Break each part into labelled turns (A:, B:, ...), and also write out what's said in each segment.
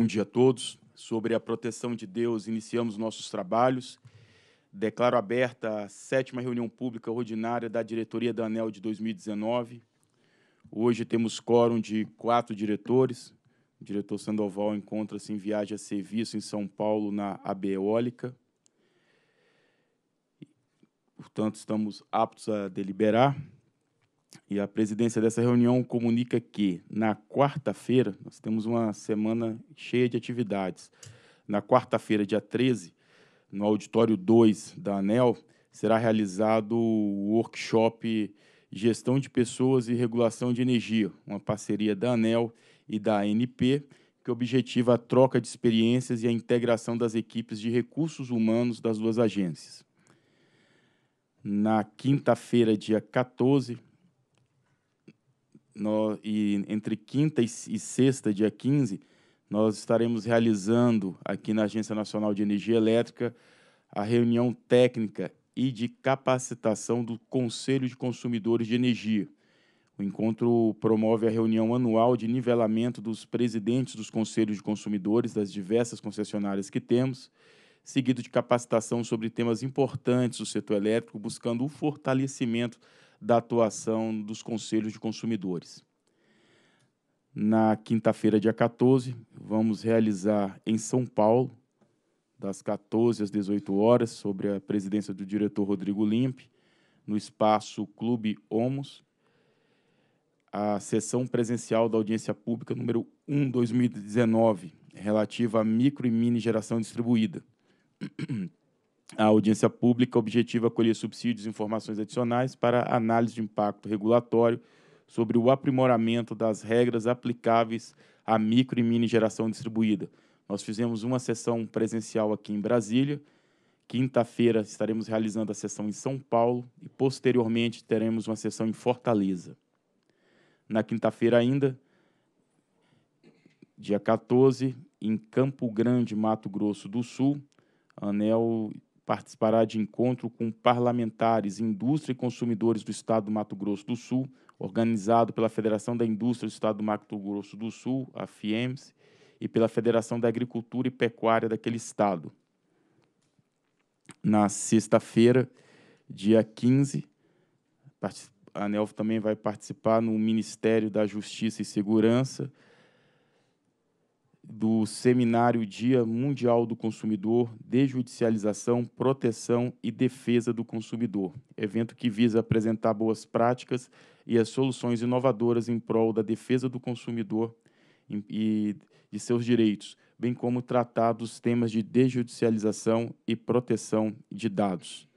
A: Bom dia a todos. Sobre a proteção de Deus, iniciamos nossos trabalhos. Declaro aberta a sétima reunião pública ordinária da diretoria da ANEL de 2019. Hoje temos quórum de quatro diretores. O diretor Sandoval encontra-se em viagem a serviço em São Paulo, na Abeólica. Portanto, estamos aptos a deliberar. E a presidência dessa reunião comunica que, na quarta-feira, nós temos uma semana cheia de atividades. Na quarta-feira, dia 13, no auditório 2 da ANEL, será realizado o workshop Gestão de Pessoas e Regulação de Energia, uma parceria da ANEL e da ANP, que objetiva a troca de experiências e a integração das equipes de recursos humanos das duas agências. Na quinta-feira, dia 14, e entre quinta e, e sexta, dia 15, nós estaremos realizando aqui na Agência Nacional de Energia Elétrica a reunião técnica e de capacitação do Conselho de Consumidores de Energia. O encontro promove a reunião anual de nivelamento dos presidentes dos conselhos de consumidores das diversas concessionárias que temos, seguido de capacitação sobre temas importantes do setor elétrico, buscando o fortalecimento da atuação dos conselhos de consumidores. Na quinta-feira, dia 14, vamos realizar em São Paulo, das 14 às 18 horas, sobre a presidência do diretor Rodrigo Limpe, no espaço Clube Homos, a sessão presencial da audiência pública número 1 2019, relativa à micro e mini geração distribuída. A audiência pública objetiva colher subsídios e informações adicionais para análise de impacto regulatório sobre o aprimoramento das regras aplicáveis à micro e mini geração distribuída. Nós fizemos uma sessão presencial aqui em Brasília. Quinta-feira estaremos realizando a sessão em São Paulo e, posteriormente, teremos uma sessão em Fortaleza. Na quinta-feira, ainda, dia 14, em Campo Grande, Mato Grosso do Sul, anel participará de encontro com parlamentares, indústria e consumidores do Estado do Mato Grosso do Sul, organizado pela Federação da Indústria do Estado do Mato Grosso do Sul, a FIEMS, e pela Federação da Agricultura e Pecuária daquele estado. Na sexta-feira, dia 15, a NELF também vai participar no Ministério da Justiça e Segurança, do seminário Dia Mundial do Consumidor, Desjudicialização, Proteção e Defesa do Consumidor, evento que visa apresentar boas práticas e as soluções inovadoras em prol da defesa do consumidor e de seus direitos, bem como tratar dos temas de desjudicialização e proteção de dados.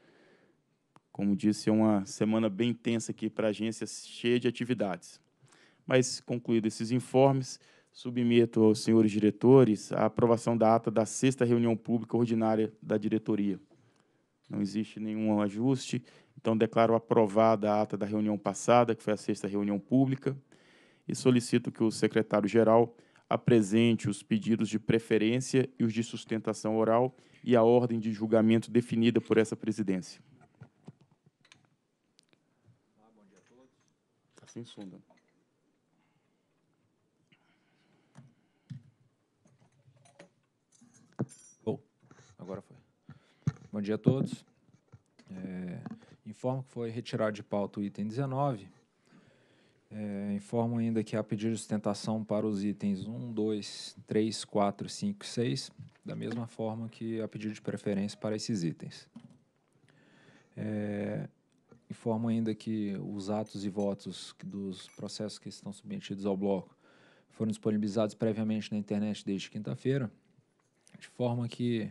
A: Como disse, é uma semana bem intensa aqui para a agência, cheia de atividades. Mas, concluídos esses informes, submeto aos senhores diretores a aprovação da ata da sexta reunião pública ordinária da diretoria. Não existe nenhum ajuste, então declaro aprovada a ata da reunião passada, que foi a sexta reunião pública, e solicito que o secretário-geral apresente os pedidos de preferência e os de sustentação oral e a ordem de julgamento definida por essa presidência.
B: Assim, tá Sunda.
C: Agora foi. Bom dia a todos. É, informo que foi retirado de pauta o item 19. É, informo ainda que há pedido de sustentação para os itens 1, 2, 3, 4, 5 e 6, da mesma forma que há pedido de preferência para esses itens. É, informo ainda que os atos e votos dos processos que estão submetidos ao bloco foram disponibilizados previamente na internet desde quinta-feira, de forma que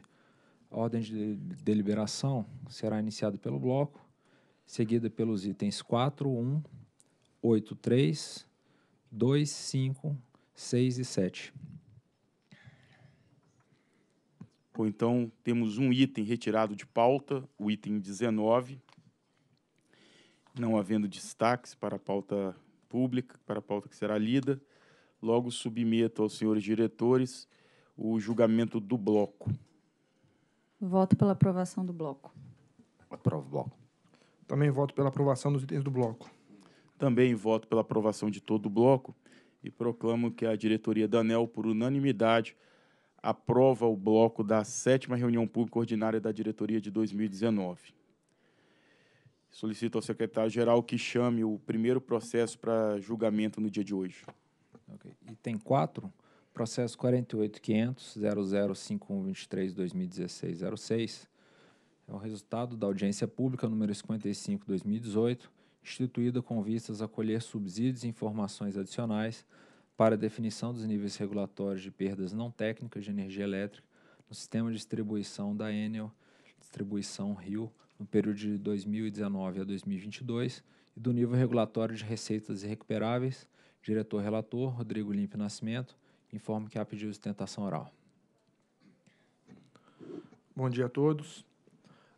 C: a ordem de deliberação será iniciada pelo bloco, seguida pelos itens 4, 1, 8, 3, 2, 5, 6 e 7.
A: Bom, então temos um item retirado de pauta, o item 19, não havendo destaques para a pauta pública, para a pauta que será lida, logo submeto aos senhores diretores o julgamento do bloco.
D: Voto pela aprovação do bloco.
A: Aprovo o bloco.
E: Também voto pela aprovação dos itens do bloco.
A: Também voto pela aprovação de todo o bloco e proclamo que a diretoria da ANEL, por unanimidade, aprova o bloco da sétima reunião pública ordinária da diretoria de 2019. Solicito ao secretário-geral que chame o primeiro processo para julgamento no dia de
C: hoje. Okay. E tem quatro? Processo 48.500.005123.2016.06 é o resultado da audiência pública número 55/2018, instituída com vistas a colher subsídios e informações adicionais para a definição dos níveis regulatórios de perdas não técnicas de energia elétrica no sistema de distribuição da Enel Distribuição Rio no período de 2019 a 2022 e do nível regulatório de receitas irrecuperáveis, diretor relator Rodrigo Limpo Nascimento Informo que há pedido de sustentação oral. Bom dia a todos.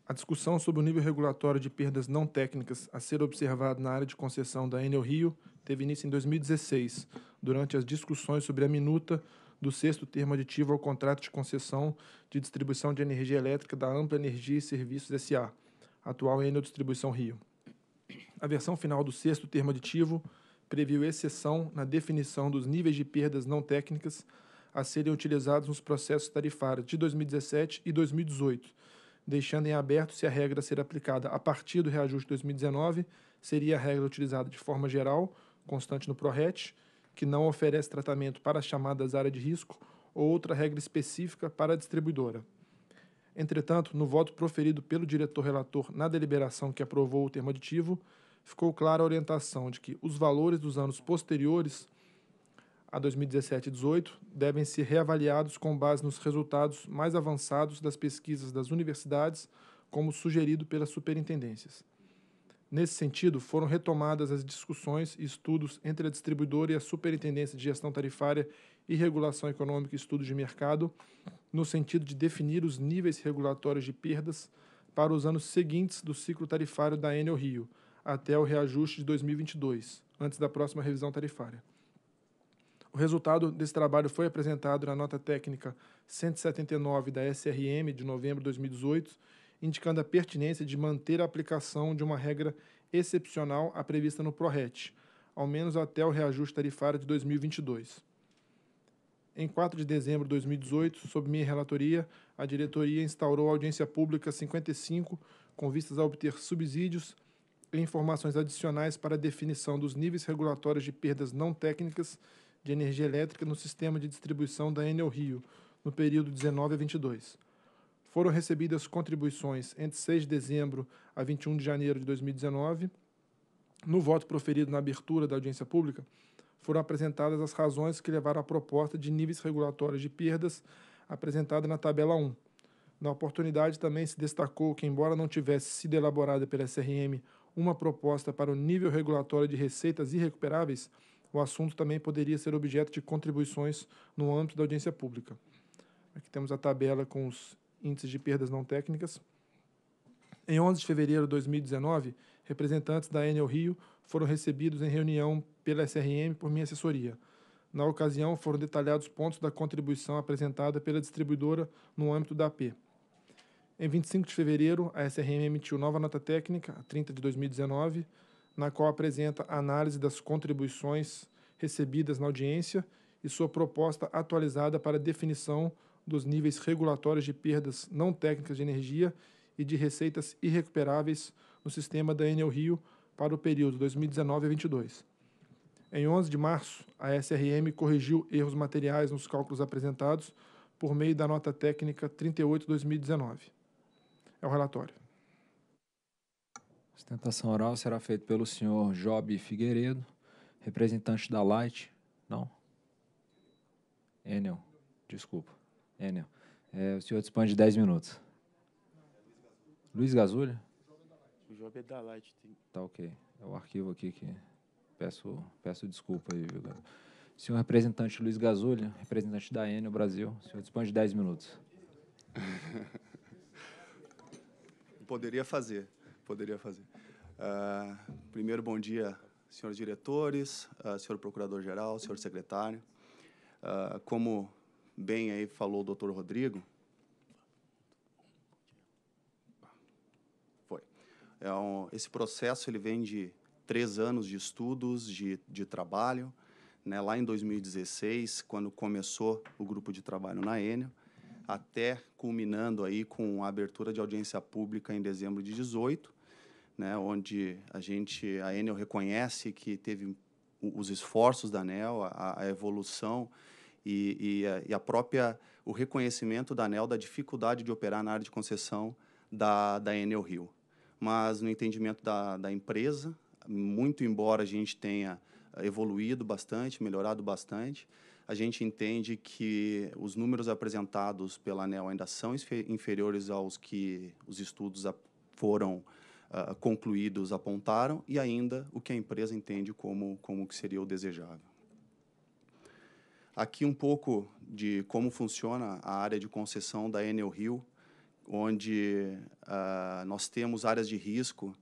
C: A discussão sobre o nível regulatório de
E: perdas não técnicas a ser observado na área de concessão da Enel Rio teve início em 2016, durante as discussões sobre a minuta do sexto termo aditivo ao contrato de concessão de distribuição de energia elétrica da Ampla Energia e Serviços SA, atual Enel Distribuição Rio. A versão final do sexto termo aditivo previu exceção na definição dos níveis de perdas não técnicas a serem utilizados nos processos tarifários de 2017 e 2018, deixando em aberto se a regra a ser aplicada a partir do reajuste de 2019 seria a regra utilizada de forma geral, constante no PRORET, que não oferece tratamento para as chamadas áreas de risco ou outra regra específica para a distribuidora. Entretanto, no voto proferido pelo diretor relator na deliberação que aprovou o termo aditivo, ficou clara a orientação de que os valores dos anos posteriores a 2017 e 2018 devem ser reavaliados com base nos resultados mais avançados das pesquisas das universidades, como sugerido pelas superintendências. Nesse sentido, foram retomadas as discussões e estudos entre a distribuidora e a Superintendência de Gestão Tarifária e Regulação Econômica e Estudos de Mercado, no sentido de definir os níveis regulatórios de perdas para os anos seguintes do ciclo tarifário da Enel Rio, até o reajuste de 2022, antes da próxima revisão tarifária. O resultado desse trabalho foi apresentado na nota técnica 179 da SRM de novembro de 2018, indicando a pertinência de manter a aplicação de uma regra excepcional à prevista no PRORET, ao menos até o reajuste tarifário de 2022. Em 4 de dezembro de 2018, sob minha relatoria, a diretoria instaurou audiência pública 55 com vistas a obter subsídios informações adicionais para a definição dos níveis regulatórios de perdas não técnicas de energia elétrica no sistema de distribuição da Enel Rio, no período 19 a 22. Foram recebidas contribuições entre 6 de dezembro a 21 de janeiro de 2019. No voto proferido na abertura da audiência pública, foram apresentadas as razões que levaram à proposta de níveis regulatórios de perdas apresentada na tabela 1. Na oportunidade, também se destacou que, embora não tivesse sido elaborada pela SRM uma proposta para o nível regulatório de receitas irrecuperáveis, o assunto também poderia ser objeto de contribuições no âmbito da audiência pública. Aqui temos a tabela com os índices de perdas não técnicas. Em 11 de fevereiro de 2019, representantes da Enel Rio foram recebidos em reunião pela SRM por minha assessoria. Na ocasião, foram detalhados pontos da contribuição apresentada pela distribuidora no âmbito da AP. Em 25 de fevereiro, a SRM emitiu nova nota técnica, 30 de 2019, na qual apresenta a análise das contribuições recebidas na audiência e sua proposta atualizada para definição dos níveis regulatórios de perdas não técnicas de energia e de receitas irrecuperáveis no sistema da Enel Rio para o período 2019 a 22. Em 11 de março, a SRM corrigiu erros materiais nos cálculos apresentados por meio da nota técnica 38/2019 é o relatório.
C: A Sustentação oral será feita pelo senhor Job Figueiredo, representante da Light. Não? Enel. Desculpa. Enel. É, o senhor dispõe de 10 minutos. Luiz Gasulha? O Job
A: é da Light. Tem...
C: Tá ok. É o arquivo aqui que peço, peço desculpa aí, viu, galera? Senhor representante Luiz Gasulha, representante da Enel Brasil, o senhor dispõe de 10 minutos.
F: Poderia fazer, poderia fazer. Uh, primeiro, bom dia, senhores diretores, uh, senhor procurador-geral, senhor secretário. Uh, como bem aí falou o doutor Rodrigo, foi. É um, esse processo ele vem de três anos de estudos, de, de trabalho. Né? Lá em 2016, quando começou o grupo de trabalho na Enel, até culminando aí com a abertura de audiência pública em dezembro de 18, né, onde a gente, a Enel reconhece que teve os esforços da ANEL, a, a evolução e, e, a, e, a, própria o reconhecimento da ANEL da dificuldade de operar na área de concessão da, da Enel Rio. Mas no entendimento da, da empresa, muito embora a gente tenha evoluído bastante, melhorado bastante, a gente entende que os números apresentados pela ANEL ainda são inferiores aos que os estudos foram uh, concluídos apontaram e ainda o que a empresa entende como, como que seria o desejável. Aqui um pouco de como funciona a área de concessão da Enel Rio, onde uh, nós temos áreas de risco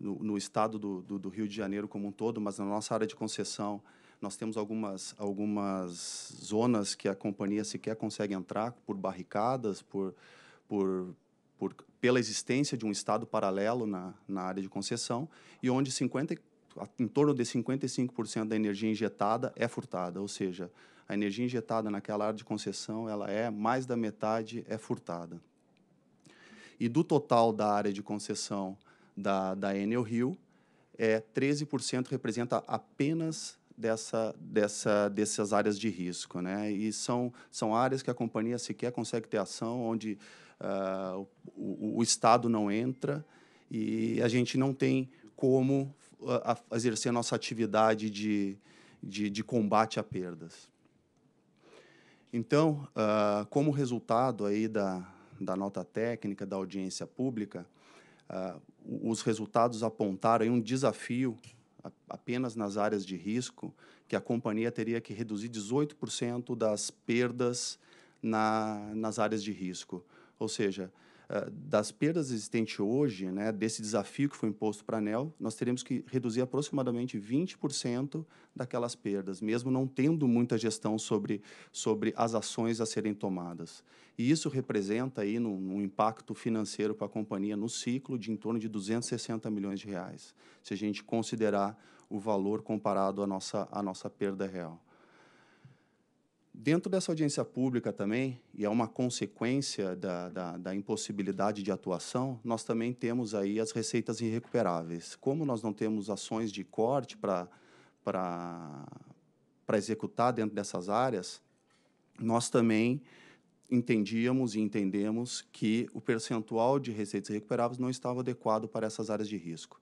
F: no, no estado do, do, do Rio de Janeiro como um todo, mas na nossa área de concessão nós temos algumas, algumas zonas que a companhia sequer consegue entrar por barricadas, por, por, por pela existência de um estado paralelo na, na área de concessão, e onde 50, em torno de 55% da energia injetada é furtada, ou seja, a energia injetada naquela área de concessão, ela é mais da metade é furtada. E do total da área de concessão da, da Enel Rio, é, 13% representa apenas dessa, dessa, dessas áreas de risco. Né? E são, são áreas que a companhia sequer consegue ter ação, onde uh, o, o, Estado não entra e a gente não tem como ah, a exercer a nossa atividade de, de, de combate a perdas. Então, uh, como resultado aí da, da nota técnica da audiência pública, uh, os resultados apontaram um desafio apenas nas áreas de risco, que a companhia teria que reduzir 18% das perdas na, nas áreas de risco. Ou seja, ah, das perdas existentes hoje, né, desse desafio que foi imposto para a ANEL, nós teremos que reduzir aproximadamente 20% daquelas perdas, mesmo não tendo muita gestão sobre, sobre as ações a serem tomadas. E isso representa aí num, num impacto financeiro para a companhia no ciclo de em torno de 260 milhões de reais, se a gente considerar o valor comparado à nossa, à nossa perda real. Dentro dessa audiência pública também, e é uma consequência da, da, da, impossibilidade de atuação, nós também temos aí as receitas irrecuperáveis. Como nós não temos ações de corte para executar dentro dessas áreas, nós também entendíamos e entendemos que o percentual de receitas recuperáveis não estava adequado para essas áreas de risco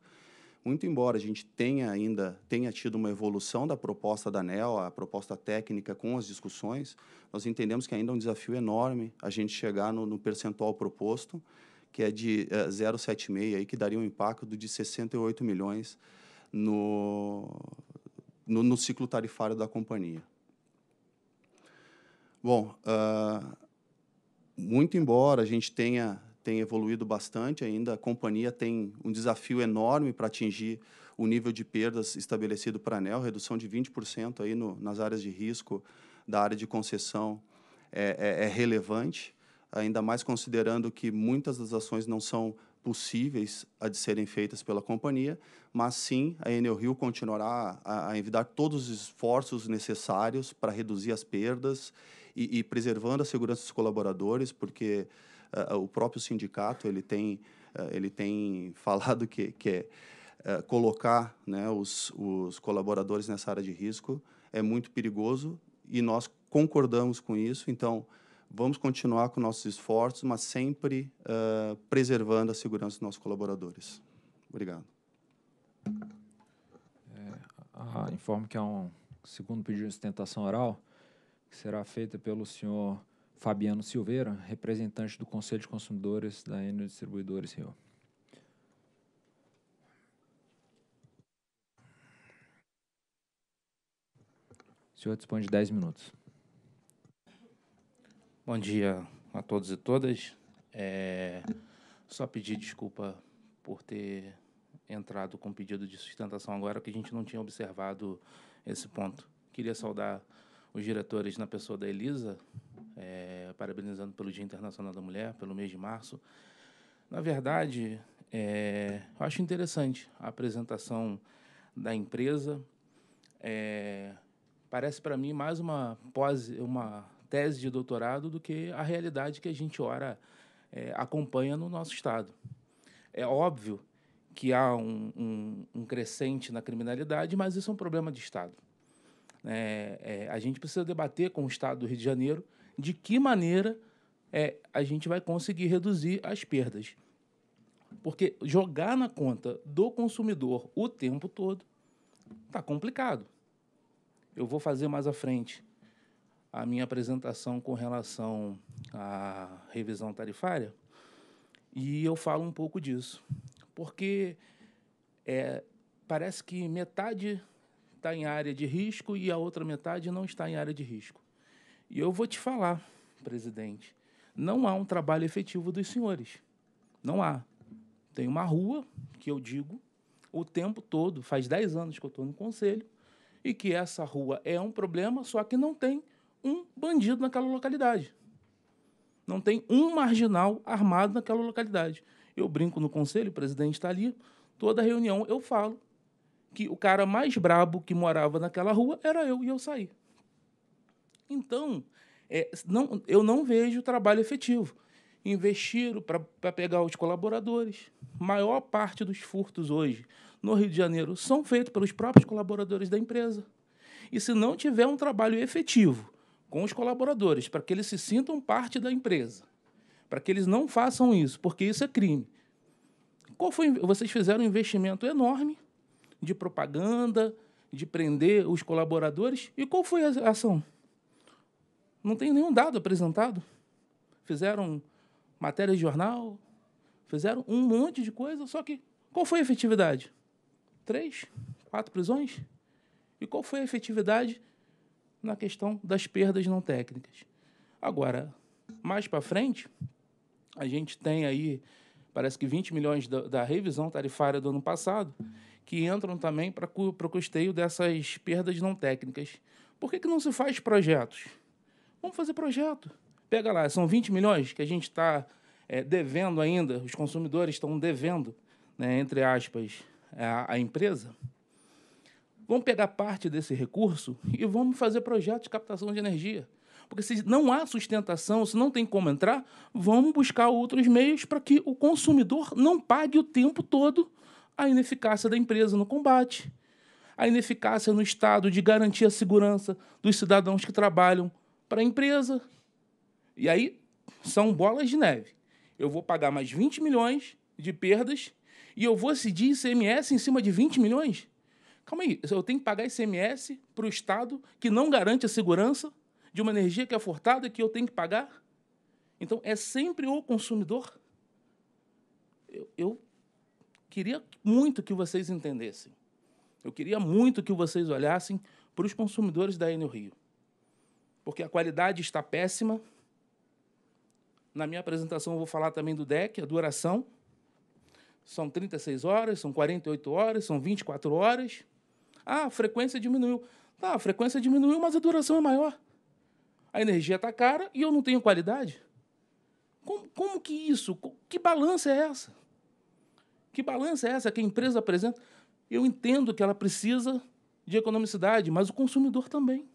F: muito embora a gente tenha ainda tenha tido uma evolução da proposta da ANEL, a proposta técnica com as discussões, nós entendemos que ainda é um desafio enorme a gente chegar no, no percentual proposto, que é de 0,76, eh, que daria um impacto de 68 milhões no, no, no ciclo tarifário da companhia. Bom, uh, muito embora a gente tenha tem evoluído bastante ainda. A companhia tem um desafio enorme para atingir o nível de perdas estabelecido para a ANEL, redução de 20% aí no, nas áreas de risco da área de concessão é, é, é relevante, ainda mais considerando que muitas das ações não são possíveis a de serem feitas pela companhia, mas sim a Enel Rio continuará a, a envidar todos os esforços necessários para reduzir as perdas e, e, preservando a segurança dos colaboradores, porque uh, o próprio sindicato ele tem, uh, ele tem falado que, que é, colocar né, os, os colaboradores nessa área de risco é muito perigoso e nós concordamos com isso, então vamos continuar com nossos esforços, mas sempre uh, preservando a segurança dos nossos colaboradores. Obrigado.
C: É, a, informo que há é um segundo pedido de sustentação oral que será feita pelo senhor Fabiano Silveira, representante do Conselho de Consumidores da Enel Distribuidores Rio. O senhor
G: dispõe de 10 minutos. Bom dia a todos e todas. É, só pedir desculpa por ter entrado com pedido de sustentação agora, que a gente não tinha observado esse ponto. Queria saudar os diretores na pessoa da Elisa, é, parabenizando pelo Dia Internacional da Mulher, pelo mês de março. Na verdade, é, eu acho interessante a apresentação da empresa. É, parece para mim mais uma, uma tese de doutorado do que a realidade que a gente ora é, acompanha no nosso estado. É óbvio que há um, um, um, crescente na criminalidade, mas isso é um problema de Estado. É, é, a gente precisa debater com o Estado do Rio de Janeiro de que maneira é, a gente vai conseguir reduzir as perdas. Porque jogar na conta do consumidor o tempo todo está complicado. Eu vou fazer mais à frente a minha apresentação com relação à revisão tarifária e eu falo um pouco disso. Porque é, parece que metade está em área de risco e a outra metade não está em área de risco. E eu vou te falar, presidente, não há um trabalho efetivo dos senhores. Não há. Tem uma rua, que eu digo, o tempo todo, faz 10 anos que eu estou no conselho, e que essa rua é um problema, só que não tem um bandido naquela localidade. Não tem um marginal armado naquela localidade. Eu brinco no conselho, o presidente está ali, toda reunião eu falo que o cara mais brabo que morava naquela rua era eu e eu saí. Então, é, não, eu não vejo trabalho efetivo. Investiram para pegar os colaboradores. Maior parte dos furtos hoje no Rio de Janeiro são feitos pelos próprios colaboradores da empresa. E se não tiver um trabalho efetivo com os colaboradores, para que eles se sintam parte da empresa, para que eles não façam isso, porque isso é crime. Qual foi? Vocês fizeram um investimento enorme de propaganda, de prender os colaboradores. E qual foi a ação? não tem nenhum dado apresentado. Fizeram matéria de jornal, fizeram um monte de coisa, só que qual foi a efetividade? Três, quatro prisões? E qual foi a efetividade na questão das perdas não técnicas? Agora, mais para frente, a gente tem aí, parece que 20 milhões da, da revisão tarifária do ano passado, que entram também para o custeio dessas perdas não técnicas. Por que, que não se faz projetos? Vamos fazer projeto. Pega lá, são 20 milhões que a gente está é, devendo ainda, os consumidores estão devendo, né, entre aspas, a, a empresa. Vamos pegar parte desse recurso e vamos fazer projeto de captação de energia. Porque se não há sustentação, se não tem como entrar, vamos buscar outros meios para que o consumidor não pague o tempo todo a ineficácia da empresa no combate, a ineficácia no Estado de garantir a segurança dos cidadãos que trabalham para a empresa. E aí são bolas de neve. Eu vou pagar mais 20 milhões de perdas e eu vou cedir ICMS em cima de 20 milhões? Calma aí, eu tenho que pagar ICMS para o Estado que não garante a segurança de uma energia que é furtada que eu tenho que pagar? Então, é sempre o consumidor. Eu, eu queria muito que vocês entendessem. Eu queria muito que vocês olhassem para os consumidores da Enel Rio porque a qualidade está péssima. Na minha apresentação, eu vou falar também do deck, a duração. São 36 horas, são 48 horas, são 24 horas. Ah, a frequência diminuiu. Tá, a frequência diminuiu, mas a duração é maior. A energia está cara e eu não tenho qualidade. Como, como que isso? Que balança é essa? Que balança é essa que a empresa apresenta? Eu entendo que ela precisa de economicidade, mas o consumidor também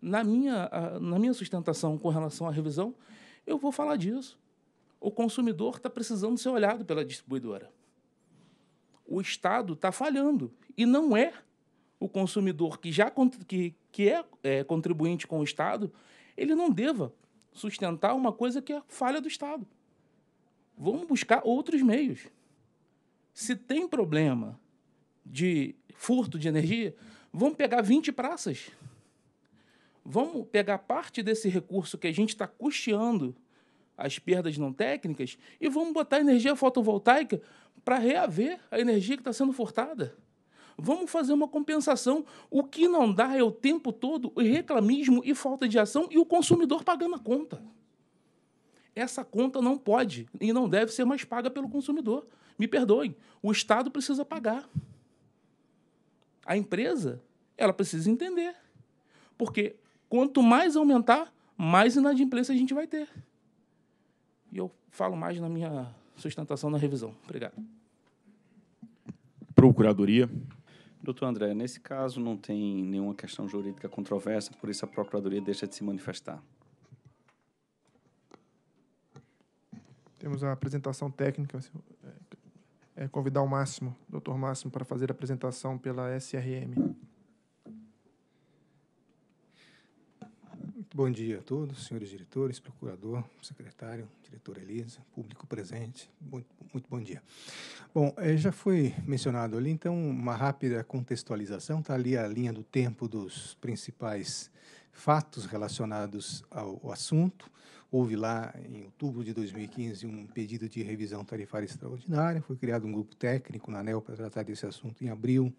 G: na minha, na minha sustentação com relação à revisão, eu vou falar disso. O consumidor está precisando ser olhado pela distribuidora. O Estado está falhando. E não é o consumidor que já que, que é, é contribuinte com o Estado, ele não deva sustentar uma coisa que é falha do Estado. Vamos buscar outros meios. Se tem problema de furto de energia, vamos pegar 20 praças vamos pegar parte desse recurso que a gente está custeando as perdas não técnicas e vamos botar energia fotovoltaica para reaver a energia que está sendo furtada. Vamos fazer uma compensação. O que não dá é o tempo todo o reclamismo e falta de ação e o consumidor pagando a conta. Essa conta não pode e não deve ser mais paga pelo consumidor. Me perdoem, o Estado precisa pagar. A empresa, ela precisa entender. Porque Quanto mais aumentar, mais inadimplência a gente vai ter. E eu falo mais na minha sustentação na revisão. Obrigado.
A: Procuradoria.
B: Doutor André, nesse caso não tem nenhuma questão jurídica controversa, por isso a Procuradoria deixa de se manifestar.
E: Temos a apresentação técnica. É, é, convidar o Máximo, doutor Máximo, para fazer a apresentação pela SRM.
H: Bom dia a todos, senhores diretores, procurador, secretário, diretor Elisa, público presente, muito, muito bom dia. Bom, é, já foi mencionado ali, então, uma rápida contextualização, está ali a linha do tempo dos principais fatos relacionados ao, ao assunto. Houve lá, em outubro de 2015, um pedido de revisão tarifária extraordinária, foi criado um grupo técnico na ANEL para tratar desse assunto em abril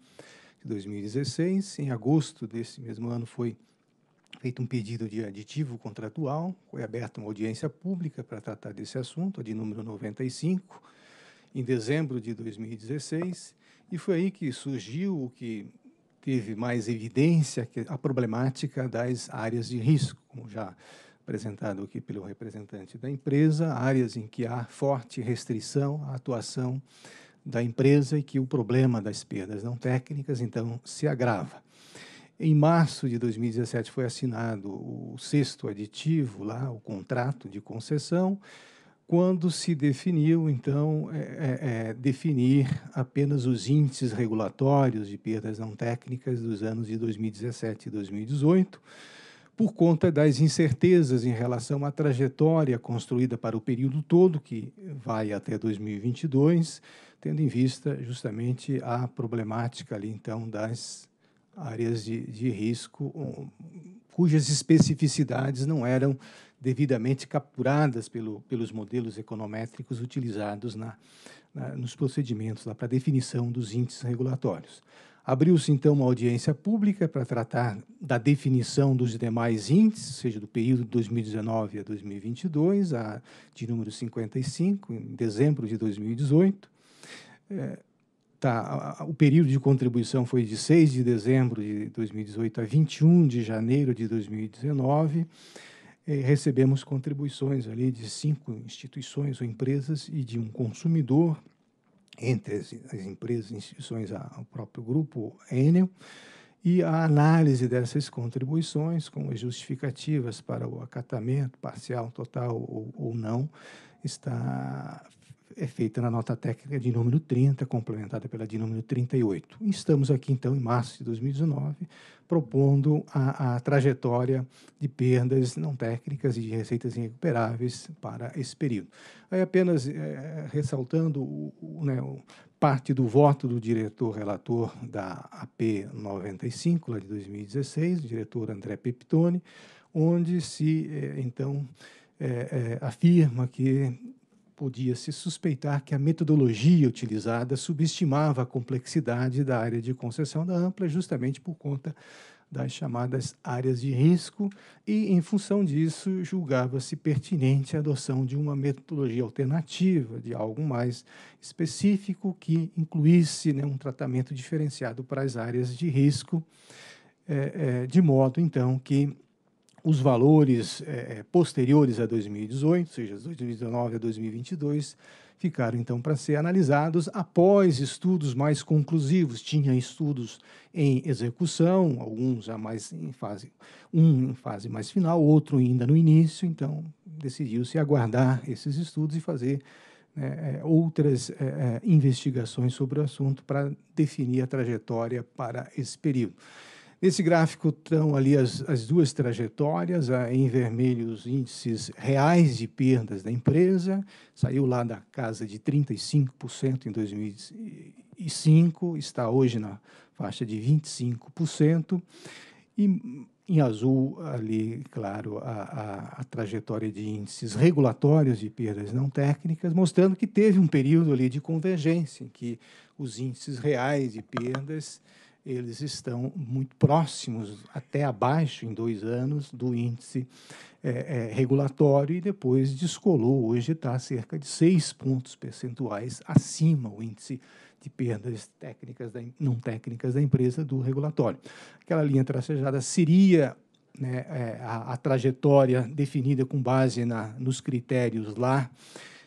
H: de 2016, em agosto desse mesmo ano foi feito um pedido de aditivo contratual, foi aberta uma audiência pública para tratar desse assunto, a de número 95, em dezembro de 2016, e foi aí que surgiu o que teve mais evidência, que é a problemática das áreas de risco, como já apresentado aqui pelo representante da empresa, áreas em que há forte restrição à atuação da empresa e que o problema das perdas não técnicas, então, se agrava. Em março de 2017 foi assinado o sexto aditivo lá, o contrato de concessão, quando se definiu, então, é, é, é definir apenas os índices regulatórios de perdas não técnicas dos anos de 2017 e 2018, por conta das incertezas em relação à trajetória construída para o período todo, que vai até 2022, tendo em vista justamente a problemática ali, então, das áreas de, de risco cujas especificidades não eram devidamente capturadas pelo, pelos modelos econométricos utilizados na, na, nos procedimentos para definição dos índices regulatórios. Abriu-se então uma audiência pública para tratar da definição dos demais índices, ou seja, do período de 2019 a 2022, a, de número 55, em dezembro de 2018. É, Tá, o período de contribuição foi de 6 de dezembro de 2018 a 21 de janeiro de 2019. Eh, recebemos contribuições ali de cinco instituições ou empresas e de um consumidor, entre as, as empresas e instituições, o próprio grupo Enel, e a análise dessas contribuições com as justificativas para o acatamento parcial, total ou, ou não está é feita na nota técnica de número 30, complementada pela de número 38. Estamos aqui, então, em março de 2019, propondo a, a trajetória de perdas não técnicas e de receitas irrecuperáveis para esse período. Aí, apenas é, ressaltando o, o, né, o, parte do voto do diretor relator da AP 95, lá de 2016, o diretor André Peptoni, onde se, é, então, é, afirma que podia-se suspeitar que a metodologia utilizada subestimava a complexidade da área de concessão da ampla, justamente por conta das chamadas áreas de risco, e, em função disso, julgava-se pertinente a adoção de uma metodologia alternativa, de algo mais específico que incluísse né, um tratamento diferenciado para as áreas de risco, é, é, de modo, então, que os valores é, é posteriores a 2018, ou seja, 2019 a 2022, ficaram então para ser analisados após estudos mais conclusivos. Tinha estudos em execução, alguns já mais em fase um em fase mais final, outro ainda no início. Então decidiu-se aguardar esses estudos e fazer né, é, outras é, é, investigações sobre o assunto para definir a trajetória para esse período. Nesse gráfico estão ali as, as duas trajetórias, em vermelho os índices reais de perdas da empresa, saiu lá da casa de 35% em 2005, está hoje na faixa de 25%, e em azul ali, claro, a, a, a, trajetória de índices regulatórios de perdas não técnicas, mostrando que teve um período ali de convergência, em que os índices reais de perdas eles estão muito próximos, até abaixo, em dois anos, do índice é, é, regulatório e depois descolou. Hoje está cerca de seis pontos percentuais acima o índice de perdas técnicas da, não técnicas da empresa do regulatório. Aquela linha tracejada seria né, é, a, a, trajetória definida com base na, nos critérios lá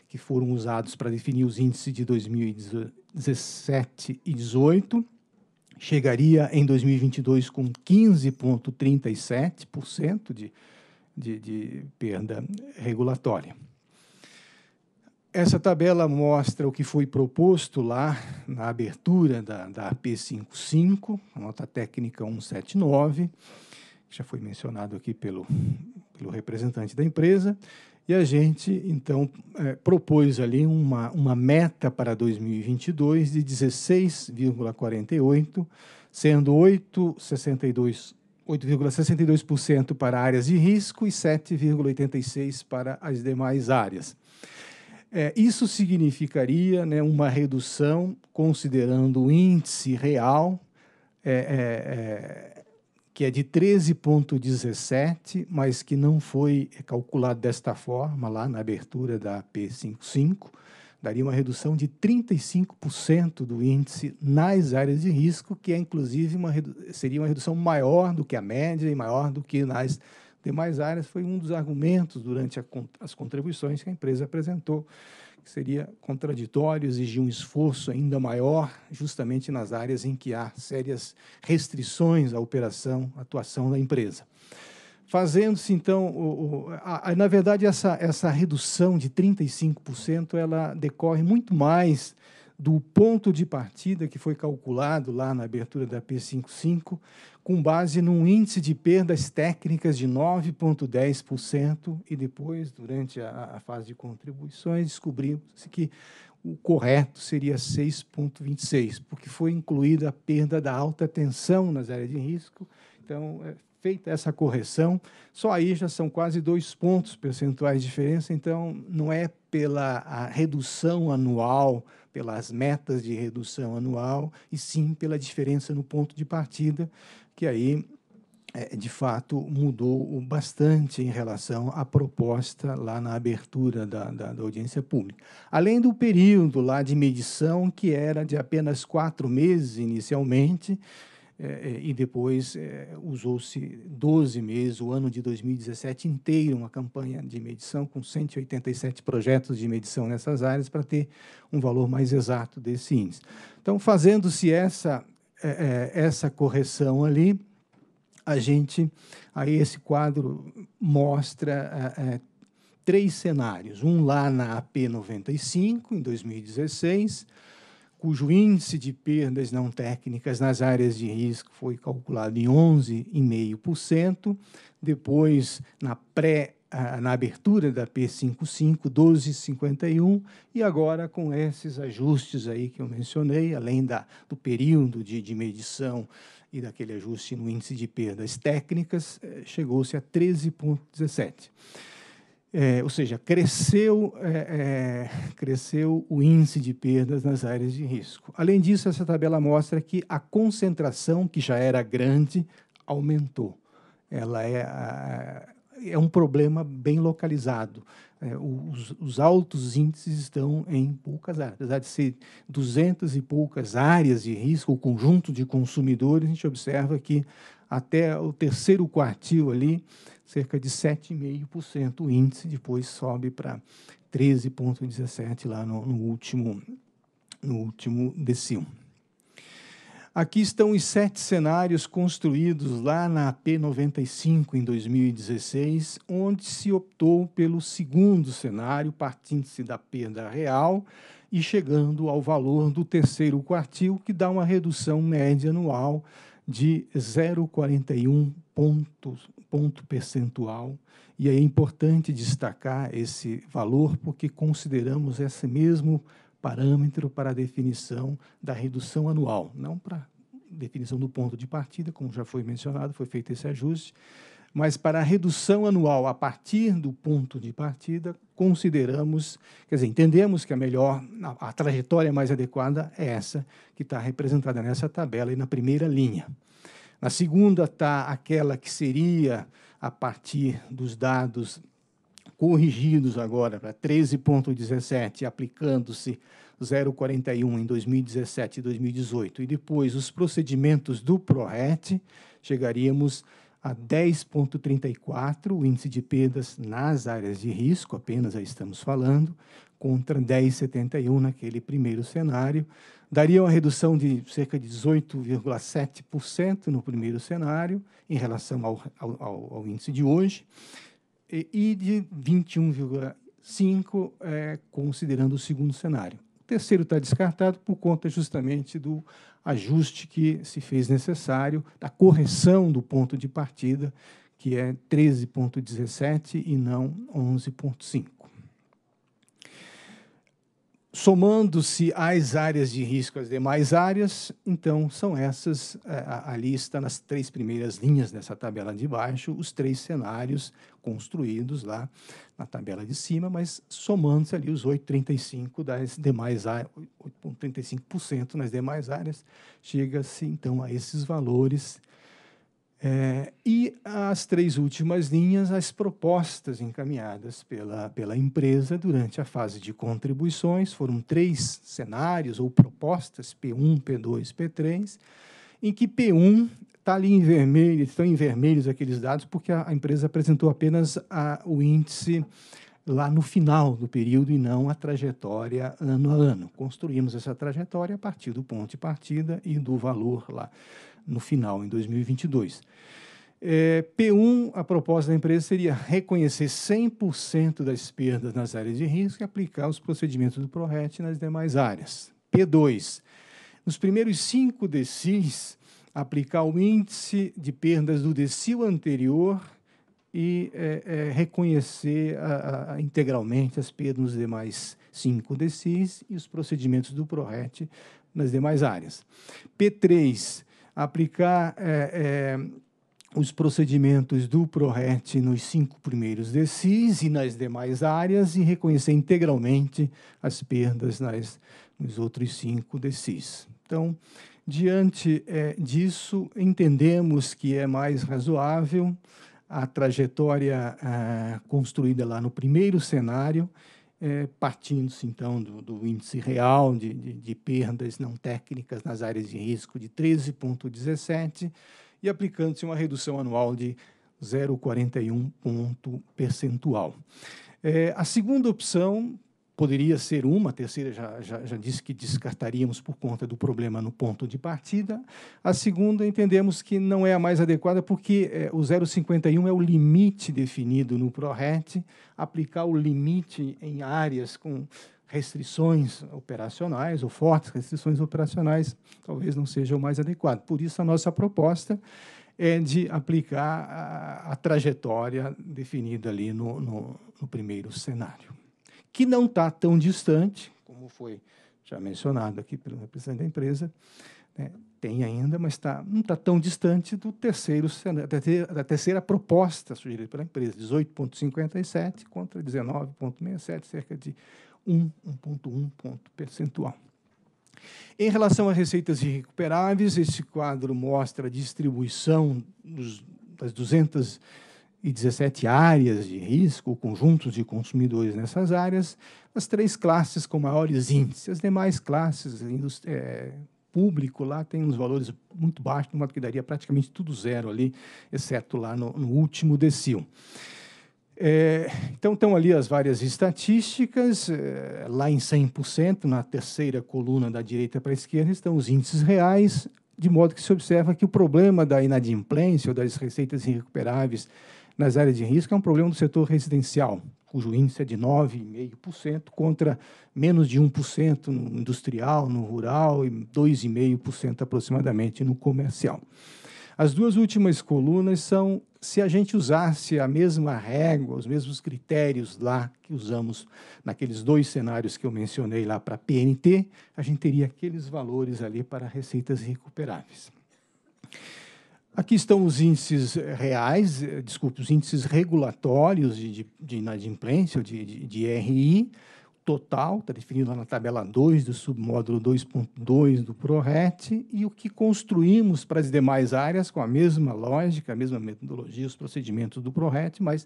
H: que foram usados para definir os índices de 2017 e 2018 chegaria em 2022 com 15,37% de, de, de perda regulatória. Essa tabela mostra o que foi proposto lá na abertura da, da AP55, a nota técnica 179, que já foi mencionado aqui pelo, pelo representante da empresa, e a gente, então, é, propôs ali uma, uma meta para 2022 de 16,48, sendo 8,62%. 8,62% para áreas de risco e 7,86% para as demais áreas. É, isso significaria né, uma redução, considerando o índice real, é, é, é que é de 13,17, mas que não foi calculado desta forma lá na abertura da P55, daria uma redução de 35% do índice nas áreas de risco, que é inclusive uma seria uma redução maior do que a média e maior do que nas demais áreas. Foi um dos argumentos durante a, as contribuições que a empresa apresentou seria contraditório, exigir um esforço ainda maior, justamente nas áreas em que há sérias restrições à operação, à atuação da empresa. Fazendo-se, então, o, o, a, a, na verdade, essa, essa redução de 35% ela decorre muito mais do ponto de partida que foi calculado lá na abertura da P55, com base num índice de perdas técnicas de 9,10%, e depois, durante a, a fase de contribuições, descobrimos que o correto seria 6,26, porque foi incluída a perda da alta tensão nas áreas de risco. Então, é, feita essa correção, só aí já são quase dois pontos percentuais de diferença, então não é pela redução anual, pelas metas de redução anual, e sim pela diferença no ponto de partida, que aí é, de fato mudou bastante em relação à proposta lá na abertura da, da, da, audiência pública. Além do período lá de medição, que era de apenas quatro meses inicialmente, é, é, e depois é, usou-se 12 meses, o ano de 2017 inteiro, uma campanha de medição com 187 projetos de medição nessas áreas para ter um valor mais exato desse índice. Então, fazendo-se essa, é, é essa correção ali, a gente, aí esse quadro mostra três cenários, um lá na AP 95, em 2016, cujo índice de perdas não técnicas nas áreas de risco foi calculado em 11,5%, depois na pré na abertura da P55 12,51 e agora com esses ajustes aí que eu mencionei, além da, do período de, de medição e daquele ajuste no índice de perdas técnicas, eh, chegou-se a 13,17. É, ou seja, cresceu, é, é, cresceu o índice de perdas nas áreas de risco. Além disso, essa tabela mostra que a concentração, que já era grande, aumentou. Ela é, é um problema bem localizado. É, os, os, altos índices estão em poucas áreas. Apesar de ser 200 e poucas áreas de risco, o conjunto de consumidores, a gente observa que até o terceiro quartil ali, cerca de 7,5% o índice, depois sobe para 13,17% lá no, no, último, no último decil. Aqui estão os sete cenários construídos lá na P95 em 2016, onde se optou pelo segundo cenário, partindo-se da perda real e chegando ao valor do terceiro quartil, que dá uma redução média anual de 0,41 ponto, ponto percentual. E é importante destacar esse valor porque consideramos esse mesmo parâmetro para a definição da redução anual, não para definição do ponto de partida, como já foi mencionado, foi feito esse ajuste, mas para a redução anual a partir do ponto de partida, consideramos, quer dizer, entendemos que a melhor, a, a trajetória mais adequada é essa que está representada nessa tabela e na primeira linha. Na segunda está aquela que seria a partir dos dados corrigidos agora para 13,17, aplicando-se 0,41 em 2017 e 2018, e depois os procedimentos do PRORET, chegaríamos a a 10,34, o índice de perdas nas áreas de risco, apenas aí estamos falando, contra 10,71 naquele primeiro cenário. Daria uma redução de cerca de 18,7% no primeiro cenário, em relação ao, ao, ao índice de hoje, e, e de 21,5% é, eh, considerando o segundo cenário. O terceiro está descartado por conta justamente do ajuste que se fez necessário, da correção do ponto de partida, que é 13,17 e não 11,5. Somando-se às áreas de risco as demais áreas, então são essas, eh, a, a lista nas três primeiras linhas dessa tabela de baixo, os três cenários construídos lá na tabela de cima, mas somando-se ali os 8,35% das demais áreas, 8,35% nas demais áreas, chega-se então a esses valores. É, e as três últimas linhas, as propostas encaminhadas pela, pela empresa durante a fase de contribuições, foram três cenários ou propostas, P1, P2, P3, em que P1 Está ali em vermelho, estão em vermelhos aqueles dados, porque a, a empresa apresentou apenas a, o índice lá no final do período e não a trajetória ano a ano. Construímos essa trajetória a partir do ponto de partida e do valor lá no final, em 2022. É, P1, a proposta da empresa seria reconhecer 100% das perdas nas áreas de risco e aplicar os procedimentos do ProRet nas demais áreas. P2, nos primeiros cinco decis aplicar o índice de perdas do decil anterior e é, é, reconhecer a, a, integralmente as perdas nos demais cinco decis e os procedimentos do PRORET nas demais áreas. P3, aplicar é, é, os procedimentos do PRORET nos cinco primeiros DCIS e nas demais áreas e reconhecer integralmente as perdas nas, nos outros cinco DCIS. Então, Diante é, disso, entendemos que é mais razoável a trajetória é, construída lá no primeiro cenário, é, partindo-se então do, do, índice real de, de, de perdas não técnicas nas áreas de risco de 13,17 e aplicando-se uma redução anual de 0,41 ponto percentual. É, a segunda opção poderia ser uma, a terceira já, já, já, disse que descartaríamos por conta do problema no ponto de partida. A segunda entendemos que não é a mais adequada porque é, o 0,51 é o limite definido no ProRet. Aplicar o limite em áreas com restrições operacionais ou fortes restrições operacionais talvez não seja o mais adequado. Por isso, a nossa proposta é de aplicar a, a trajetória definida ali no, no, no primeiro cenário que não está tão distante, como foi já mencionado aqui pelo representante da empresa, né? tem ainda, mas tá, não está tão distante do terceiro da terceira proposta sugerida pela empresa, 18,57 contra 19,67, cerca de 1,1 ponto percentual. Em relação às receitas irrecuperáveis, esse quadro mostra a distribuição dos, das 200 e 17 áreas de risco, conjuntos de consumidores nessas áreas, as três classes com maiores índices. As demais classes, é, público lá tem uns valores muito baixos, numa que daria praticamente tudo zero ali, exceto lá no, no último decil. É, então, estão ali as várias estatísticas, é, lá em 100%, na terceira coluna da direita para a esquerda, estão os índices reais, de modo que se observa que o problema da inadimplência ou das receitas irrecuperáveis nas áreas de risco é um problema do setor residencial, cujo índice é de 9,5% contra menos de 1% no industrial, no rural e 2,5% aproximadamente no comercial. As duas últimas colunas são se a gente usasse a mesma régua, os mesmos critérios lá que usamos naqueles dois cenários que eu mencionei lá para PNT, a gente teria aqueles valores ali para receitas recuperáveis. Aqui estão os índices reais, eh, desculpe, os índices regulatórios de, de, de inadimplência, de, de, de RI, total, está definido lá na tabela 2 do submódulo 2.2 do PRORET, e o que construímos para as demais áreas com a mesma lógica, a mesma metodologia, os procedimentos do PRORET, mas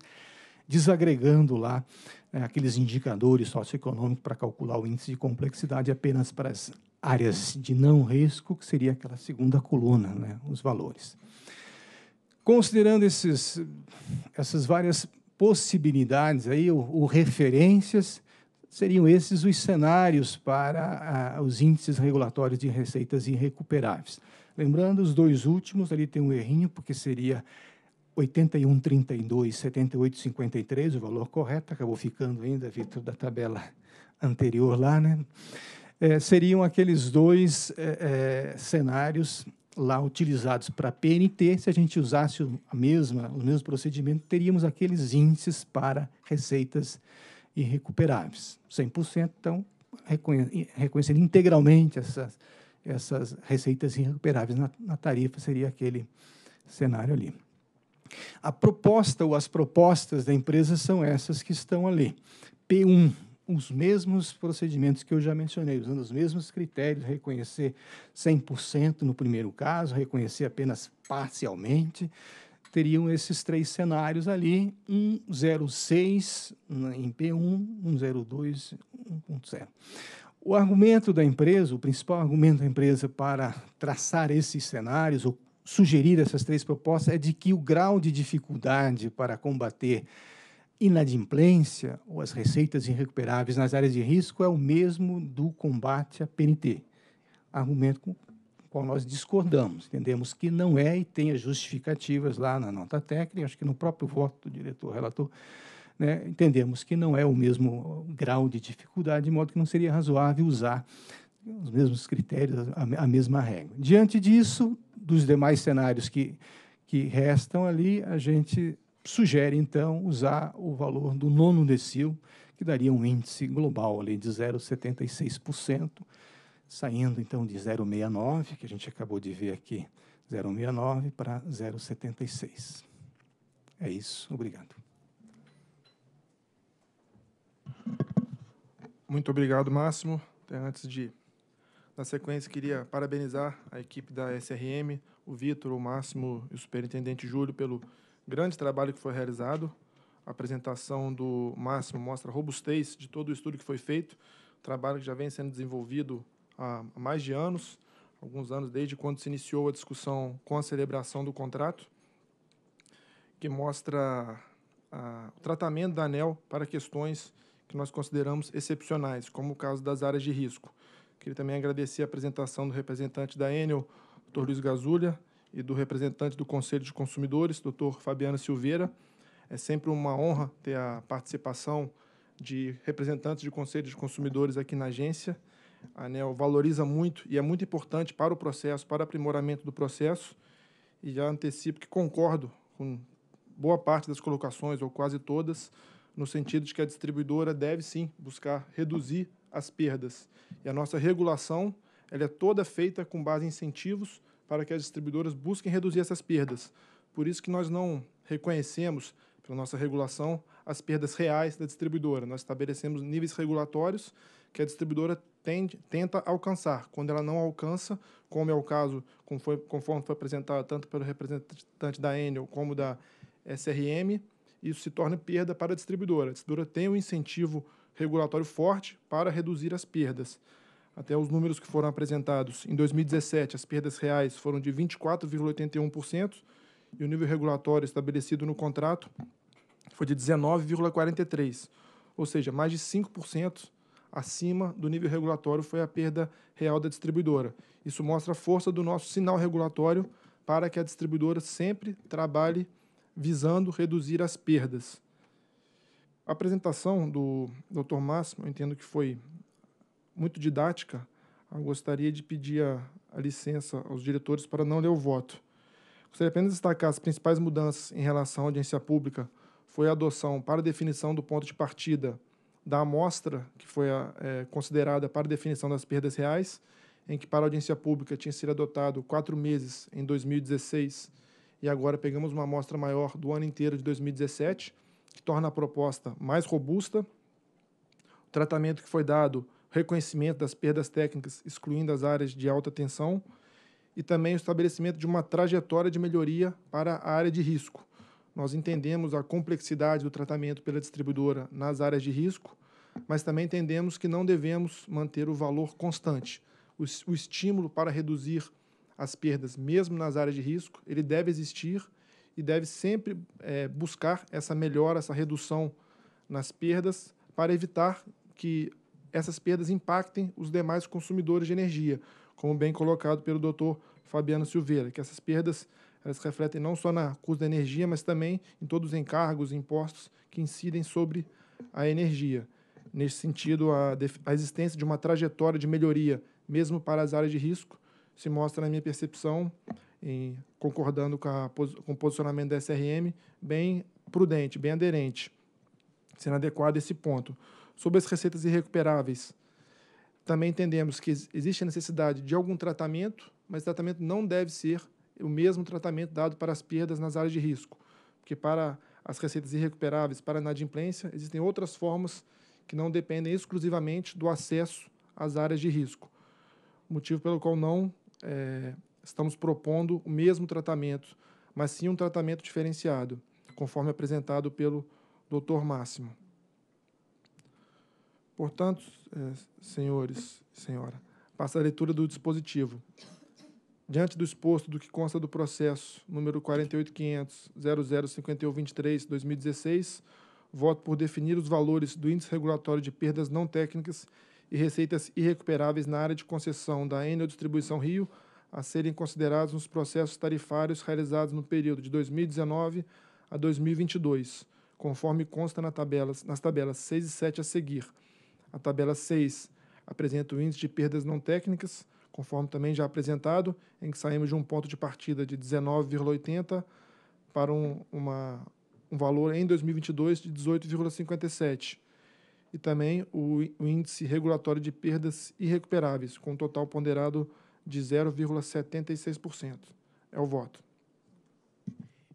H: desagregando lá eh, aqueles indicadores socioeconômicos para calcular o índice de complexidade apenas para as áreas de não risco, que seria aquela segunda coluna, né, os valores. Considerando esses, essas várias possibilidades aí, ou, referências, seriam esses os cenários para a, os índices regulatórios de receitas irrecuperáveis. Lembrando, os dois últimos, ali tem um errinho, porque seria 81,32, 78,53, o valor correto, acabou ficando ainda, Vitor, da tabela anterior lá, né? é, seriam aqueles dois é, é cenários lá utilizados para PNT. Se a gente usasse a mesma, o mesmo procedimento, teríamos aqueles índices para receitas irrecuperáveis. 100%, então, reconhecendo integralmente essas, essas receitas irrecuperáveis na, na tarifa, seria aquele cenário ali. A proposta ou as propostas da empresa são essas que estão ali. P1, os mesmos procedimentos que eu já mencionei, usando os mesmos critérios, reconhecer 100% no primeiro caso, reconhecer apenas parcialmente. Teriam esses três cenários ali, 1,06 né, em P1, 1,02, 1,0. O argumento da empresa, o principal argumento da empresa para traçar esses cenários ou sugerir essas três propostas é de que o grau de dificuldade para combater inadimplência ou as receitas irrecuperáveis nas áreas de risco é o mesmo do combate à PNT. Argumento com o qual nós discordamos. Entendemos que não é e tem as justificativas lá na nota técnica, acho que no próprio voto do diretor relator. Né, entendemos que não é o mesmo grau de dificuldade, de modo que não seria razoável usar os mesmos critérios, a, a mesma regra. Diante disso, dos demais cenários que, que restam ali, a gente sugere, então, usar o valor do nono decil, que daria um índice global ali, de 0,76%, saindo, então, de 0,69, que a gente acabou de ver aqui, 0,69 para 0,76. É isso. Obrigado.
E: Muito obrigado, Máximo. antes de, na sequência, queria parabenizar a equipe da SRM, o Vitor, o Máximo e o superintendente Júlio pelo grande trabalho que foi realizado. A apresentação do Máximo mostra a robustez de todo o estudo que foi feito, trabalho que já vem sendo desenvolvido há mais de anos, alguns anos desde quando se iniciou a discussão com a celebração do contrato, que mostra a, o tratamento da ANEL para questões que nós consideramos excepcionais, como o caso das áreas de risco. Queria também agradecer a apresentação do representante da Enel, Dr. Luiz Gazulha, e do representante do Conselho de Consumidores, doutor Fabiano Silveira. É sempre uma honra ter a participação de representantes de Conselho de Consumidores aqui na agência. A ANEL valoriza muito e é muito importante para o processo, para o aprimoramento do processo. E já antecipo que concordo com boa parte das colocações, ou quase todas, no sentido de que a distribuidora deve sim buscar reduzir as perdas. E a nossa regulação ela é toda feita com base em incentivos para que as distribuidoras busquem reduzir essas perdas. Por isso que nós não reconhecemos, pela nossa regulação, as perdas reais da distribuidora. Nós estabelecemos níveis regulatórios que a distribuidora tende, tenta alcançar. Quando ela não alcança, como é o caso, conforme foi apresentado tanto pelo representante da Enel como da SRM, eh, isso se torna perda para a distribuidora. A distribuidora tem um incentivo regulatório forte para reduzir as perdas. Até os números que foram apresentados, em 2017, as perdas reais foram de 24,81% e o nível regulatório estabelecido no contrato foi de 19,43%, ou seja, mais de 5% acima do nível regulatório foi a perda real da distribuidora. Isso mostra a força do nosso sinal regulatório para que a distribuidora sempre trabalhe visando reduzir as perdas. A apresentação do Dr. Máximo, eu entendo que foi muito didática, eu gostaria de pedir a, a licença aos diretores para não ler o voto. Gostaria apenas de destacar as principais mudanças em relação à audiência pública foi a adoção para definição do ponto de partida da amostra que foi a, é, considerada para definição das perdas reais, em que para a audiência pública tinha sido adotado quatro meses em 2016 e agora pegamos uma amostra maior do ano inteiro de 2017, que torna a proposta mais robusta. O tratamento que foi dado reconhecimento das perdas técnicas, excluindo as áreas de alta tensão, e também o estabelecimento de uma trajetória de melhoria para a área de risco. Nós entendemos a complexidade do tratamento pela distribuidora nas áreas de risco, mas também entendemos que não devemos manter o valor constante. O, o estímulo para reduzir as perdas, mesmo nas áreas de risco, ele deve existir e deve sempre é, buscar essa melhora, essa redução nas perdas, para evitar que essas perdas impactem os demais consumidores de energia, como bem colocado pelo Dr. Fabiano Silveira, que essas perdas elas refletem não só na custo da energia, mas também em todos os encargos, e impostos que incidem sobre a energia. Nesse sentido, a, a existência de uma trajetória de melhoria, mesmo para as áreas de risco, se mostra, na minha percepção, em, concordando com, a, com o posicionamento da SRM, bem prudente, bem aderente, sendo adequado a esse ponto sobre as receitas irrecuperáveis. Também entendemos que existe a necessidade de algum tratamento, mas o tratamento não deve ser o mesmo tratamento dado para as perdas nas áreas de risco, porque para as receitas irrecuperáveis, para a inadimplência, existem outras formas que não dependem exclusivamente do acesso às áreas de risco. Motivo pelo qual não é, estamos propondo o mesmo tratamento, mas sim um tratamento diferenciado, conforme apresentado pelo Dr. Máximo. Portanto, eh, senhores, senhora, passa a leitura do dispositivo. Diante do exposto do que consta do processo número 48.500.0051.23.2016, voto por definir os valores do índice regulatório de perdas não técnicas e receitas irrecuperáveis na área de concessão da Enel Distribuição Rio a serem considerados nos processos tarifários realizados no período de 2019 a 2022, conforme consta na nas tabelas 6 e 7 a seguir a tabela 6 apresenta o índice de perdas não técnicas, conforme também já apresentado, em que saímos de um ponto de partida de 19,80 para um, uma, um valor em 2022 de 18,57. E também o, o índice regulatório de perdas irrecuperáveis, com um total ponderado de 0,76%. É o voto.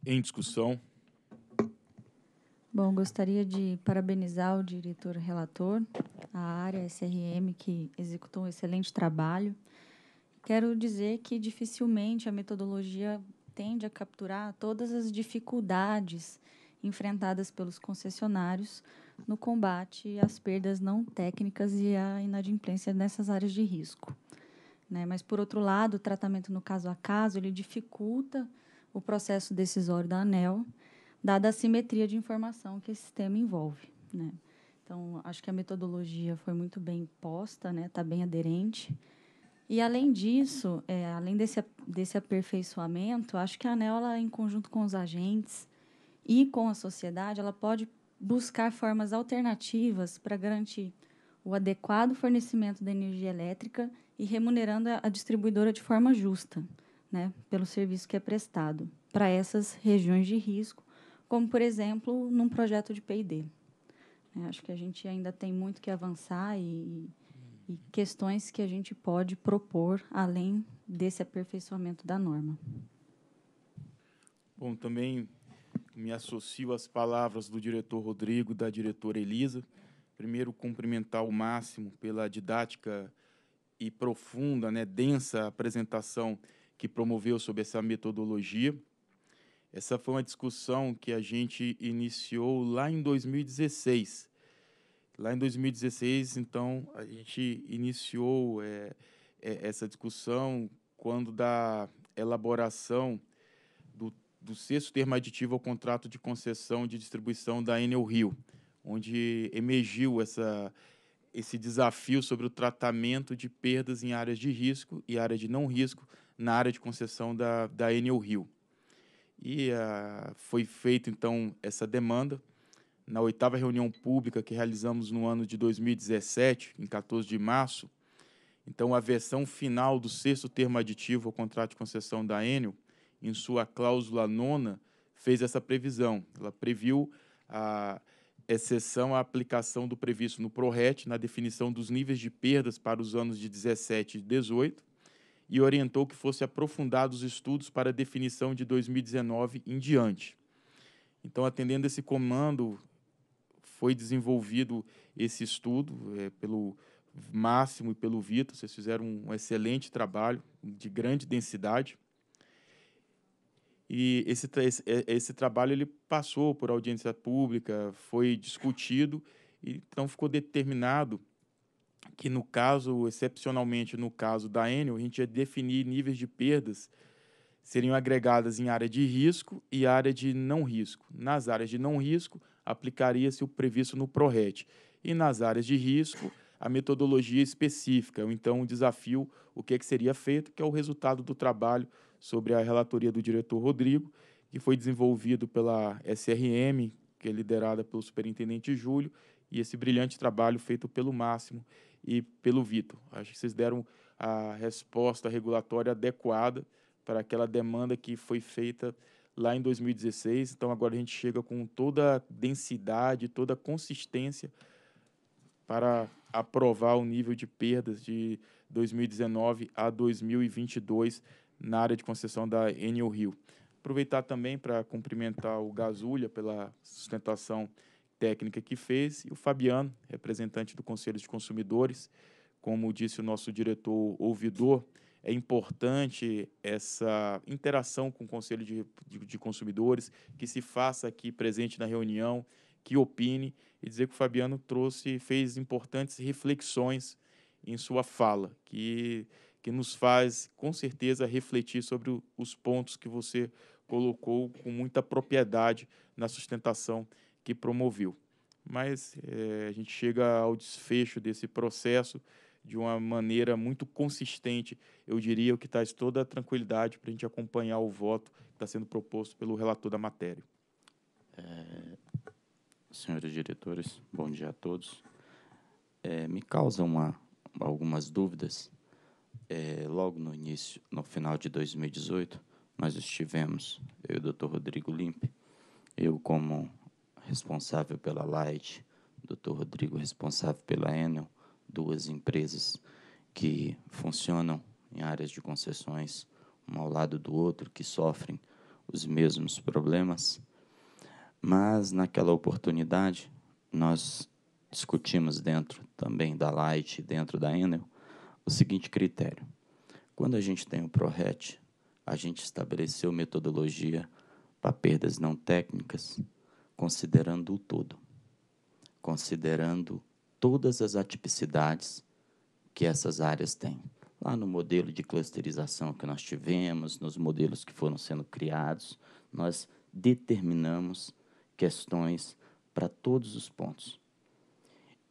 E: Em discussão.
D: Bom, gostaria de parabenizar o diretor relator, a área SRM, que executou um excelente trabalho. Quero dizer que dificilmente a metodologia tende a capturar todas as dificuldades enfrentadas pelos concessionários no combate às perdas não técnicas e à inadimplência nessas áreas de risco. Né? Mas, por outro lado, o tratamento no caso a caso ele dificulta o processo decisório da ANEL dada a simetria de informação que esse sistema envolve. Né? Então, acho que a metodologia foi muito bem posta, está né? Tá bem aderente. E, além disso, é, além desse, desse aperfeiçoamento, acho que a ANEL, ela, em conjunto com os agentes e com a sociedade, ela pode buscar formas alternativas para garantir o adequado fornecimento da energia elétrica e remunerando a, distribuidora de forma justa né, pelo serviço que é prestado para essas regiões de risco como, por exemplo, num projeto de P&D. Né? acho que a gente ainda tem muito que avançar e, e questões que a gente pode propor além desse aperfeiçoamento da norma.
A: Bom, também me associo às palavras do diretor Rodrigo e da diretora Elisa. Primeiro, cumprimentar o Máximo pela didática e profunda, né, densa apresentação que promoveu sobre essa metodologia. Essa foi uma discussão que a gente iniciou lá em 2016. Lá em 2016, então, a gente iniciou é, é, essa discussão quando da elaboração do, do sexto termo aditivo ao contrato de concessão de distribuição da Enel Rio, onde emergiu essa, esse desafio sobre o tratamento de perdas em áreas de risco e áreas de não risco na área de concessão da, da Enel Rio. E uh, foi feita, então, essa demanda. Na oitava reunião pública que realizamos no ano de 2017, em 14 de março, então a versão final do sexto termo aditivo ao contrato de concessão da Enel, em sua cláusula nona, fez essa previsão. Ela previu a exceção à aplicação do previsto no PRORET na definição dos níveis de perdas para os anos de 17 e 18 e orientou que fosse aprofundados os estudos para a definição de 2019 em diante. Então, atendendo esse comando, foi desenvolvido esse estudo é, pelo Máximo e pelo Vitor. Vocês fizeram um excelente trabalho, de grande densidade. E esse, esse, é, esse trabalho ele passou por audiência pública, foi discutido, e então ficou determinado que no caso, excepcionalmente no caso da Enel, a gente ia definir níveis de perdas seriam agregadas em área de risco e área de não risco. Nas áreas de não risco, aplicaria-se o previsto no PRORET. E nas áreas de risco, a metodologia específica, então o desafio, o que, é que seria feito, que é o resultado do trabalho sobre a relatoria do diretor Rodrigo, que foi desenvolvido pela SRM, que é liderada pelo superintendente Júlio, e esse brilhante trabalho feito pelo Máximo e pelo Vitor. Acho que vocês deram a resposta regulatória adequada para aquela demanda que foi feita lá em 2016. Então agora a gente chega com toda a densidade, toda a consistência para aprovar o nível de perdas de 2019 a 2022 na área de concessão da Enel Rio. Aproveitar também para cumprimentar o Gazulha pela sustentação técnica que fez, e o Fabiano, representante do Conselho de Consumidores, como disse o nosso diretor ouvidor, é importante essa interação com o Conselho de, de, de Consumidores, que se faça aqui presente na reunião, que opine, e dizer que o Fabiano trouxe, fez importantes reflexões em sua fala, que, que nos faz, com certeza, refletir sobre os pontos que você colocou com muita propriedade na sustentação que promoveu. Mas é, a gente chega ao desfecho desse processo de uma maneira muito consistente, eu diria, o que traz toda a tranquilidade para a gente acompanhar o voto que está sendo proposto pelo relator da matéria.
I: É, senhores diretores, bom dia a todos. É, me causa uma, algumas dúvidas. É, logo no início, no final de 2018, nós estivemos, eu e o Dr. Rodrigo Limpe, eu como responsável pela Light, Dr. Rodrigo, responsável pela Enel, duas empresas que funcionam em áreas de concessões, um ao lado do outro, que sofrem os mesmos problemas. Mas naquela oportunidade, nós discutimos dentro também da Light, dentro da Enel, o seguinte critério. Quando a gente tem o ProRet, a gente estabeleceu metodologia para perdas não técnicas considerando o todo, considerando todas as atipicidades que essas áreas têm. Lá no modelo de clusterização que nós tivemos, nos modelos que foram sendo criados, nós determinamos questões para todos os pontos.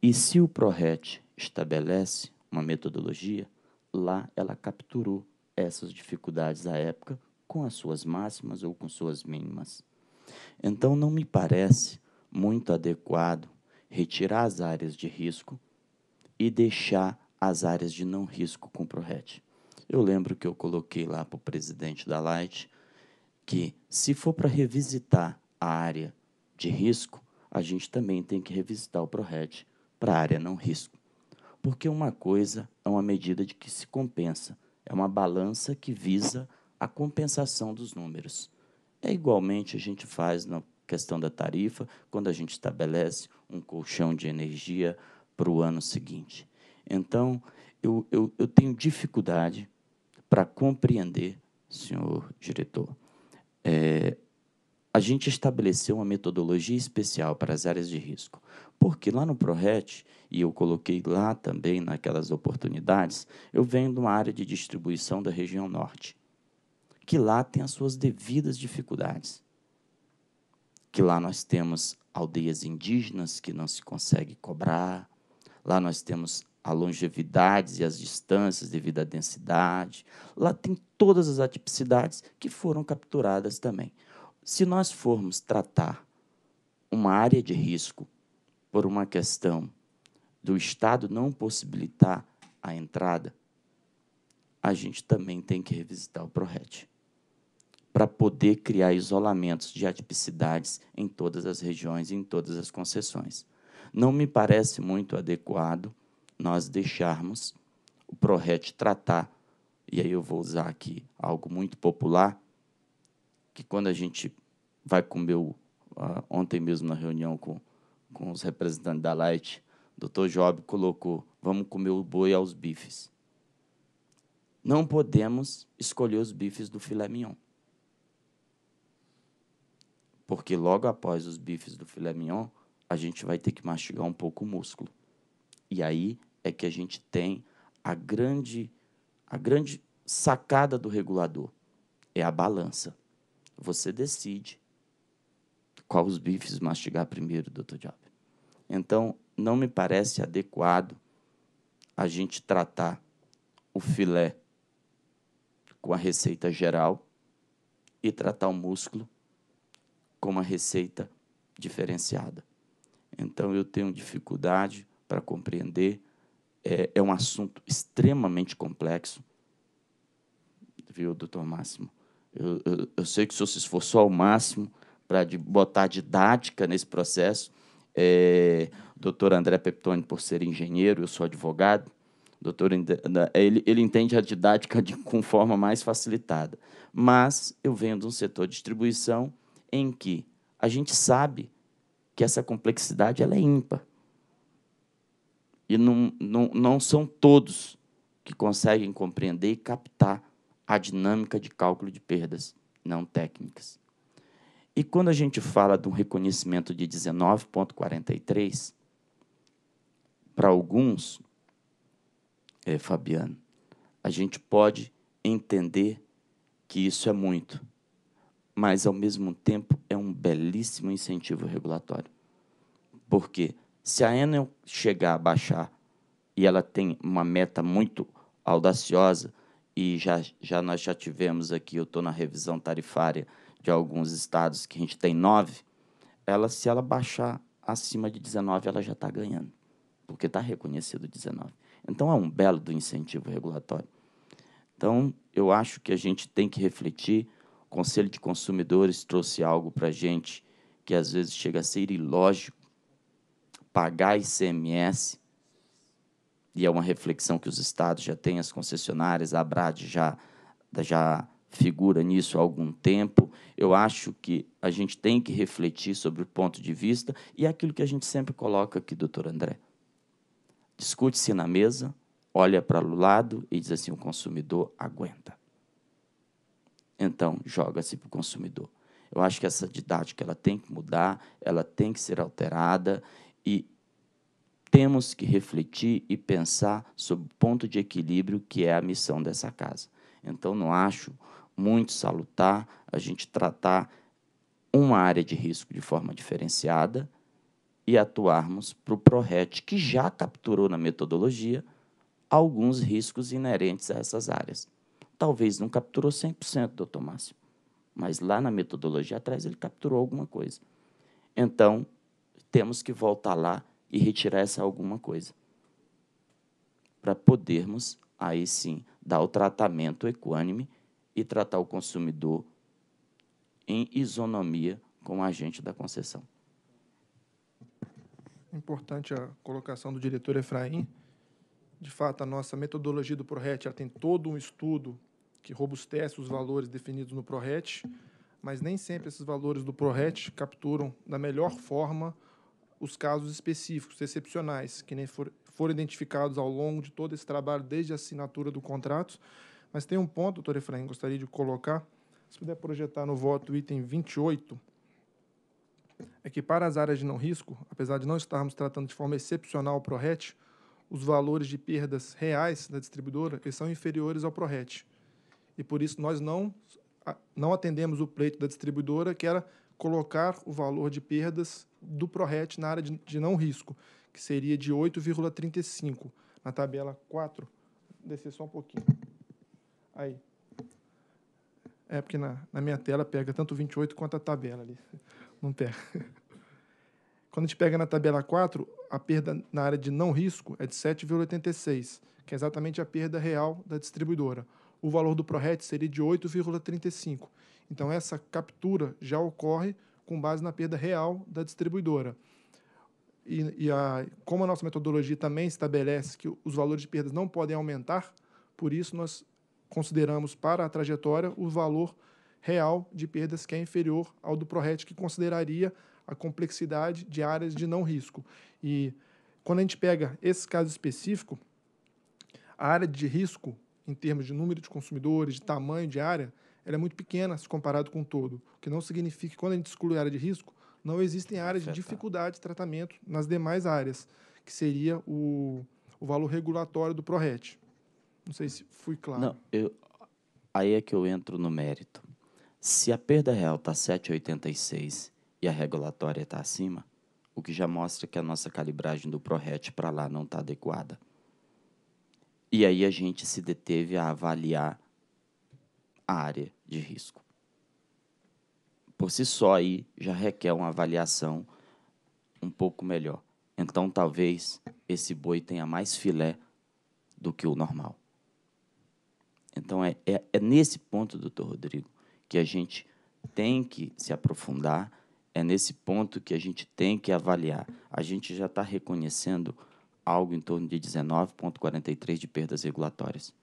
I: E se o ProRet estabelece uma metodologia, lá ela capturou essas dificuldades à época com as suas máximas ou com suas mínimas. Então, não me parece muito adequado retirar as áreas de risco e deixar as áreas de não risco com o ProRet. Eu lembro que eu coloquei lá para o presidente da Light que, se for para revisitar a área de risco, a gente também tem que revisitar o ProRet para a área não risco. Porque uma coisa é uma medida de que se compensa, é uma balança que visa a compensação dos números. É igualmente a gente faz na questão da tarifa, quando a gente estabelece um colchão de energia para o ano seguinte. Então, eu, eu, eu tenho dificuldade para compreender, senhor diretor, é, a gente estabeleceu uma metodologia especial para as áreas de risco. Porque lá no ProRet, e eu coloquei lá também naquelas oportunidades, eu venho de uma área de distribuição da região norte que lá tem as suas devidas dificuldades, que lá nós temos aldeias indígenas que não se consegue cobrar, lá nós temos a longevidades e as distâncias devido à densidade, lá tem todas as atipicidades que foram capturadas também. Se nós formos tratar uma área de risco por uma questão do Estado não possibilitar a entrada, a gente também tem que revisitar o PRORET para poder criar isolamentos de atipicidades em todas as regiões, e em todas as concessões. Não me parece muito adequado nós deixarmos o ProRet tratar, e aí eu vou usar aqui algo muito popular, que quando a gente vai comer, uh, ontem mesmo na reunião com, com os representantes da Light, o doutor Job colocou, vamos comer o boi aos bifes. Não podemos escolher os bifes do filé mignon porque logo após os bifes do filé mignon, a gente vai ter que mastigar um pouco o músculo. E aí é que a gente tem a grande a grande sacada do regulador é a balança. Você decide qual os bifes mastigar primeiro, doutor Diabo. Então, não me parece adequado a gente tratar o filé com a receita geral e tratar o músculo com uma receita diferenciada. Então eu tenho dificuldade para compreender. É, é, um assunto extremamente complexo, viu, doutor Máximo? Eu, eu, eu, sei que o senhor se esforçou ao máximo para botar didática nesse processo. É, doutor André Peptoni, por ser engenheiro, eu sou advogado. Doutor, ele, ele entende a didática de, com forma mais facilitada. Mas eu venho de um setor de distribuição em que a gente sabe que essa complexidade ela é ímpar. E não, não, não são todos que conseguem compreender e captar a dinâmica de cálculo de perdas não técnicas. E quando a gente fala de um reconhecimento de 19,43, para alguns, é, Fabiano, a gente pode entender que isso é muito mas ao mesmo tempo é um belíssimo incentivo regulatório. Porque se a Enel chegar a baixar e ela tem uma meta muito audaciosa, e já, já nós já tivemos aqui, eu estou na revisão tarifária de alguns estados que a gente tem nove, ela, se ela baixar acima de 19, ela já está ganhando, porque está reconhecido 19. Então é um belo do incentivo regulatório. Então, eu acho que a gente tem que refletir Conselho de Consumidores trouxe algo para a gente que às vezes chega a ser ilógico. Pagar ICMS, e é uma reflexão que os estados já têm, as concessionárias, a Abrad já, já figura nisso há algum tempo. Eu acho que a gente tem que refletir sobre o ponto de vista e é aquilo que a gente sempre coloca aqui, doutor André. Discute-se na mesa, olha para o lado e diz assim: o consumidor aguenta então joga-se para o consumidor. Eu acho que essa didática ela tem que mudar, ela tem que ser alterada e temos que refletir e pensar sobre o ponto de equilíbrio que é a missão dessa casa. Então, não acho muito salutar a gente tratar uma área de risco de forma diferenciada e atuarmos para o ProRet, que já capturou na metodologia alguns riscos inerentes a essas áreas. Talvez não capturou 100%, doutor Márcio, mas lá na metodologia atrás ele capturou alguma coisa. Então, temos que voltar lá e retirar essa alguma coisa para podermos, aí sim, dar o tratamento equânime e tratar o consumidor em isonomia com o agente da concessão.
E: Importante a colocação do diretor Efraim. De fato, a nossa metodologia do ProRet tem todo um estudo que robustece os valores definidos no ProRet, mas nem sempre esses valores do ProRet capturam da melhor forma os casos específicos, excepcionais, que nem for, foram identificados ao longo de todo esse trabalho, desde a assinatura do contrato. Mas tem um ponto, doutor Efraim, gostaria de colocar, se puder projetar no voto o item 28, é que para as áreas de não risco, apesar de não estarmos tratando de forma excepcional o ProRet, os valores de perdas reais da distribuidora eles são inferiores ao ProRet. E por isso nós não, não atendemos o pleito da distribuidora, que era colocar o valor de perdas do ProRet na área de, de não risco, que seria de 8,35 na tabela 4. Descer só um pouquinho. Aí. É porque na, na minha tela pega tanto 28 quanto a tabela ali. Não pega. Quando a gente pega na tabela 4, a perda na área de não risco é de 7,86, que é exatamente a perda real da distribuidora. O valor do ProRet seria de 8,35. Então, essa captura já ocorre com base na perda real da distribuidora. E, e a, como a nossa metodologia também estabelece que os valores de perdas não podem aumentar, por isso nós consideramos para a trajetória o valor real de perdas que é inferior ao do ProRet, que consideraria a complexidade de áreas de não risco. E quando a gente pega esse caso específico, a área de risco, em termos de número de consumidores, de tamanho de área, ela é muito pequena se comparado com o todo. O que não significa que, quando a gente exclui a área de risco, não existem áreas de dificuldade de tratamento nas demais áreas, que seria o, o valor regulatório do PRORET. Não sei se fui claro. Não,
I: eu, aí é que eu entro no mérito. Se a perda real está 7,86 e a regulatória está acima, o que já mostra que a nossa calibragem do ProRet para lá não está adequada. E aí a gente se deteve a avaliar a área de risco. Por si só aí já requer uma avaliação um pouco melhor. Então talvez esse boi tenha mais filé do que o normal. Então é, é, é nesse ponto, doutor Rodrigo, que a gente tem que se aprofundar é nesse ponto que a gente tem que avaliar. A gente já está reconhecendo algo em torno de 19,43% de perdas regulatórias.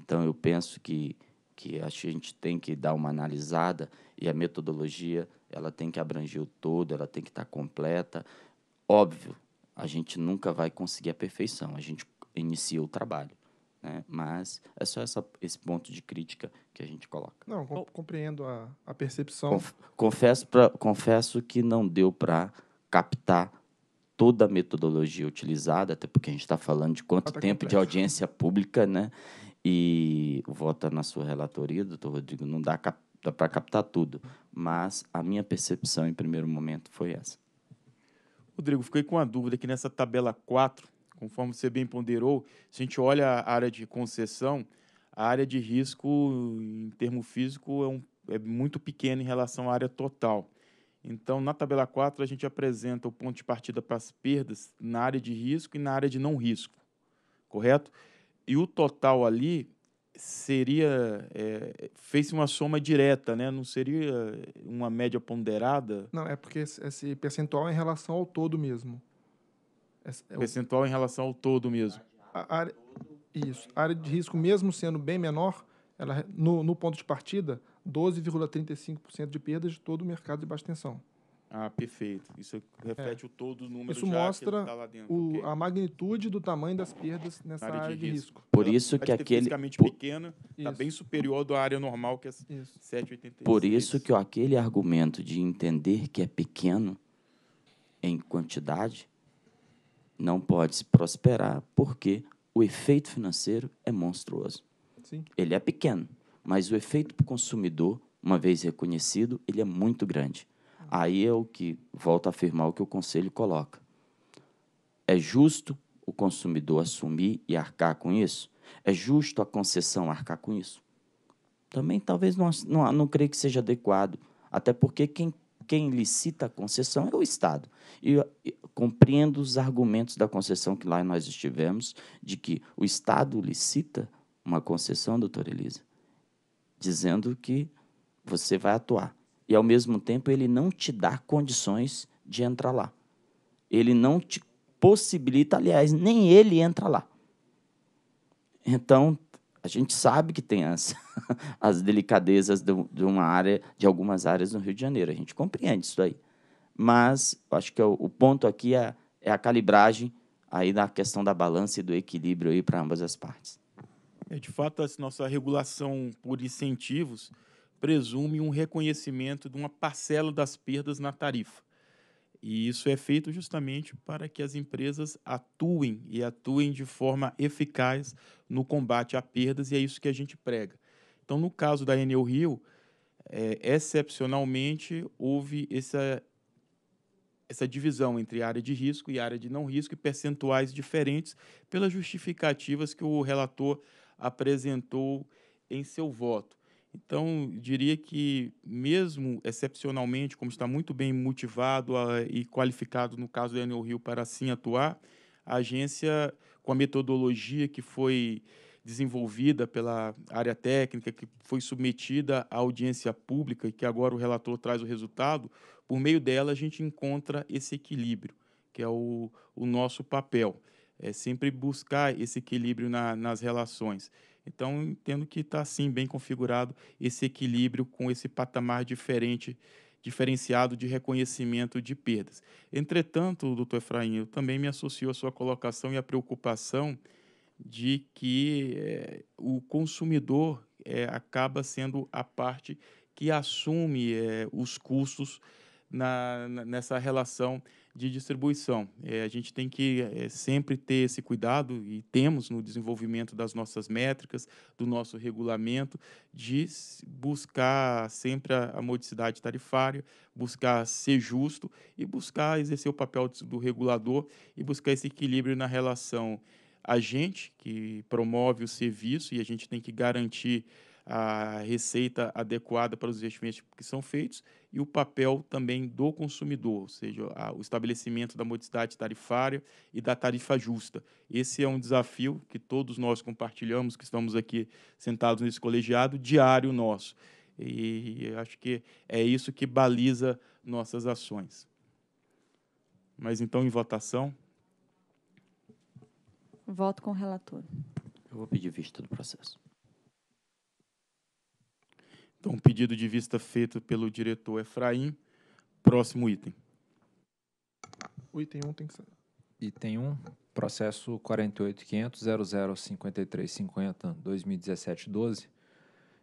I: Então, eu penso que, que a gente tem que dar uma analisada e a metodologia ela tem que abranger o todo, ela tem que estar tá completa. Óbvio, a gente nunca vai conseguir a perfeição, a gente inicia o trabalho né? Mas é só essa, esse ponto de crítica que a gente coloca.
E: Não, com, compreendo a, a percepção. Conf,
I: confesso, pra, confesso que não deu para captar toda a metodologia utilizada, até porque a gente está falando de quanto tá tempo complexo. de audiência pública, né? E vota na sua relatoria, doutor Rodrigo, não dá, dá para captar tudo. Mas a minha percepção em primeiro momento foi essa.
A: Rodrigo, fiquei com uma dúvida que nessa tabela 4 Conforme você bem ponderou, se a gente olha a área de concessão, a área de risco, em termo físico, é, um, é muito pequena em relação à área total. Então, na tabela 4, a gente apresenta o ponto de partida para as perdas na área de risco e na área de não risco, correto? E o total ali seria é, fez uma soma direta, né? Não seria uma média ponderada?
E: Não, é porque esse percentual é em relação ao todo mesmo. Essa, é o...
A: Percentual em relação ao todo mesmo. A área,
E: isso. A área de risco, mesmo sendo bem menor, ela, no, no ponto de partida, 12,35% de perdas de todo o mercado de baixa tensão.
A: Ah, perfeito. Isso reflete é. o todo o número Isso mostra tá lá dentro. O,
E: okay. a magnitude do tamanho das perdas nessa área, área de, de risco.
A: risco. Por isso que aquele por... pequena está bem superior à área normal que é 7,86. Por
I: isso que aquele argumento de entender que é pequeno em quantidade não pode se prosperar porque o efeito financeiro é monstruoso. Sim. Ele é pequeno, mas o efeito para o consumidor, uma vez reconhecido, ele é muito grande. Aí é o que volto a afirmar o que o conselho coloca. É justo o consumidor assumir e arcar com isso? É justo a concessão arcar com isso? Também talvez não, não, não creio que seja adequado. Até porque quem quem licita a concessão é o Estado. E compreendo os argumentos da concessão que lá nós estivemos, de que o Estado licita uma concessão, doutora Elisa, dizendo que você vai atuar. E, ao mesmo tempo, ele não te dá condições de entrar lá. Ele não te possibilita, aliás, nem ele entra lá. Então, a gente sabe que tem as, as delicadezas de, de uma área, de algumas áreas no Rio de Janeiro. A gente compreende isso aí. Mas acho que é o, o ponto aqui é, é a calibragem aí da questão da balança e do equilíbrio aí para ambas as partes.
A: É, de fato, a nossa regulação por incentivos presume um reconhecimento de uma parcela das perdas na tarifa. E isso é feito justamente para que as empresas atuem e atuem de forma eficaz no combate a perdas, e é isso que a gente prega. Então, no caso da Enel Rio, é, excepcionalmente houve essa, essa divisão entre área de risco e área de não risco e percentuais diferentes pelas justificativas que o relator apresentou em seu voto. Então, diria que, mesmo excepcionalmente, como está muito bem motivado a, ah, e qualificado, no caso do Enel Rio, para assim atuar, a agência, com a metodologia que foi desenvolvida pela área técnica, que foi submetida à audiência pública e que agora o relator traz o resultado, por meio dela a gente encontra esse equilíbrio, que é o, o nosso papel. É sempre buscar esse equilíbrio na, nas relações. Então, entendo que está, sim, bem configurado esse equilíbrio com esse patamar diferente, diferenciado de reconhecimento de perdas. Entretanto, doutor Efraim, eu também me associo à sua colocação e à preocupação de que é, o consumidor é, acaba sendo a parte que assume é, os custos na, nessa relação de distribuição. É, a gente tem que é, sempre ter esse cuidado, e temos no desenvolvimento das nossas métricas, do nosso regulamento, de buscar sempre a, a modicidade tarifária, buscar ser justo e buscar exercer o papel do regulador e buscar esse equilíbrio na relação a gente que promove o serviço e a gente tem que garantir a receita adequada para os investimentos que são feitos e o papel também do consumidor, ou seja, a, o estabelecimento da modicidade tarifária e da tarifa justa. Esse é um desafio que todos nós compartilhamos, que estamos aqui sentados nesse colegiado, diário nosso. E acho que é isso que baliza nossas ações. Mas então, em votação.
D: Voto com o relator.
A: Eu vou pedir vista do processo. Então, um pedido de vista feito pelo diretor Efraim.
C: Próximo item.
E: O item 1 um tem que ser.
C: Item 1, um, processo 48.500.005350-2017-12.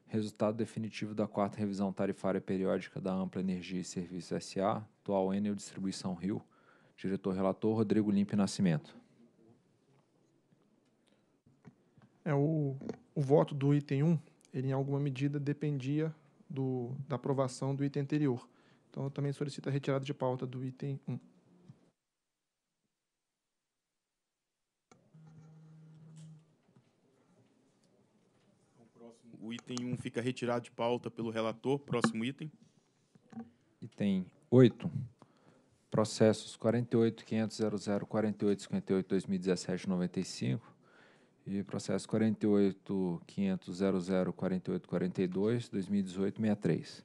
C: Resultado definitivo da quarta revisão tarifária periódica da Ampla Energia e Serviços SA, atual Enel Distribuição Rio. Diretor relator Rodrigo Limpe Nascimento.
E: É o, o voto do item 1 um ele em alguma medida dependia do, da aprovação do item anterior. Então, eu também solicito a retirada de pauta do item 1.
A: O item 1 fica retirado de pauta pelo relator. Próximo item.
C: Item 8. Processos 48.500.0048.58.2017.95 e processo 48.500.00.48.42.2018.63.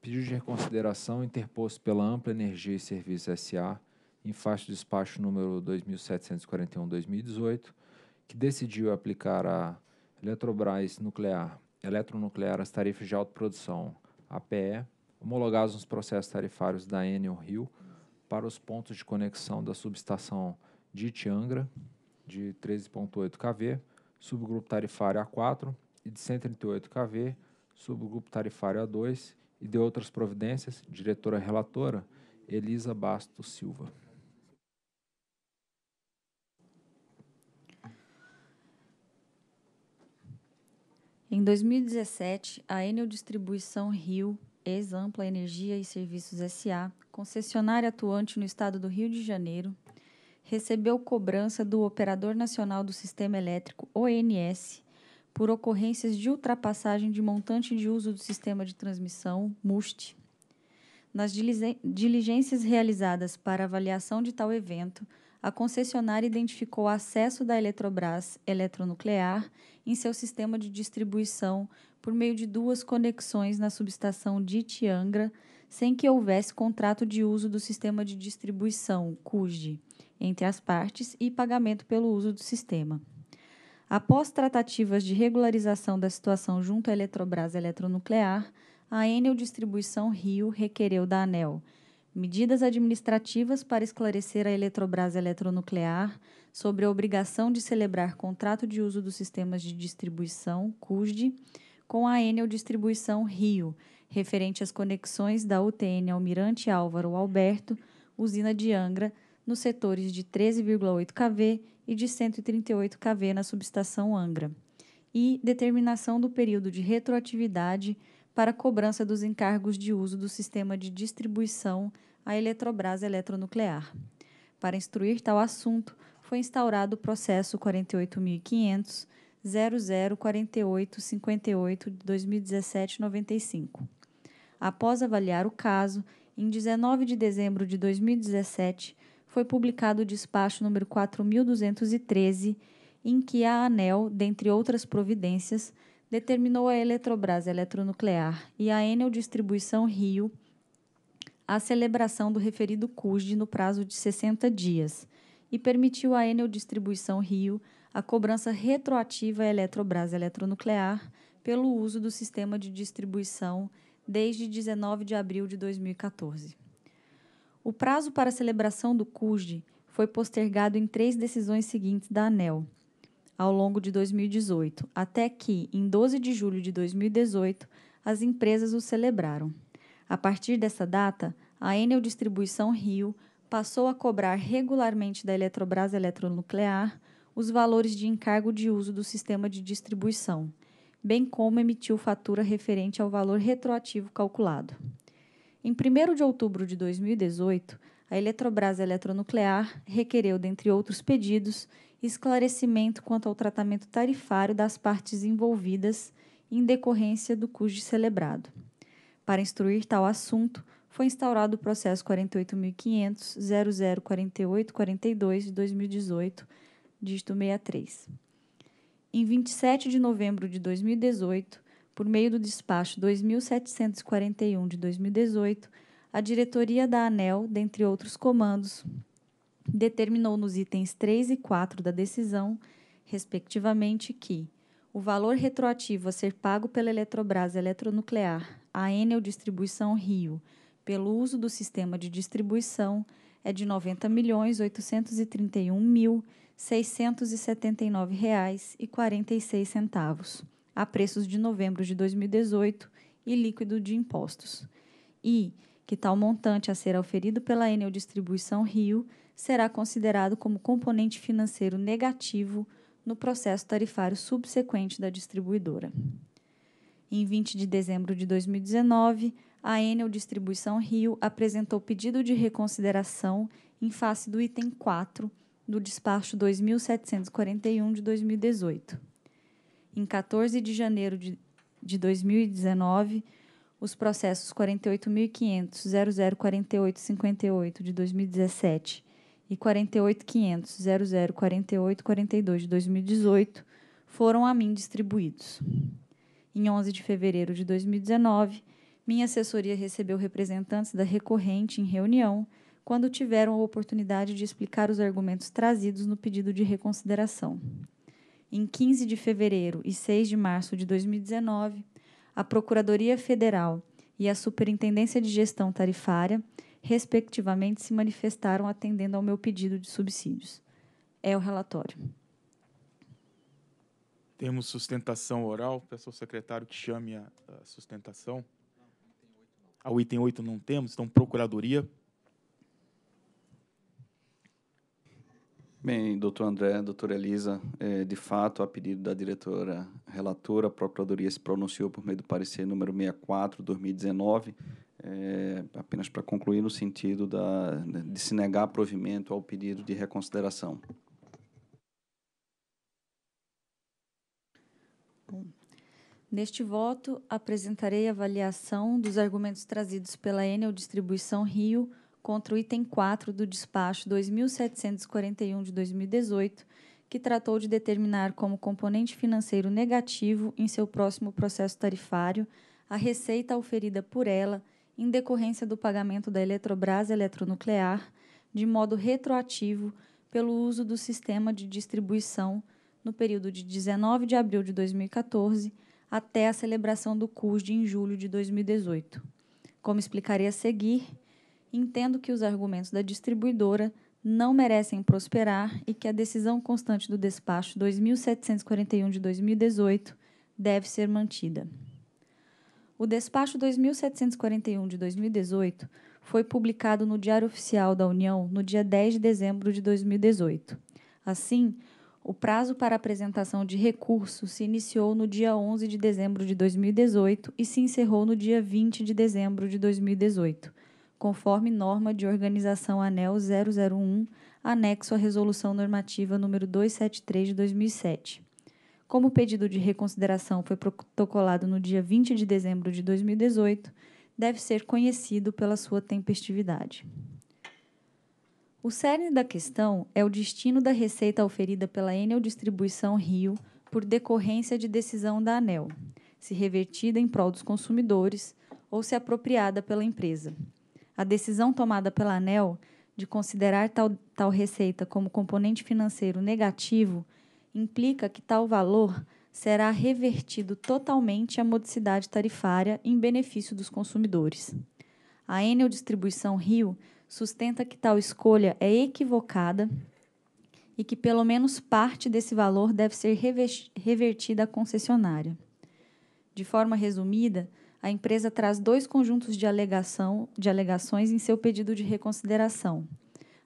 C: Pedido de reconsideração interposto pela Ampla Energia e Serviços SA em faixa de despacho número 2741-2018, que decidiu aplicar a Eletrobras Nuclear, Eletronuclear as tarifas de autoprodução, APE, homologadas nos processos tarifários da Enel Rio para os pontos de conexão da subestação de Itiangra, de 13,8 kV, subgrupo tarifário A4 e de 138 kV, subgrupo tarifário A2 e de outras providências, diretora relatora Elisa Bastos Silva.
D: Em 2017, a Enel Distribuição Rio, ex-Ampla Energia e Serviços SA, concessionária atuante no estado do Rio de Janeiro, recebeu cobrança do Operador Nacional do Sistema Elétrico, ONS, por ocorrências de ultrapassagem de montante de uso do sistema de transmissão, MUST. Nas diligências realizadas para avaliação de tal evento, a concessionária identificou acesso da Eletrobras Eletronuclear em seu sistema de distribuição por meio de duas conexões na subestação de Tiangra, sem que houvesse contrato de uso do sistema de distribuição, CUGE, entre as partes e pagamento pelo uso do sistema. Após tratativas de regularização da situação junto à Eletrobras Eletronuclear, a Enel Distribuição Rio requereu da ANEL medidas administrativas para esclarecer a Eletrobras Eletronuclear sobre a obrigação de celebrar contrato de uso dos sistemas de distribuição, CUSD, com a Enel Distribuição Rio, referente às conexões da UTN Almirante Álvaro Alberto, usina de Angra, nos setores de 13,8 kV e de 138 kV na subestação Angra, e determinação do período de retroatividade para cobrança dos encargos de uso do sistema de distribuição à Eletrobras Eletronuclear. Para instruir tal assunto, foi instaurado o processo 48.500 de 2017-95. Após avaliar o caso, em 19 de dezembro de 2017, foi publicado o despacho número 4213, em que a ANEL, dentre outras providências, determinou à Eletrobras Eletronuclear e à Enel Distribuição Rio a celebração do referido CUSD no prazo de 60 dias e permitiu à Enel Distribuição Rio a cobrança retroativa à Eletrobras Eletronuclear pelo uso do sistema de distribuição desde 19 de abril de 2014. O prazo para a celebração do CUSD foi postergado em três decisões seguintes da ANEL ao longo de 2018, até que, em 12 de julho de 2018, as empresas o celebraram. A partir dessa data, a Enel Distribuição Rio passou a cobrar regularmente da Eletrobras Eletronuclear os valores de encargo de uso do sistema de distribuição, bem como emitiu fatura referente ao valor retroativo calculado. Em 1 de outubro de 2018, a Eletrobras Eletronuclear requereu, dentre outros pedidos, esclarecimento quanto ao tratamento tarifário das partes envolvidas em decorrência do CUSD celebrado. Para instruir tal assunto, foi instaurado o processo 48.500.004842 de 2018, dígito 63. Em 27 de novembro de 2018, por meio do despacho 2741 de 2018, a diretoria da ANEL, dentre outros comandos, determinou nos itens 3 e 4 da decisão, respectivamente, que o valor retroativo a ser pago pela Eletrobras Eletronuclear à Enel Distribuição Rio pelo uso do sistema de distribuição é de R$ 90.831.679,46 a preços de novembro de 2018 e líquido de impostos. E que tal montante a ser oferido pela Enel Distribuição Rio será considerado como componente financeiro negativo no processo tarifário subsequente da distribuidora. Em 20 de dezembro de 2019, a Enel Distribuição Rio apresentou pedido de reconsideração em face do item 4 do despacho 2741 de 2018 em 14 de janeiro de, de 2019, os processos 48.500.004858 de 2017 e 48.500.004842 de 2018 foram a mim distribuídos. Em 11 de fevereiro de 2019, minha assessoria recebeu representantes da recorrente em reunião quando tiveram a oportunidade de explicar os argumentos trazidos no pedido de reconsideração em 15 de fevereiro e 6 de março de 2019, a Procuradoria Federal e a Superintendência de Gestão Tarifária, respectivamente, se manifestaram atendendo ao meu pedido de subsídios. É o relatório.
A: Temos sustentação oral. Peço ao secretário que chame a, a sustentação. Ao ah, item 8 não temos, então
B: Procuradoria Bem, doutor André, doutora Elisa, é, de fato, a pedido da diretora relatora, a Procuradoria se pronunciou por meio do parecer número 64, 2019, é, apenas para concluir no sentido da, né, de se negar provimento ao pedido de reconsideração.
D: Bom. Neste voto, apresentarei a avaliação dos argumentos trazidos pela Enel Distribuição Rio contra o item 4 do despacho 2741 de 2018, que tratou de determinar como componente financeiro negativo em seu próximo processo tarifário a receita oferida por ela em decorrência do pagamento da Eletrobras Eletronuclear de modo retroativo pelo uso do sistema de distribuição no período de 19 de abril de 2014 até a celebração do CUSD em julho de 2018. Como explicarei a seguir, entendo que os argumentos da distribuidora não merecem prosperar e que a decisão constante do despacho 2741 de 2018 deve ser mantida. O despacho 2741 de 2018 foi publicado no Diário Oficial da União no dia 10 de dezembro de 2018. Assim, o prazo para apresentação de recurso se iniciou no dia 11 de dezembro de 2018 e se encerrou no dia 20 de dezembro de 2018 conforme norma de organização ANEL 001, anexo à Resolução Normativa número 273 de 2007. Como o pedido de reconsideração foi protocolado no dia 20 de dezembro de 2018, deve ser conhecido pela sua tempestividade. O cerne da questão é o destino da receita oferida pela Enel Distribuição Rio por decorrência de decisão da ANEL, se revertida em prol dos consumidores ou se apropriada pela empresa, a decisão tomada pela ANEL de considerar tal, tal receita como componente financeiro negativo implica que tal valor será revertido totalmente à modicidade tarifária em benefício dos consumidores. A Enel Distribuição Rio sustenta que tal escolha é equivocada e que pelo menos parte desse valor deve ser revertida à concessionária. De forma resumida, a empresa traz dois conjuntos de, alegação, de alegações em seu pedido de reconsideração.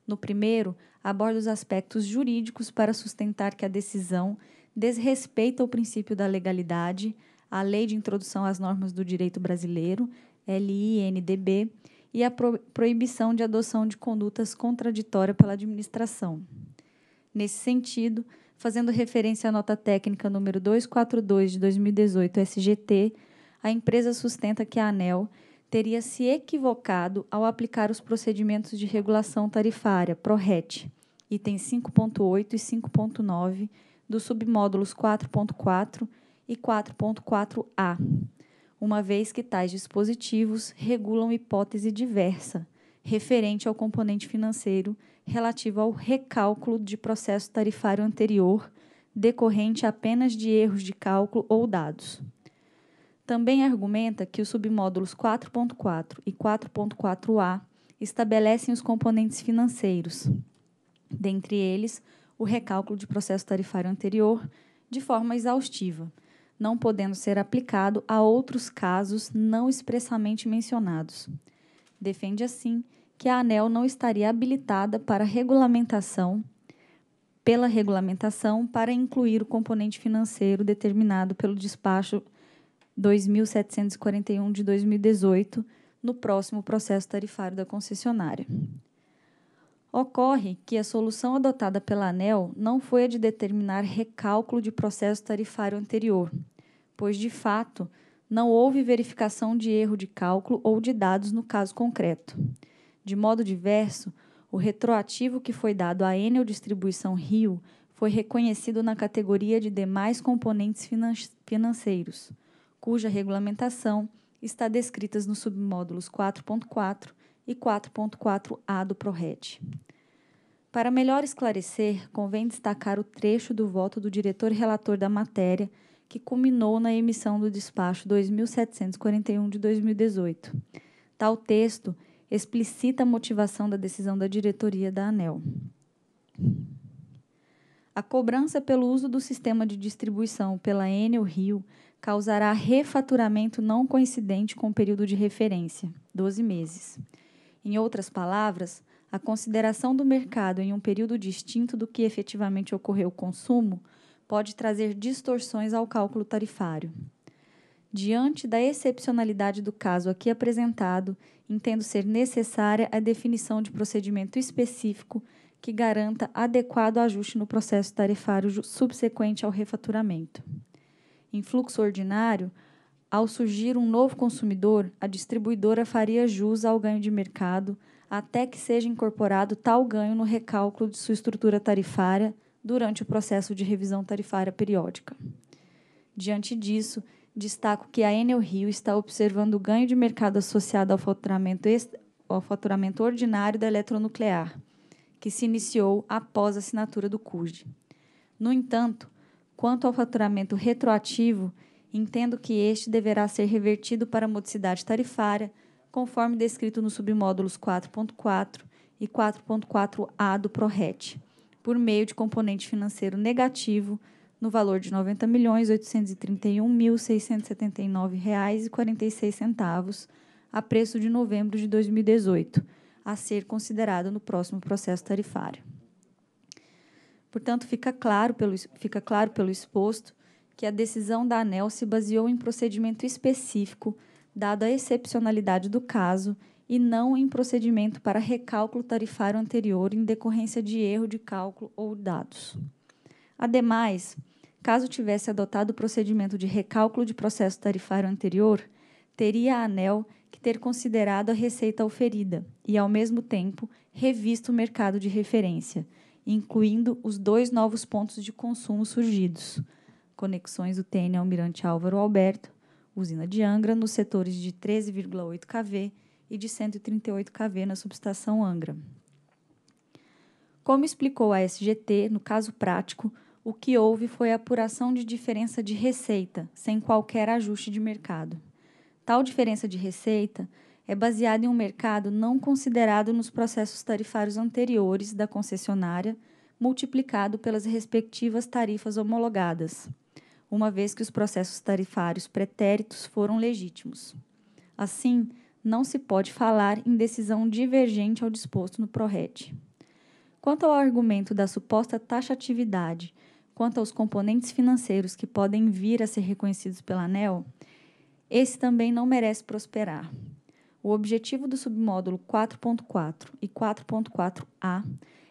D: No primeiro, aborda os aspectos jurídicos para sustentar que a decisão desrespeita o princípio da legalidade, a Lei de Introdução às Normas do Direito Brasileiro, LINDB, e a pro proibição de adoção de condutas contraditórias pela administração. Nesse sentido, fazendo referência à nota técnica número 242 de 2018 SGT, a empresa sustenta que a ANEL teria se equivocado ao aplicar os procedimentos de regulação tarifária, PRORET, itens 5.8 e 5.9 dos submódulos 4.4 e 4.4a, uma vez que tais dispositivos regulam hipótese diversa referente ao componente financeiro relativo ao recálculo de processo tarifário anterior decorrente apenas de erros de cálculo ou dados também argumenta que os submódulos 4.4 e 4.4a estabelecem os componentes financeiros, dentre eles o recálculo de processo tarifário anterior, de forma exaustiva, não podendo ser aplicado a outros casos não expressamente mencionados. Defende assim que a ANEL não estaria habilitada para regulamentação pela regulamentação para incluir o componente financeiro determinado pelo despacho 2741 de 2018 no próximo processo tarifário da concessionária. Ocorre que a solução adotada pela ANEL não foi a de determinar recálculo de processo tarifário anterior, pois, de fato, não houve verificação de erro de cálculo ou de dados no caso concreto. De modo diverso, o retroativo que foi dado à Enel Distribuição Rio foi reconhecido na categoria de demais componentes finan financeiros, cuja regulamentação está descrita nos submódulos 4.4 e 4.4a do PRORET. Para melhor esclarecer, convém destacar o trecho do voto do diretor relator da matéria, que culminou na emissão do despacho 2741 de 2018. Tal texto explicita a motivação da decisão da diretoria da ANEL. A cobrança pelo uso do sistema de distribuição pela Enel Rio causará refaturamento não coincidente com o período de referência, 12 meses. Em outras palavras, a consideração do mercado em um período distinto do que efetivamente ocorreu o consumo pode trazer distorções ao cálculo tarifário. Diante da excepcionalidade do caso aqui apresentado, entendo ser necessária a definição de procedimento específico que garanta adequado ajuste no processo tarifário subsequente ao refaturamento em fluxo ordinário, ao surgir um novo consumidor, a distribuidora faria jus ao ganho de mercado até que seja incorporado tal ganho no recálculo de sua estrutura tarifária durante o processo de revisão tarifária periódica. Diante disso, destaco que a Enel Rio está observando o ganho de mercado associado ao faturamento, ao faturamento ordinário da eletronuclear, que se iniciou após a assinatura do CURD. No entanto, Quanto ao faturamento retroativo, entendo que este deverá ser revertido para a modicidade tarifária, conforme descrito nos submódulos 4.4 e 4.4a do PRORET, por meio de componente financeiro negativo no valor de R$ 90.831.679,46 a preço de novembro de 2018, a ser considerado no próximo processo tarifário. Portanto, fica claro pelo, fica claro pelo exposto que a decisão da ANEL se baseou em procedimento específico, dada a excepcionalidade do caso, e não em procedimento para recálculo tarifário anterior em decorrência de erro de cálculo ou dados. Ademais, caso tivesse adotado o procedimento de recálculo de processo tarifário anterior, teria a ANEL que ter considerado a receita oferida e, ao mesmo tempo, revisto o mercado de referência – incluindo os dois novos pontos de consumo surgidos: conexões UTN Almirante Álvaro Alberto, usina de Angra, nos setores de 13,8 kV e de 138 kV na subestação Angra. Como explicou a SGT, no caso prático, o que houve foi a apuração de diferença de receita, sem qualquer ajuste de mercado. Tal diferença de receita é baseada em um mercado não considerado nos processos tarifários anteriores da concessionária, multiplicado pelas respectivas tarifas homologadas, uma vez que os processos tarifários pretéritos foram legítimos. Assim, não se pode falar em decisão divergente ao disposto no PRORET. Quanto ao argumento da suposta taxatividade quanto aos componentes financeiros que podem vir a ser reconhecidos pela ANEL, esse também não merece prosperar. O objetivo do submódulo 4.4 e 4.4a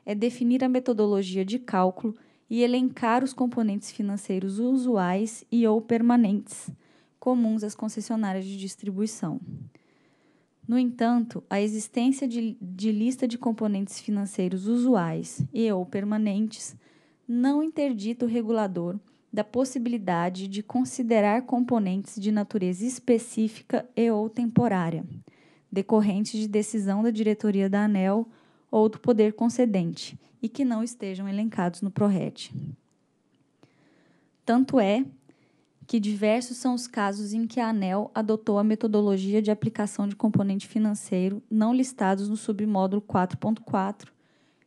D: é definir a metodologia de cálculo e elencar os componentes financeiros usuais e ou permanentes, comuns às concessionárias de distribuição. No entanto, a existência de, de, lista de componentes financeiros usuais e ou permanentes não interdita o regulador da possibilidade de considerar componentes de natureza específica e ou temporária, decorrentes de decisão da diretoria da ANEL ou do poder concedente e que não estejam elencados no PRORET. Tanto é que diversos são os casos em que a ANEL adotou a metodologia de aplicação de componente financeiro não listados no submódulo 4.4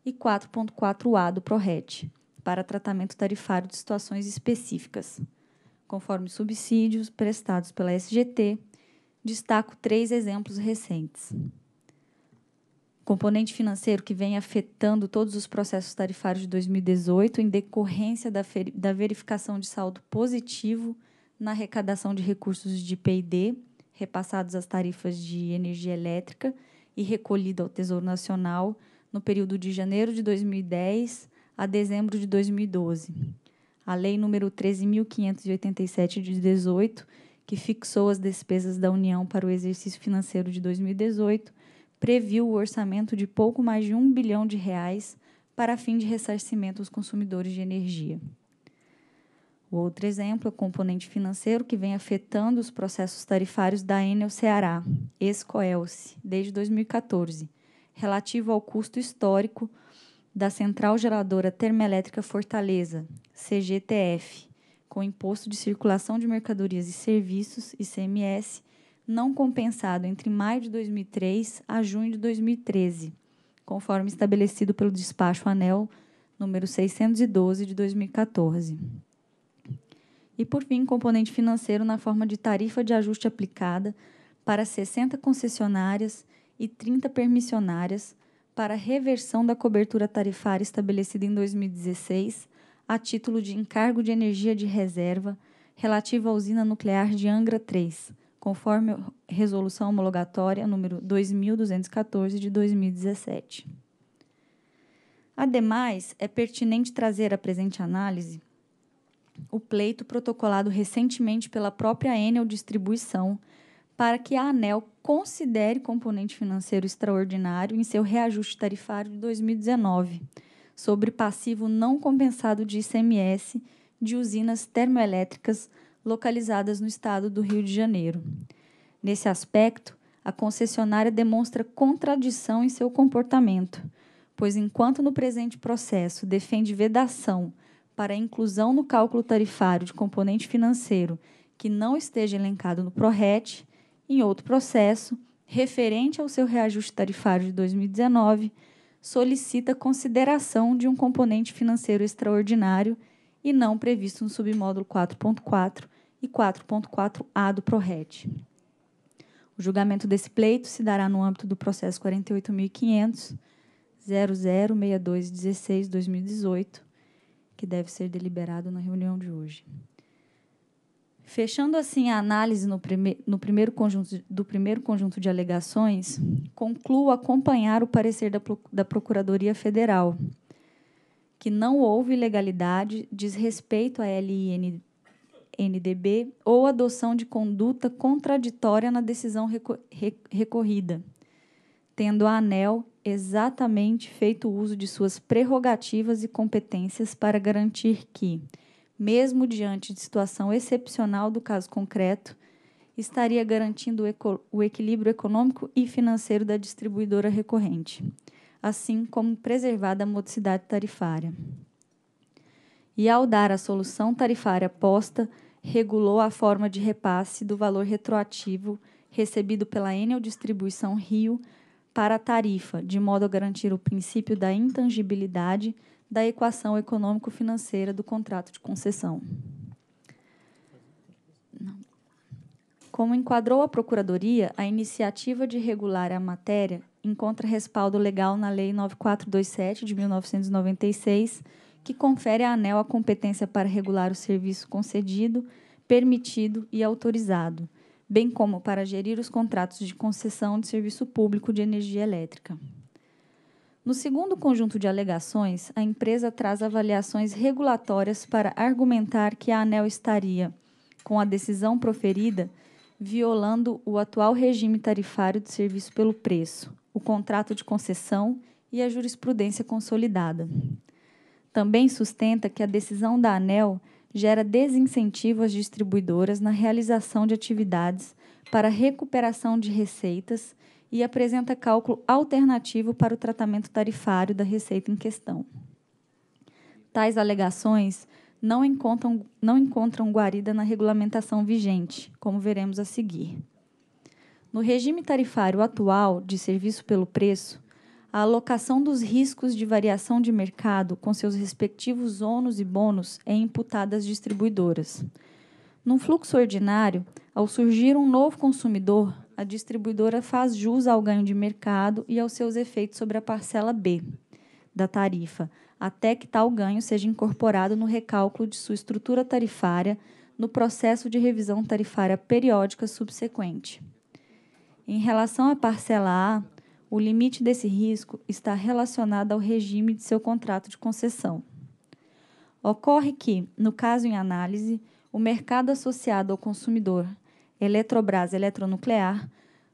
D: e 4.4A do PRORET, para tratamento tarifário de situações específicas, conforme subsídios prestados pela SGT, destaco três exemplos recentes. Componente financeiro que vem afetando todos os processos tarifários de 2018 em decorrência da, da verificação de saldo positivo na arrecadação de recursos de PD repassados às tarifas de energia elétrica e recolhido ao Tesouro Nacional no período de janeiro de 2010 a dezembro de 2012. A Lei nº 13.587, de 18, que fixou as despesas da União para o exercício financeiro de 2018, previu o orçamento de pouco mais de um bilhão de reais para fim de ressarcimento aos consumidores de energia. O outro exemplo é o componente financeiro que vem afetando os processos tarifários da Enel Ceará, Escoelce, desde 2014, relativo ao custo histórico da Central Geradora Termoelétrica Fortaleza, CGTF, com Imposto de Circulação de Mercadorias e Serviços, ICMS, não compensado entre maio de 2003 a junho de 2013, conforme estabelecido pelo despacho ANEL número 612 de 2014. E por fim, componente financeiro na forma de tarifa de ajuste aplicada para 60 concessionárias e 30 permissionárias para reversão da cobertura tarifária estabelecida em 2016 a título de encargo de energia de reserva relativo à usina nuclear de Angra 3, conforme resolução homologatória número 2214 de 2017. Ademais, é pertinente trazer à presente análise o pleito protocolado recentemente pela própria Enel Distribuição para que a ANEL considere componente financeiro extraordinário em seu reajuste tarifário de 2019 sobre passivo não compensado de ICMS de usinas termoelétricas localizadas no estado do Rio de Janeiro. Nesse aspecto, a concessionária demonstra contradição em seu comportamento, pois enquanto no presente processo defende vedação para a inclusão no cálculo tarifário de componente financeiro que não esteja elencado no PRORET, em outro processo, referente ao seu reajuste tarifário de 2019, solicita consideração de um componente financeiro extraordinário e não previsto no submódulo 4.4 e 4.4A do PRORET. O julgamento desse pleito se dará no âmbito do processo 48500006216 2018, que deve ser deliberado na reunião de hoje. Fechando assim a análise no, prime no primeiro conjunto, do primeiro conjunto de alegações, concluo acompanhar o parecer da, Pro da Procuradoria Federal, que não houve legalidade, respeito à LINDB ou adoção de conduta contraditória na decisão recorrida, tendo a ANEL exatamente feito uso de suas prerrogativas e competências para garantir que mesmo diante de situação excepcional do caso concreto, estaria garantindo o, o equilíbrio econômico e financeiro da distribuidora recorrente, assim como preservada a modicidade tarifária. E ao dar a solução tarifária posta, regulou a forma de repasse do valor retroativo recebido pela Enel Distribuição Rio para a tarifa, de modo a garantir o princípio da intangibilidade da equação econômico-financeira do contrato de concessão. Como enquadrou a Procuradoria, a iniciativa de regular a matéria encontra respaldo legal na Lei 9427 de 1996, que confere à ANEL a competência para regular o serviço concedido, permitido e autorizado, bem como para gerir os contratos de concessão de serviço público de energia elétrica. No segundo conjunto de alegações, a empresa traz avaliações regulatórias para argumentar que a ANEL estaria, com a decisão proferida, violando o atual regime tarifário de serviço pelo preço, o contrato de concessão e a jurisprudência consolidada. Também sustenta que a decisão da ANEL gera desincentivo às distribuidoras na realização de atividades para recuperação de receitas e apresenta cálculo alternativo para o tratamento tarifário da receita em questão. Tais alegações não encontram, não encontram guarida na regulamentação vigente, como veremos a seguir. No regime tarifário atual de serviço pelo preço, a alocação dos riscos de variação de mercado com seus respectivos ônus e bônus é imputada às distribuidoras. Num fluxo ordinário, ao surgir um novo consumidor, a distribuidora faz jus ao ganho de mercado e aos seus efeitos sobre a parcela B da tarifa, até que tal ganho seja incorporado no recálculo de sua estrutura tarifária no processo de revisão tarifária periódica subsequente. Em relação à parcela A, o limite desse risco está relacionado ao regime de seu contrato de concessão. Ocorre que, no caso em análise, o mercado associado ao consumidor Eletrobras Eletronuclear,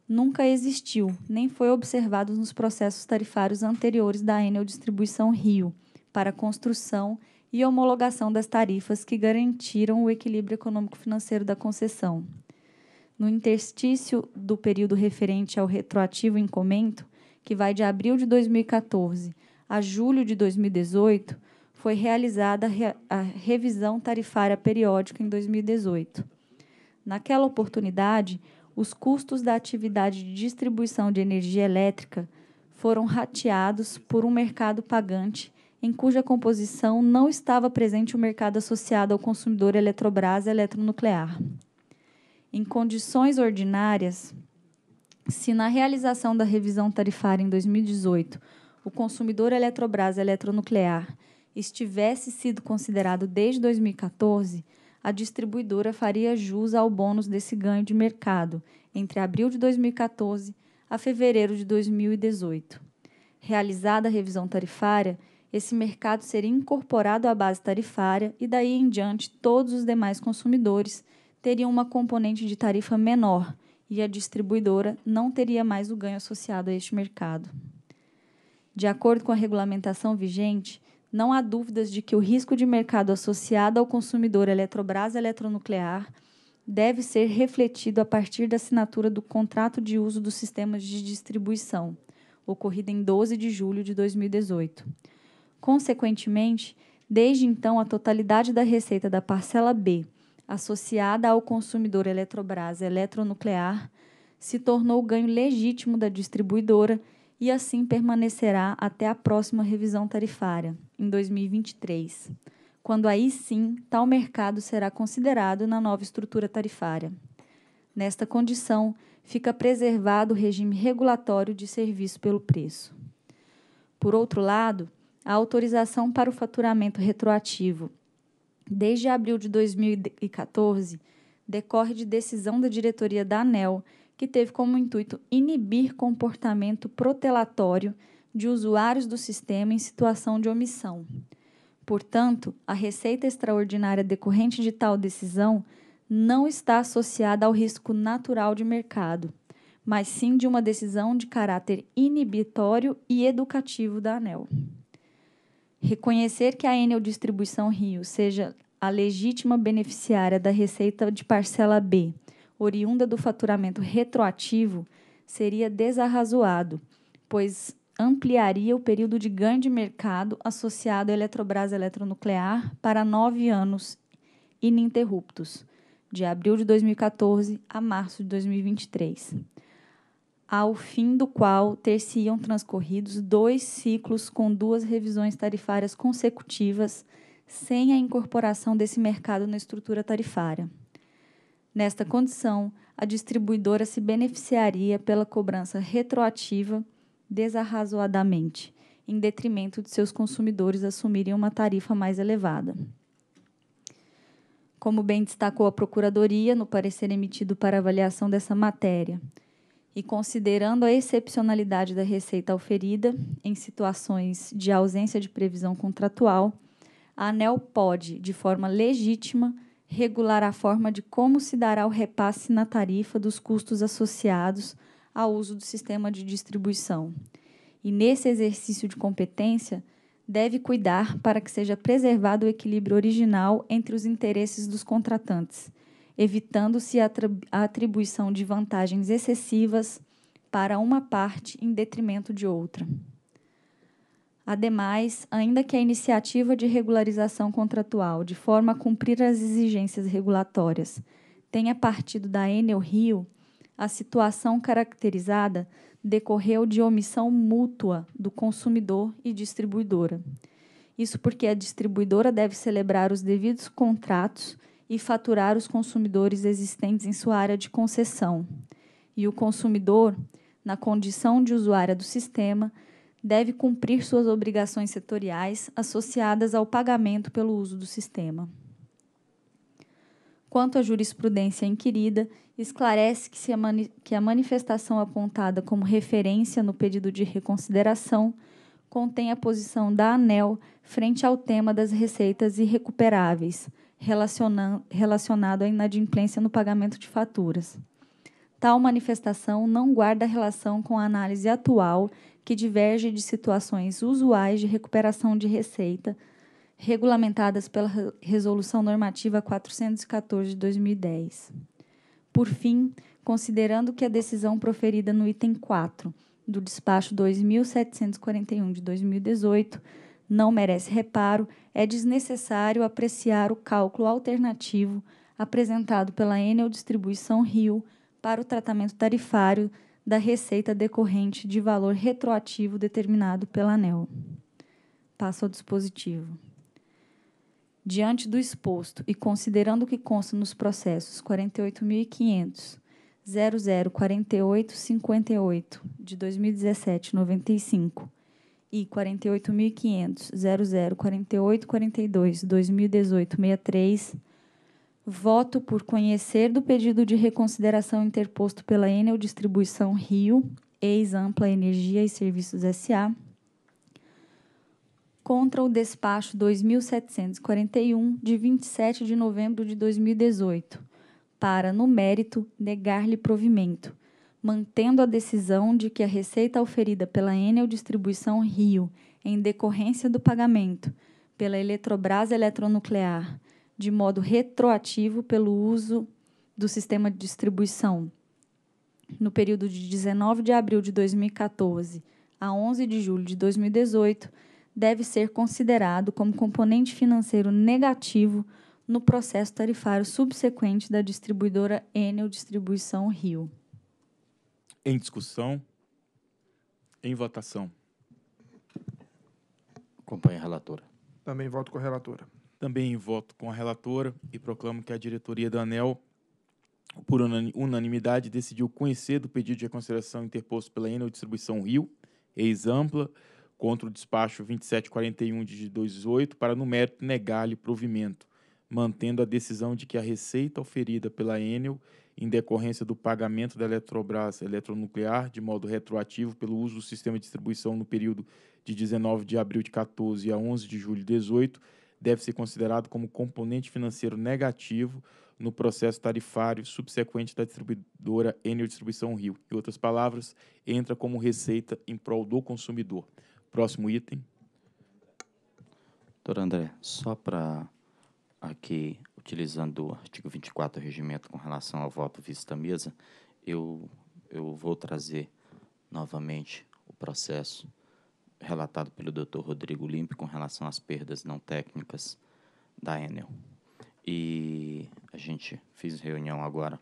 D: nunca existiu, nem foi observado nos processos tarifários anteriores da Enel Distribuição Rio, para construção e homologação das tarifas que garantiram o equilíbrio econômico-financeiro da concessão. No interstício do período referente ao retroativo em comento, que vai de abril de 2014 a julho de 2018, foi realizada a revisão tarifária periódica em 2018. Naquela oportunidade, os custos da atividade de distribuição de energia elétrica foram rateados por um mercado pagante em cuja composição não estava presente o mercado associado ao consumidor Eletrobras eletronuclear. Em condições ordinárias, se na realização da revisão tarifária em 2018 o consumidor Eletrobras eletronuclear estivesse sido considerado desde 2014, a distribuidora faria jus ao bônus desse ganho de mercado entre abril de 2014 a fevereiro de 2018. Realizada a revisão tarifária, esse mercado seria incorporado à base tarifária e daí em diante todos os demais consumidores teriam uma componente de tarifa menor e a distribuidora não teria mais o ganho associado a este mercado. De acordo com a regulamentação vigente, não há dúvidas de que o risco de mercado associado ao consumidor Eletrobras Eletronuclear deve ser refletido a partir da assinatura do contrato de uso dos sistemas de distribuição, ocorrida em 12 de julho de 2018. Consequentemente, desde então, a totalidade da receita da parcela B, associada ao consumidor Eletrobras Eletronuclear, se tornou o ganho legítimo da distribuidora e assim permanecerá até a próxima revisão tarifária em 2023, quando aí sim tal mercado será considerado na nova estrutura tarifária. Nesta condição, fica preservado o regime regulatório de serviço pelo preço. Por outro lado, a autorização para o faturamento retroativo, desde abril de 2014, decorre de decisão da diretoria da ANEL, que teve como intuito inibir comportamento protelatório de usuários do sistema em situação de omissão. Portanto, a receita extraordinária decorrente de tal decisão não está associada ao risco natural de mercado, mas sim de uma decisão de caráter inibitório e educativo da ANEL. Reconhecer que a Enel Distribuição Rio seja a legítima beneficiária da receita de parcela B, oriunda do faturamento retroativo, seria desarrazoado, pois ampliaria o período de ganho de mercado associado à Eletrobras Eletronuclear para nove anos ininterruptos, de abril de 2014 a março de 2023, ao fim do qual ter-se-iam transcorridos dois ciclos com duas revisões tarifárias consecutivas sem a incorporação desse mercado na estrutura tarifária. Nesta condição, a distribuidora se beneficiaria pela cobrança retroativa desarrazoadamente, em detrimento de seus consumidores assumirem uma tarifa mais elevada. Como bem destacou a Procuradoria no parecer emitido para avaliação dessa matéria, e considerando a excepcionalidade da receita oferida em situações de ausência de previsão contratual, a ANEL pode, de forma legítima, regular a forma de como se dará o repasse na tarifa dos custos associados ao uso do sistema de distribuição. E nesse exercício de competência, deve cuidar para que seja preservado o equilíbrio original entre os interesses dos contratantes, evitando-se a atribuição de vantagens excessivas para uma parte em detrimento de outra. Ademais, ainda que a iniciativa de regularização contratual, de forma a cumprir as exigências regulatórias, tenha partido da Enel Rio, a situação caracterizada decorreu de omissão mútua do consumidor e distribuidora. Isso porque a distribuidora deve celebrar os devidos contratos e faturar os consumidores existentes em sua área de concessão. E o consumidor, na condição de usuária do sistema, deve cumprir suas obrigações setoriais associadas ao pagamento pelo uso do sistema. Quanto à jurisprudência inquirida, esclarece que, se a que a manifestação apontada como referência no pedido de reconsideração contém a posição da ANEL frente ao tema das receitas irrecuperáveis, relacionado à inadimplência no pagamento de faturas. Tal manifestação não guarda relação com a análise atual, que diverge de situações usuais de recuperação de receita, regulamentadas pela Resolução Normativa 414 de 2010. Por fim, considerando que a decisão proferida no item 4 do despacho 2741 de 2018 não merece reparo, é desnecessário apreciar o cálculo alternativo apresentado pela Enel Distribuição Rio para o tratamento tarifário da receita decorrente de valor retroativo determinado pela ANEL. Passo ao dispositivo. Diante do exposto e considerando o que consta nos processos 48.500.004858 de 2017 95 e 48.500.004842 de 2018 63 voto por conhecer do pedido de reconsideração interposto pela Enel Distribuição Rio, ex Ampla Energia e Serviços SA contra o despacho 2741 de 27 de novembro de 2018, para no mérito negar-lhe provimento, mantendo a decisão de que a receita oferida pela Enel Distribuição Rio em decorrência do pagamento pela Eletrobras Eletronuclear de modo retroativo pelo uso do sistema de distribuição no período de 19 de abril de 2014 a 11 de julho de 2018 deve ser considerado como componente financeiro negativo no processo tarifário subsequente da distribuidora Enel Distribuição Rio.
A: Em discussão. Em votação.
I: Acompanhe a relatora.
E: Também voto com a relatora.
A: Também voto com a relatora e proclamo que a diretoria da ANEL, por unanimidade, decidiu conhecer do pedido de reconsideração interposto pela Enel Distribuição Rio, ex-ampla, contra o despacho 2741 de 2018 para no mérito negar-lhe provimento, mantendo a decisão de que a receita oferida pela Enel em decorrência do pagamento da Eletrobras Eletronuclear de modo retroativo pelo uso do sistema de distribuição no período de 19 de abril de 14 a 11 de julho de 2018, deve ser considerado como componente financeiro negativo no processo tarifário subsequente da distribuidora Enel Distribuição Rio. Em outras palavras, entra como receita em prol do consumidor. Próximo item.
I: Doutor André, só para aqui, utilizando o artigo 24 do regimento com relação ao voto vista-mesa, eu, eu vou trazer novamente o processo relatado pelo Dr. Rodrigo Limpe com relação às perdas não técnicas da Enel. E a gente fez reunião agora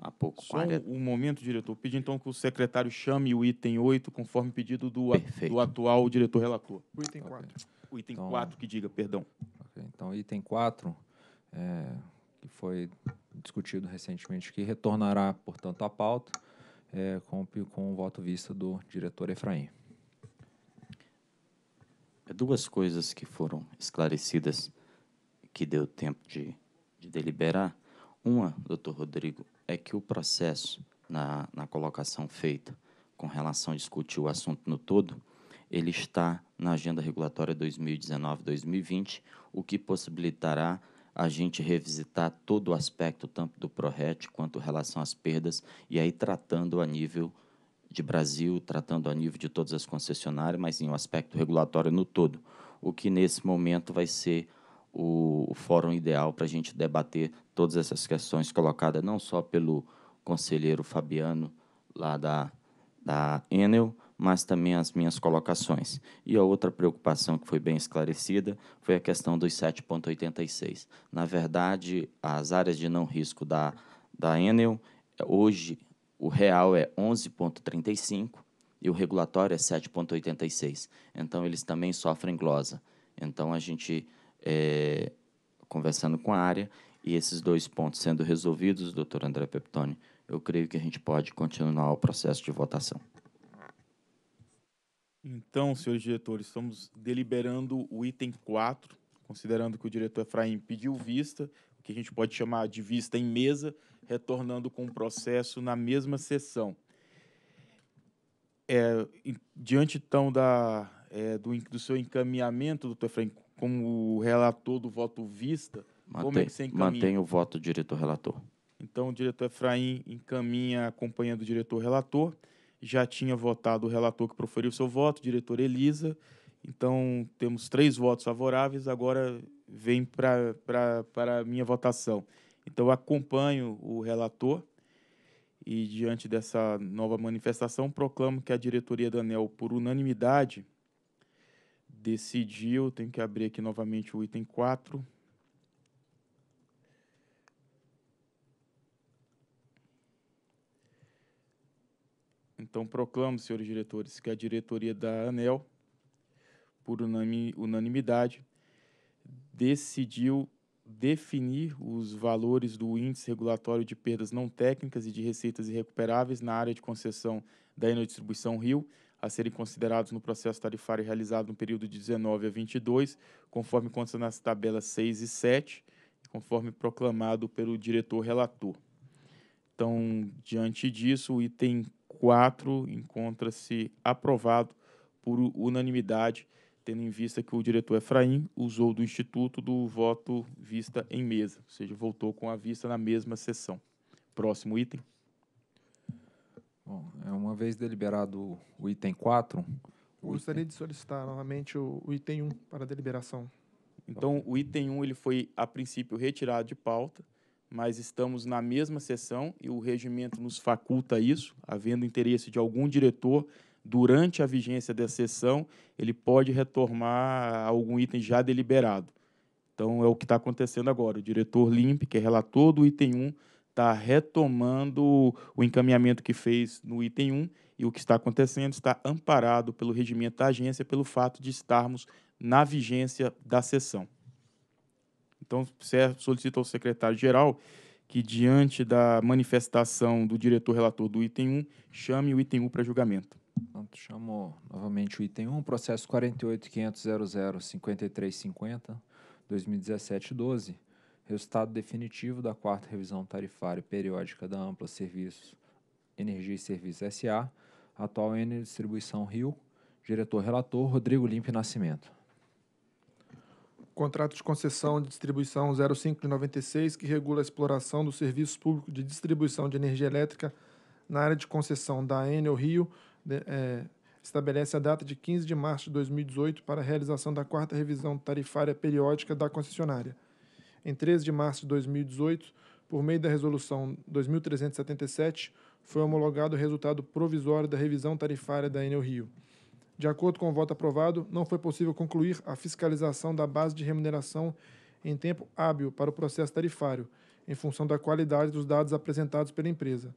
I: há pouco. Só
A: um momento, diretor. Pedi então que o secretário chame o item 8, conforme pedido do, a, do
C: atual diretor relator.
E: O item okay. 4. O item então, 4
C: que diga, perdão. Okay. Então, item 4, é, que foi discutido recentemente, que retornará, portanto, à pauta, é, com, com o voto vista do diretor Efraim.
I: É duas coisas que foram esclarecidas que deu tempo de, de deliberar. Uma, doutor Rodrigo, é que o processo, na, na colocação feita com relação a discutir o assunto no todo, ele está na Agenda Regulatória 2019-2020, o que possibilitará a gente revisitar todo o aspecto, tanto do ProRet quanto relação às perdas, e aí tratando a nível de Brasil, tratando a nível de todas as concessionárias, mas em um aspecto regulatório no todo, o que nesse momento vai ser o, o fórum ideal para a gente debater todas essas questões colocadas não só pelo conselheiro Fabiano, lá da, da Enel, mas também as minhas colocações. E a outra preocupação que foi bem esclarecida foi a questão dos 7,86. Na verdade, as áreas de não risco da, da Enel, hoje o real é 11,35 e o regulatório é 7,86. Então, eles também sofrem glosa. Então, a gente é, conversando com a área e esses dois pontos sendo resolvidos, doutor André Peptoni, eu creio que a gente pode continuar o processo de votação.
A: Então, senhores diretores, estamos deliberando o item 4, considerando que o diretor Efraim pediu vista, o que a gente pode chamar de vista em mesa, retornando com o processo na mesma sessão. É, diante, então, da, é, do, do seu encaminhamento, doutor Efraim, como relator do voto vista, mantém, como é que você encaminha? Mantém
I: o voto diretor-relator.
A: Então, o diretor Efraim encaminha acompanhando o diretor-relator. Já tinha votado o relator que proferiu seu voto, diretor Elisa. Então, temos três votos favoráveis, agora vem para a minha votação. Então, acompanho o relator e, diante dessa nova manifestação, proclamo que a diretoria da ANEL, por unanimidade, decidiu, tenho que abrir aqui novamente o item 4. Então proclamo, senhores diretores, que a diretoria da ANEL, por unanimidade, decidiu definir os valores do índice regulatório de perdas não técnicas e de receitas irrecuperáveis na área de concessão da Enodistribuição Rio a serem considerados no processo tarifário realizado no período de 19 a 22, conforme consta nas tabelas 6 e 7, conforme proclamado pelo diretor relator. Então, diante disso, o item 4 encontra-se aprovado por unanimidade, tendo em vista que o diretor Efraim usou do instituto do voto vista em mesa, ou seja, voltou com a vista na mesma sessão. Próximo item.
C: Bom, é uma vez deliberado o item 4. O Gostaria
E: item... de solicitar novamente o, o, item 1 para deliberação.
C: Então, o item 1 ele foi,
A: a princípio, retirado de pauta, mas estamos na mesma sessão e o regimento nos faculta isso, havendo interesse de algum diretor, durante a vigência da sessão, ele pode retomar algum item já deliberado. Então, é o que está acontecendo agora. O diretor Limpe, que é relator do item 1, está retomando o encaminhamento que fez no item 1 e o que está acontecendo está amparado pelo regimento da agência pelo fato de estarmos na vigência da sessão. Então, solicito ao secretário-geral que, diante da manifestação do diretor-relator do item 1, chame o item 1 para julgamento.
C: Pronto, chamo novamente o item 1, processo 48.500.005350, 2017-12, Resultado definitivo da quarta revisão tarifária periódica da Ampla Serviços, Energia e Serviços SA, atual N Distribuição Rio, diretor-relator Rodrigo Limpe Nascimento. Contrato de concessão de distribuição
E: 0596, que regula a exploração do serviço público de distribuição de energia elétrica na área de concessão da Enel Rio, de, é, estabelece a data de 15 de março de 2018 para a realização da quarta revisão tarifária periódica da concessionária em 13 de março de 2018, por meio da Resolução 2377, foi homologado o resultado provisório da revisão tarifária da Enel Rio. De acordo com o voto aprovado, não foi possível concluir a fiscalização da base de remuneração em tempo hábil para o processo tarifário, em função da qualidade dos dados apresentados pela empresa.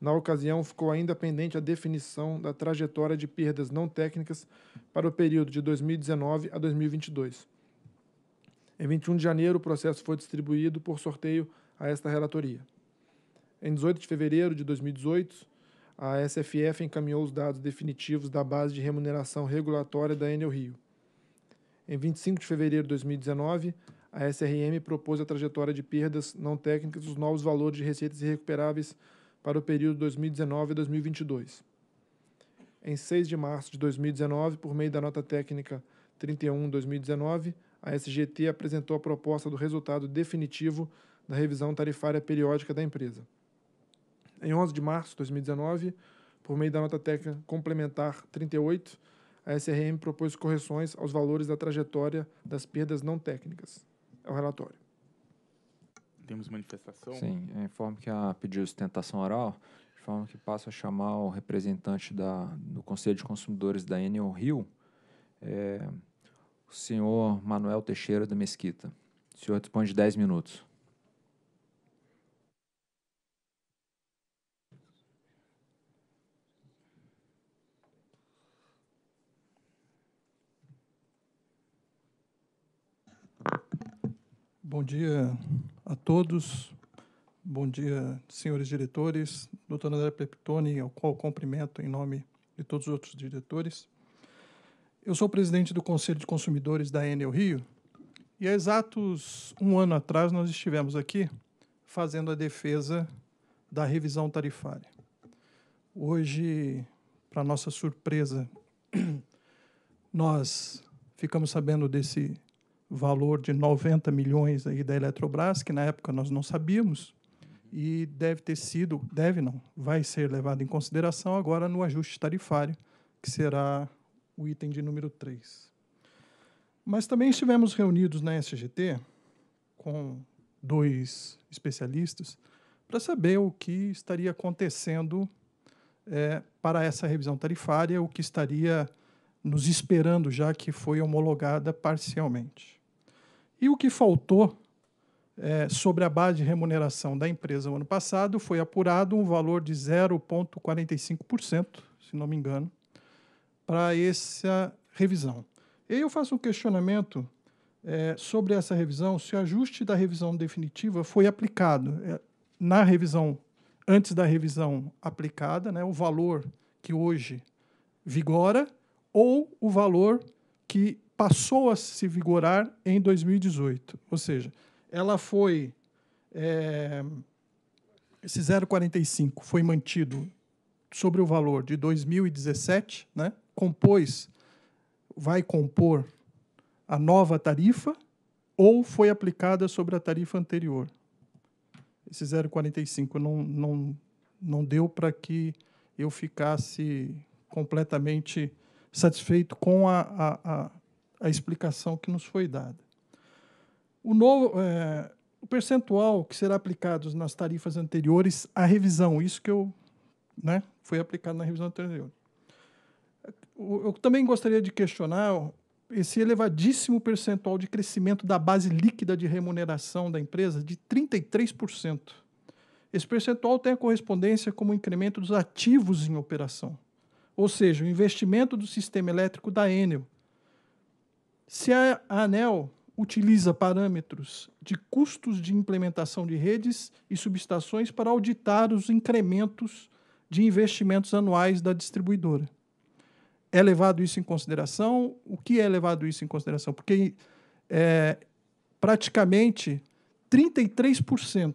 E: Na ocasião, ficou ainda pendente a definição da trajetória de perdas não técnicas para o período de 2019 a 2022. Em 21 de janeiro, o processo foi distribuído por sorteio a esta relatoria. Em 18 de fevereiro de 2018, a SFF encaminhou os dados definitivos da base de remuneração regulatória da Enel Rio. Em 25 de fevereiro de 2019, a SRM propôs a trajetória de perdas não técnicas dos novos valores de receitas irrecuperáveis para o período 2019 a 2022. Em 6 de março de 2019, por meio da nota técnica 31-2019, a SGT apresentou a proposta do resultado definitivo da revisão tarifária periódica da empresa. Em 11 de março de 2019, por meio da nota técnica complementar 38, a SRM propôs correções aos valores da trajetória das perdas não técnicas. É o relatório.
A: Temos manifestação? Sim,
C: informo é que a pediu sustentação oral, de forma que passo a chamar o representante da, do Conselho de Consumidores da Enel Rio, é, o senhor Manuel Teixeira da Mesquita. O senhor dispõe de 10 minutos.
J: Bom dia a todos. Bom dia, senhores diretores. Doutor André Peptoni, ao qual cumprimento em nome de todos os outros diretores. Eu sou presidente do Conselho de Consumidores da Enel Rio e há exatos um ano atrás nós estivemos aqui fazendo a defesa da revisão tarifária. Hoje, para nossa surpresa, nós ficamos sabendo desse valor de 90 milhões aí da Eletrobras, que na época nós não sabíamos, e deve ter sido, deve não, vai ser levado em consideração agora no ajuste tarifário, que será o item de número 3. Mas também estivemos reunidos na SGT com dois especialistas para saber o que estaria acontecendo é, para essa revisão tarifária, o que estaria nos esperando, já que foi homologada parcialmente. E o que faltou é, sobre a base de remuneração da empresa no ano passado foi apurado um valor de 0,45%, se não me engano, para essa revisão. E eu faço um questionamento é, sobre essa revisão, se o ajuste da revisão definitiva foi aplicado é, na revisão, antes da revisão aplicada, né, o valor que hoje vigora ou o valor que passou a se vigorar em 2018. Ou seja, ela foi. É, esse 0,45 foi mantido sobre o valor de 2017, né? compôs, vai compor a nova tarifa ou foi aplicada sobre a tarifa anterior. Esse 0,45 não, não, não deu para que eu ficasse completamente satisfeito com a, a, a, a explicação que nos foi dada. O novo. É, o percentual que será aplicado nas tarifas anteriores à revisão, isso que eu, né, foi aplicado na revisão anterior, eu também gostaria de questionar esse elevadíssimo percentual de crescimento da base líquida de remuneração da empresa de 33%. Esse percentual tem a correspondência como incremento dos ativos em operação, ou seja, o investimento do sistema elétrico da Enel. Se a ANEL utiliza parâmetros de custos de implementação de redes e subestações para auditar os incrementos de investimentos anuais da distribuidora é levado isso em consideração? O que é levado isso em consideração? Porque é, praticamente 33%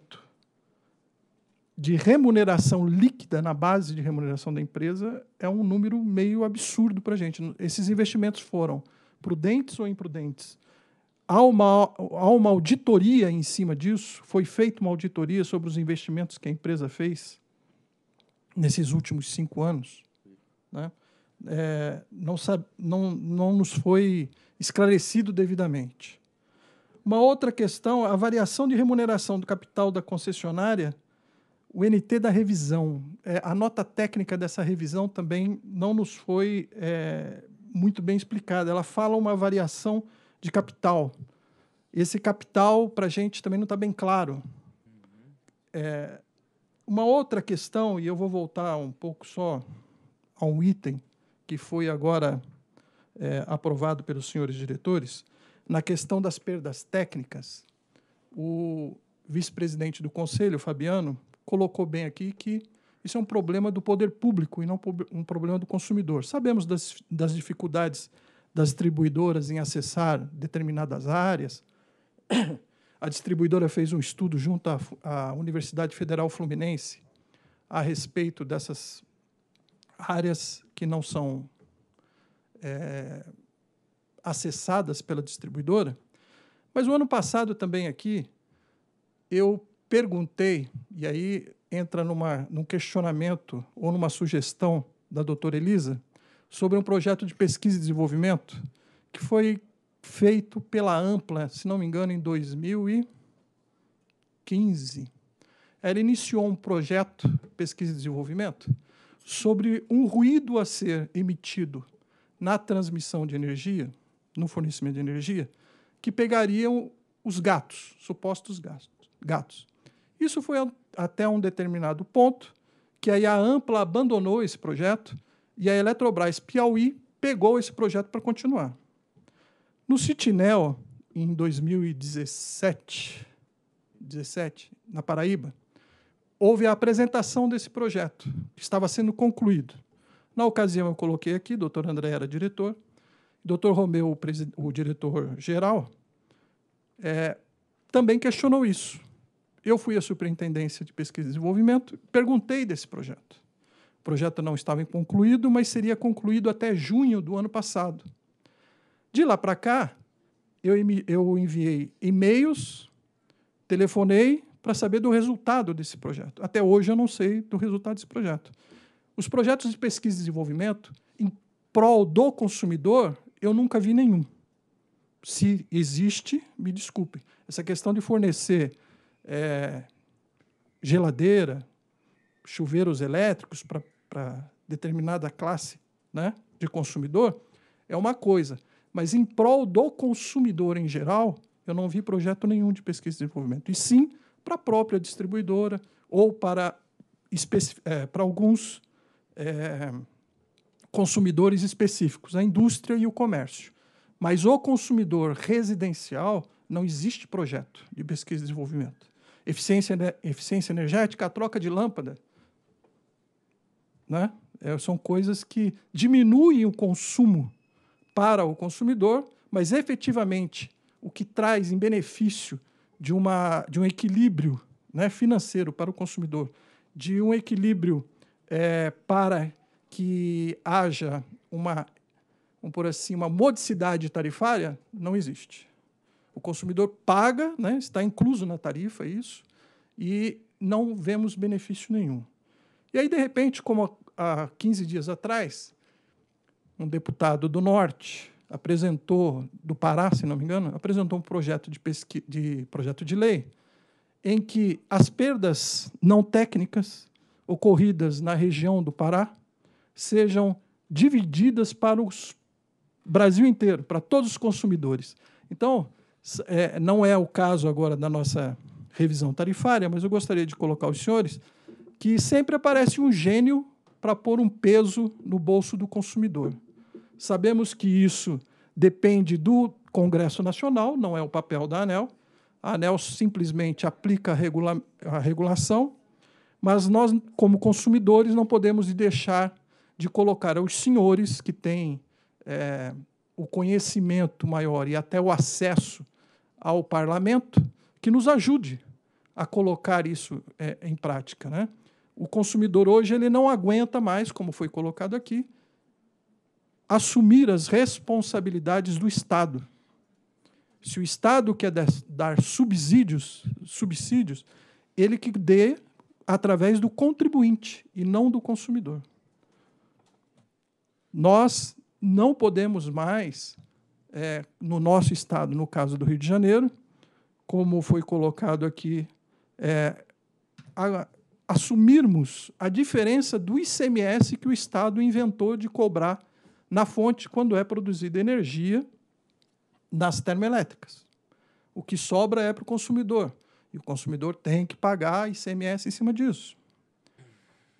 J: de remuneração líquida na base de remuneração da empresa é um número meio absurdo para a gente. Esses investimentos foram prudentes ou imprudentes? Há uma, há uma auditoria em cima disso? Foi feita uma auditoria sobre os investimentos que a empresa fez nesses últimos cinco anos? Né? é, não, não, não nos foi esclarecido devidamente. Uma outra questão, a variação de remuneração do capital da concessionária, o NT da revisão. É, a nota técnica dessa revisão também não nos foi é, muito bem explicada. Ela fala uma variação de capital. Esse capital, para a gente, também não está bem claro. É, uma outra questão, e eu vou voltar um pouco só a um item, que foi agora é, aprovado pelos senhores diretores, na questão das perdas técnicas, o vice-presidente do Conselho, Fabiano, colocou bem aqui que isso é um problema do poder público e não um problema do consumidor. Sabemos das, das dificuldades das distribuidoras em acessar determinadas áreas. A distribuidora fez um estudo junto à, à Universidade Federal Fluminense a respeito dessas áreas que não são é, acessadas pela distribuidora. Mas o ano passado também aqui, eu perguntei, e aí entra numa, num questionamento ou numa sugestão da doutora Elisa, sobre um projeto de pesquisa e desenvolvimento que foi feito pela Ampla, se não me engano, em 2015. Ela iniciou um projeto pesquisa e desenvolvimento sobre um ruído a ser emitido na transmissão de energia, no fornecimento de energia, que pegariam os gatos, supostos gatos. Isso foi até um determinado ponto que aí a Ampla abandonou esse projeto e a Eletrobras Piauí pegou esse projeto para continuar. No Citinel, em 2017, 17, na Paraíba, houve a apresentação desse projeto, que estava sendo concluído. Na ocasião, eu coloquei aqui, o doutor André era diretor, o doutor Romeu, o, o diretor-geral, é, também questionou isso. Eu fui à Superintendência de Pesquisa e Desenvolvimento, perguntei desse projeto. O projeto não estava concluído, mas seria concluído até junho do ano passado. De lá para cá, eu, eu enviei e-mails, telefonei, para saber do resultado desse projeto. Até hoje eu não sei do resultado desse projeto. Os projetos de pesquisa e desenvolvimento em prol do consumidor, eu nunca vi nenhum. Se existe, me desculpe. Essa questão de fornecer é, geladeira, chuveiros elétricos para determinada classe né, de consumidor é uma coisa. Mas em prol do consumidor em geral, eu não vi projeto nenhum de pesquisa e desenvolvimento. E sim, para a própria distribuidora ou para, é, para alguns é, consumidores específicos, a indústria e o comércio. Mas o consumidor residencial não existe projeto de pesquisa e desenvolvimento. Eficiência, eficiência energética, a troca de lâmpada, né? É, são coisas que diminuem o consumo para o consumidor, mas efetivamente o que traz em benefício de, uma, de um equilíbrio né, financeiro para o consumidor, de um equilíbrio é, para que haja uma, um, por assim, uma modicidade tarifária, não existe. O consumidor paga, né, está incluso na tarifa é isso, e não vemos benefício nenhum. E aí, de repente, como há 15 dias atrás, um deputado do Norte apresentou, do Pará, se não me engano, apresentou um projeto de, pesqui, de, projeto de lei em que as perdas não técnicas ocorridas na região do Pará sejam divididas para o Brasil inteiro, para todos os consumidores. Então, é, não é o caso agora da nossa revisão tarifária, mas eu gostaria de colocar os senhores que sempre aparece um gênio para pôr um peso no bolso do consumidor. Sabemos que isso depende do Congresso Nacional, não é o papel da ANEL. A ANEL simplesmente aplica a, regula a regulação, mas nós, como consumidores, não podemos deixar de colocar aos senhores que têm é, o conhecimento maior e até o acesso ao parlamento que nos ajude a colocar isso é, em prática. Né? O consumidor hoje ele não aguenta mais, como foi colocado aqui, assumir as responsabilidades do Estado. Se o Estado quer dar subsídios, subsídios, ele que dê através do contribuinte e não do consumidor. Nós não podemos mais, é, no nosso estado, no caso do Rio de Janeiro, como foi colocado aqui, é, a, assumirmos a diferença do ICMS que o Estado inventou de cobrar na fonte quando é produzida energia nas termoelétricas. O que sobra é para o consumidor. E o consumidor tem que pagar ICMS em cima disso.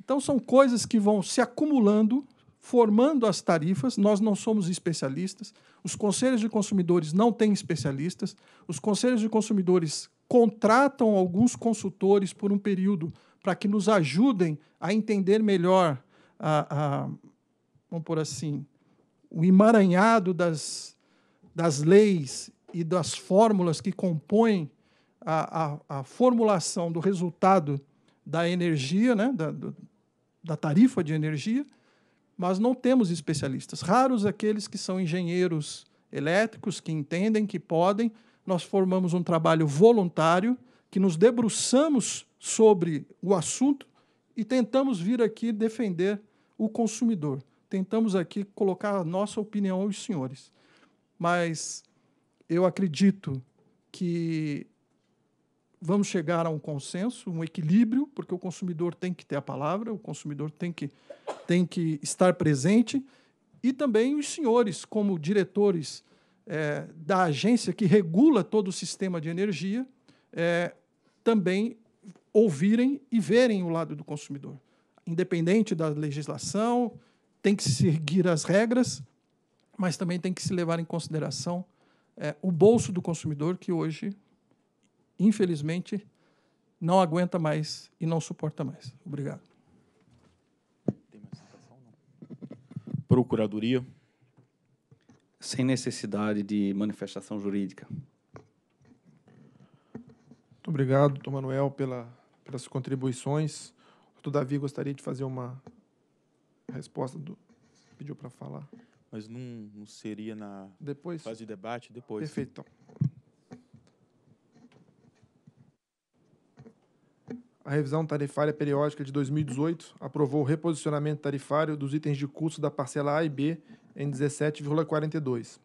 J: Então, são coisas que vão se acumulando, formando as tarifas. Nós não somos especialistas, os conselhos de consumidores não têm especialistas, os conselhos de consumidores contratam alguns consultores por um período para que nos ajudem a entender melhor a, a vamos por assim, o emaranhado das, das leis e das fórmulas que compõem a, a, a formulação do resultado da energia, né, da, do, da tarifa de energia, mas não temos especialistas. Raros aqueles que são engenheiros elétricos, que entendem, que podem. Nós formamos um trabalho voluntário, que nos debruçamos sobre o assunto e tentamos vir aqui defender o consumidor tentamos aqui colocar a nossa opinião aos senhores. Mas eu acredito que vamos chegar a um consenso, um equilíbrio, porque o consumidor tem que ter a palavra, o consumidor tem que, tem que estar presente, e também os senhores, como diretores é, da agência que regula todo o sistema de energia, é, também ouvirem e verem o lado do consumidor, independente da legislação, tem que seguir as regras, mas também tem que se levar em consideração é, o bolso do consumidor, que hoje, infelizmente, não aguenta mais e não suporta mais. Obrigado.
B: Procuradoria. Sem necessidade de manifestação jurídica. Muito
E: obrigado, Tom Manuel, pela, pelas contribuições. O Davi gostaria de fazer uma a resposta do pediu para falar.
A: Mas não, não seria na depois? fase de debate depois. Perfeito. Então.
E: A revisão tarifária periódica de 2018 aprovou o reposicionamento tarifário dos itens de custo da parcela A e B em 17,42.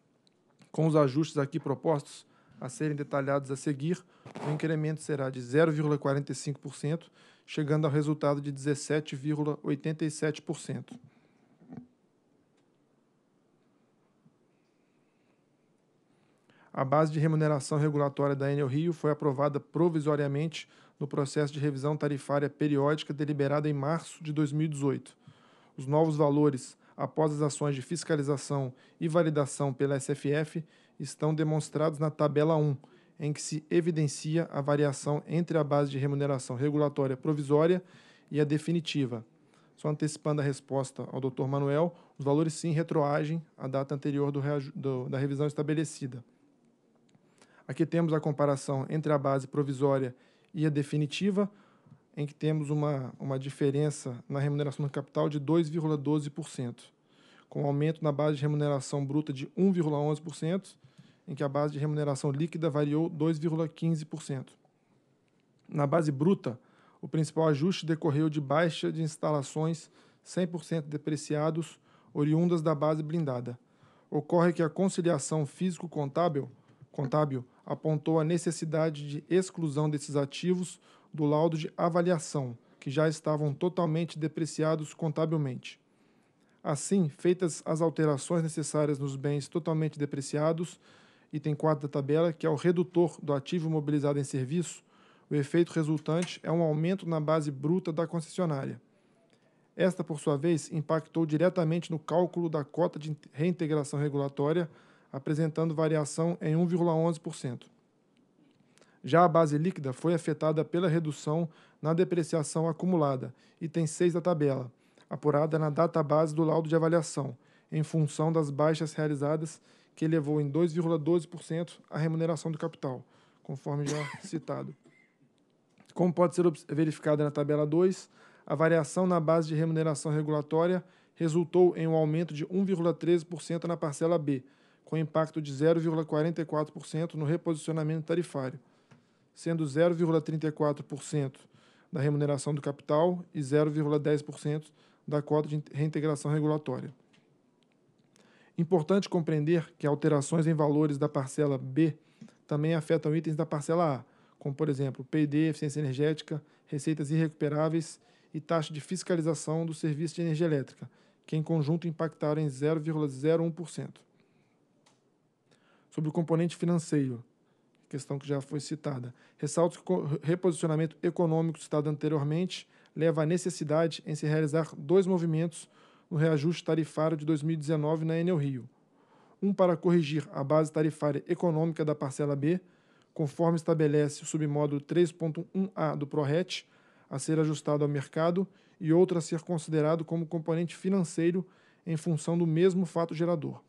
E: Com os ajustes aqui propostos a serem detalhados a seguir, o incremento será de 0,45% chegando ao resultado de 17,87%. A base de remuneração regulatória da Enel Rio foi aprovada provisoriamente no processo de revisão tarifária periódica deliberada em março de 2018. Os novos valores, após as ações de fiscalização e validação pela SFF, estão demonstrados na tabela 1 em que se evidencia a variação entre a base de remuneração regulatória provisória e a definitiva. Só antecipando a resposta ao Dr. Manuel, os valores sim retroagem à data anterior do, do, da revisão estabelecida. Aqui temos a comparação entre a base provisória e a definitiva, em que temos uma, uma diferença na remuneração do capital de 2,12%, com aumento na base de remuneração bruta de 1,11% em que a base de remuneração líquida variou 2,15%. Na base bruta, o principal ajuste decorreu de baixa de instalações 100% depreciados oriundas da base blindada. Ocorre que a conciliação físico-contábil contábil, apontou a necessidade de exclusão desses ativos do laudo de avaliação, que já estavam totalmente depreciados contabilmente. Assim, feitas as alterações necessárias nos bens totalmente depreciados, item 4 da tabela, que é o redutor do ativo imobilizado em serviço, o efeito resultante é um aumento na base bruta da concessionária. Esta, por sua vez, impactou diretamente no cálculo da cota de reintegração regulatória, apresentando variação em 1,11%. Já a base líquida foi afetada pela redução na depreciação acumulada, item 6 da tabela, apurada na data base do laudo de avaliação, em função das baixas realizadas que elevou em 2,12% a remuneração do capital, conforme já citado. Como pode ser verificado na tabela 2, a variação na base de remuneração regulatória resultou em um aumento de 1,13% na parcela B, com impacto de 0,44% no reposicionamento tarifário, sendo 0,34% da remuneração do capital e 0,10% da cota de reintegração regulatória. Importante compreender que alterações em valores da parcela B também afetam itens da parcela A, como, por exemplo, PD, eficiência energética, receitas irrecuperáveis e taxa de fiscalização do serviço de energia elétrica, que em conjunto impactaram em 0,01%. Sobre o componente financeiro, questão que já foi citada, ressalto que o reposicionamento econômico citado anteriormente leva à necessidade em se realizar dois movimentos no reajuste tarifário de 2019 na Enel Rio. Um para corrigir a base tarifária econômica da parcela B, conforme estabelece o submódulo 3.1A do ProRet, a ser ajustado ao mercado, e outro a ser considerado como componente financeiro em função do mesmo fato gerador.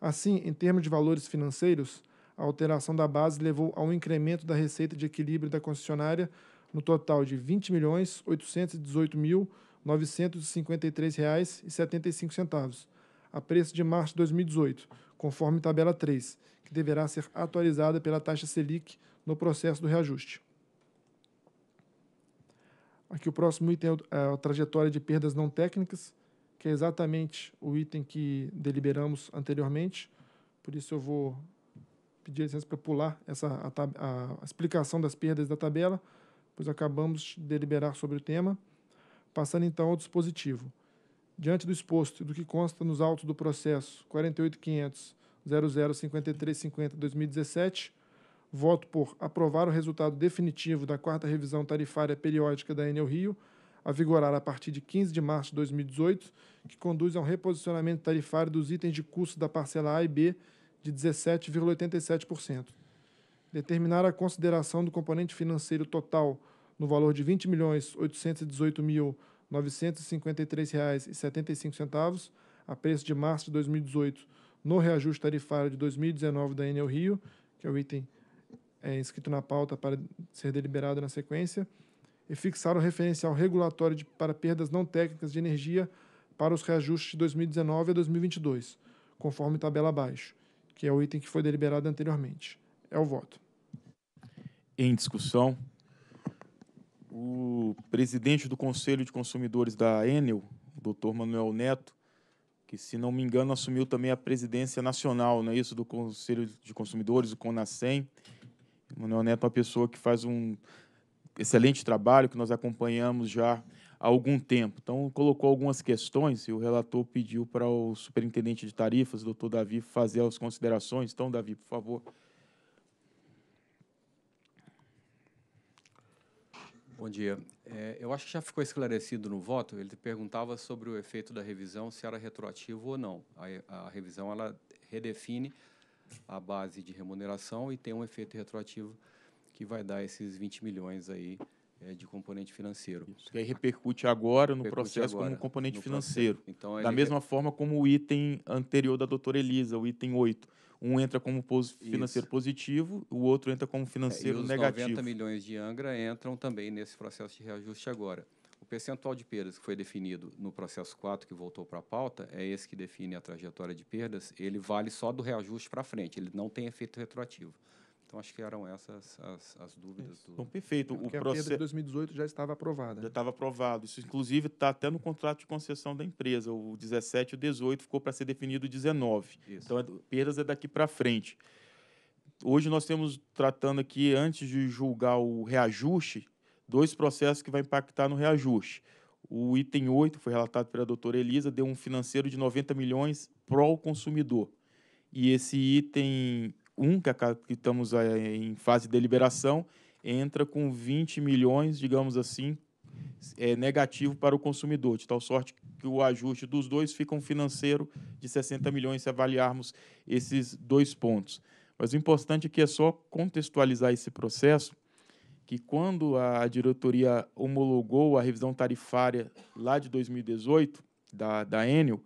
E: Assim, em termos de valores financeiros, a alteração da base levou a um incremento da receita de equilíbrio da concessionária no total de R$ 20.818.000 R$ 953,75, a preço de março de 2018, conforme tabela 3, que deverá ser atualizada pela taxa Selic no processo do reajuste. Aqui o próximo item é, é a trajetória de perdas não técnicas, que é exatamente o item que deliberamos anteriormente. Por isso eu vou pedir licença para pular essa, a, a, a explicação das perdas da tabela, pois acabamos de deliberar sobre o tema. Passando então ao dispositivo. Diante do exposto e do que consta nos autos do processo 48500005350 2017, voto por aprovar o resultado definitivo da quarta revisão tarifária periódica da Enel Rio, a vigorar a partir de 15 de março de 2018, que conduz a um reposicionamento tarifário dos itens de custo da parcela A e B de 17,87%. Determinar a consideração do componente financeiro total no valor de R$ 20.818.953,75 a preço de março de 2018 no reajuste tarifário de 2019 da Enel Rio, que é o item é, inscrito na pauta para ser deliberado na sequência, e fixar o referencial regulatório de, para perdas não técnicas de energia para os reajustes de 2019 a 2022, conforme tabela abaixo, que é o item que foi deliberado anteriormente. É o voto.
A: Em discussão o presidente do Conselho de Consumidores da Enel, o doutor Manuel Neto, que, se não me engano, assumiu também a presidência nacional, não é isso, do Conselho de Consumidores, o CONASEM. Manuel Neto é uma pessoa que faz um excelente trabalho, que nós acompanhamos já há algum tempo. Então, colocou algumas questões e o relator pediu para o superintendente de tarifas, doutor Davi, fazer as considerações. Então, Davi, por favor.
B: Bom dia. É, eu acho que já ficou esclarecido no voto. Ele perguntava sobre o efeito da revisão, se era retroativo ou não. A, a revisão ela redefine a base de remuneração e tem um efeito retroativo que vai dar esses 20 milhões aí é, de componente financeiro. Isso, que aí repercute agora no repercute processo agora, como
A: componente financeiro. Então, da mesma forma como o item anterior da doutora Elisa, o item 8. Um entra como financeiro Isso. positivo, o outro entra como financeiro é, e os negativo. 90 milhões
B: de Angra entram também nesse processo de reajuste agora. O percentual de perdas que foi definido no processo 4, que voltou para a pauta, é esse que define a trajetória de perdas, ele vale só do reajuste para frente, ele não tem efeito retroativo. Então, acho que eram essas as, as dúvidas. Isso. Do... Então, perfeito. É, porque o processo... de
A: 2018 já estava aprovada. Já estava aprovado. Isso, inclusive, está até no contrato de concessão da empresa. O 17 e o 18 ficou para ser definido o 19. Isso. Então, é, perdas é daqui para frente. Hoje nós temos, tratando aqui, antes de julgar o reajuste, dois processos que vai impactar no reajuste. O item 8, foi relatado pela doutora Elisa, deu um financeiro de 90 milhões o consumidor. E esse item um que, que estamos em fase de deliberação, entra com 20 milhões, digamos assim, é, negativo para o consumidor, de tal sorte que o ajuste dos dois fica um financeiro de 60 milhões se avaliarmos esses dois pontos. Mas o importante aqui é só contextualizar esse processo, que quando a diretoria homologou a revisão tarifária lá de 2018, da, da Enel,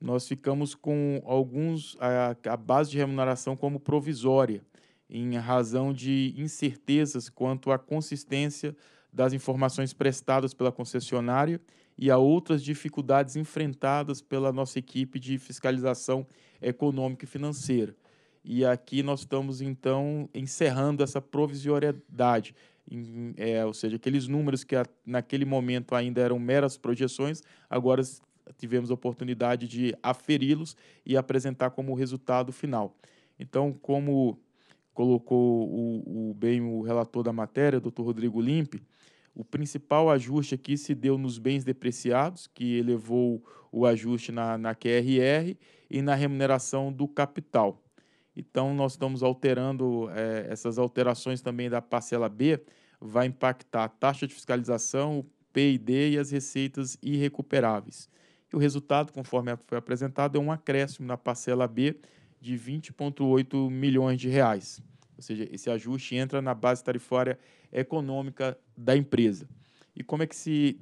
A: nós ficamos com alguns a, a base de remuneração como provisória, em razão de incertezas quanto à consistência das informações prestadas pela concessionária e a outras dificuldades enfrentadas pela nossa equipe de fiscalização econômica e financeira. E aqui nós estamos, então, encerrando essa provisoriedade, em, é, ou seja, aqueles números que a, naquele momento ainda eram meras projeções, agora tivemos a oportunidade de aferi-los e apresentar como resultado final. Então, como colocou o, o, bem o relator da matéria, Dr. Rodrigo Limpe, o principal ajuste aqui se deu nos bens depreciados, que elevou o ajuste na, na QRR e na remuneração do capital. Então, nós estamos alterando é, essas alterações também da parcela B, vai impactar a taxa de fiscalização, o PID e as receitas irrecuperáveis. E o resultado, conforme foi apresentado, é um acréscimo na parcela B de 20,8 milhões de reais. Ou seja, esse ajuste entra na base tarifária econômica da empresa. E como é que se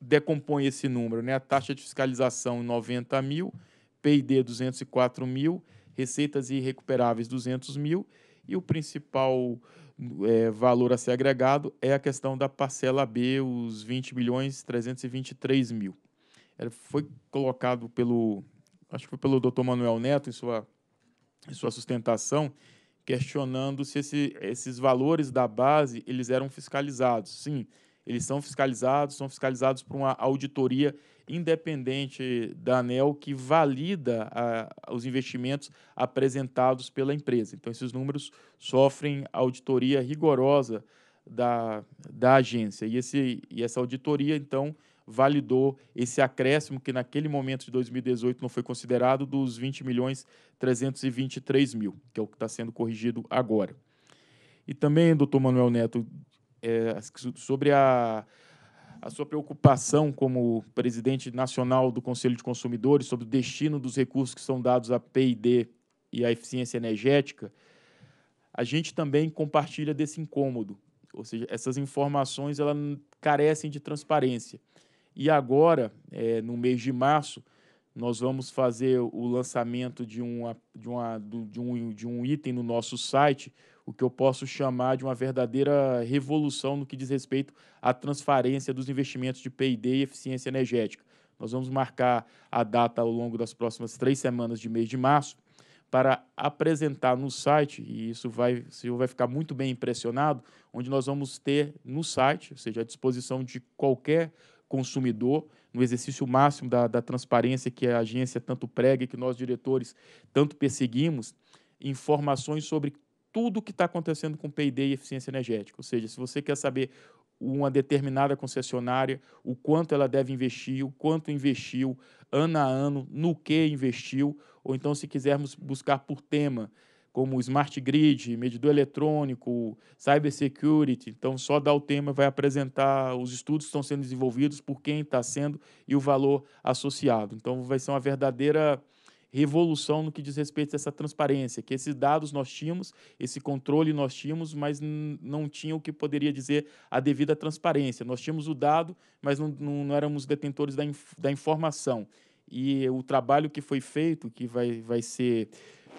A: decompõe esse número? Né? A taxa de fiscalização 90 mil, PID 204 mil, receitas irrecuperáveis 200 mil e o principal é, valor a ser agregado é a questão da parcela B, os 20 milhões 323 mil foi colocado pelo, acho que foi pelo Dr. Manuel Neto em sua, em sua sustentação, questionando se esse, esses valores da base eles eram fiscalizados. Sim, eles são fiscalizados, são fiscalizados por uma auditoria independente da ANEL que valida a, os investimentos apresentados pela empresa. Então, esses números sofrem auditoria rigorosa da, da agência. E, esse, e essa auditoria, então, validou esse acréscimo que naquele momento de 2018 não foi considerado dos 20 milhões 323 mil, que é o que está sendo corrigido agora. E também, doutor Manuel Neto, é, sobre a, a sua preocupação como presidente nacional do Conselho de Consumidores sobre o destino dos recursos que são dados à PID e à eficiência energética, a gente também compartilha desse incômodo. Ou seja, essas informações ela carecem de transparência. E agora, é, no mês de março, nós vamos fazer o lançamento de, uma, de, uma, de, um, de um item no nosso site, o que eu posso chamar de uma verdadeira revolução no que diz respeito à transparência dos investimentos de PD e eficiência energética. Nós vamos marcar a data ao longo das próximas três semanas de mês de março para apresentar no site, e isso vai, o senhor vai ficar muito bem impressionado, onde nós vamos ter no site, ou seja, à disposição de qualquer consumidor, no exercício máximo da, da transparência que a agência tanto prega e que nós, diretores, tanto perseguimos, informações sobre tudo o que está acontecendo com P&D e eficiência energética. Ou seja, se você quer saber uma determinada concessionária, o quanto ela deve investir, o quanto investiu, ano a ano, no que investiu, ou então se quisermos buscar por tema, como smart grid, medidor eletrônico, cyber security. Então, só dá o tema, vai apresentar os estudos que estão sendo desenvolvidos, por quem está sendo e o valor associado. Então, vai ser uma verdadeira revolução no que diz respeito a essa transparência, que esses dados nós tínhamos, esse controle nós tínhamos, mas não tinha o que poderia dizer a devida transparência. Nós tínhamos o dado, mas não, não, não éramos detentores da, inf da informação. E o trabalho que foi feito, que vai, vai ser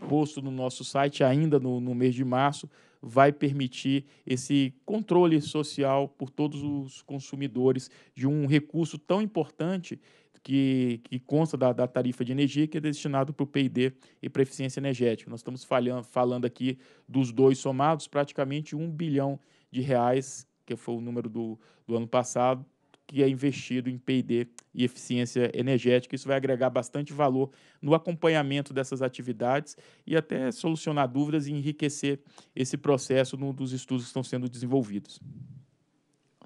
A: posto no nosso site ainda no, no mês de março, vai permitir esse controle social por todos os consumidores de um recurso tão importante que, que, consta da, da, tarifa de energia, que é destinado para o PID e para eficiência energética. Nós estamos falhando, falando aqui dos dois somados, praticamente um bilhão de reais, que foi o número do, do ano passado, que é investido em PD e eficiência energética. Isso vai agregar bastante valor no acompanhamento dessas atividades e até solucionar dúvidas e enriquecer esse processo nos dos estudos que estão sendo desenvolvidos.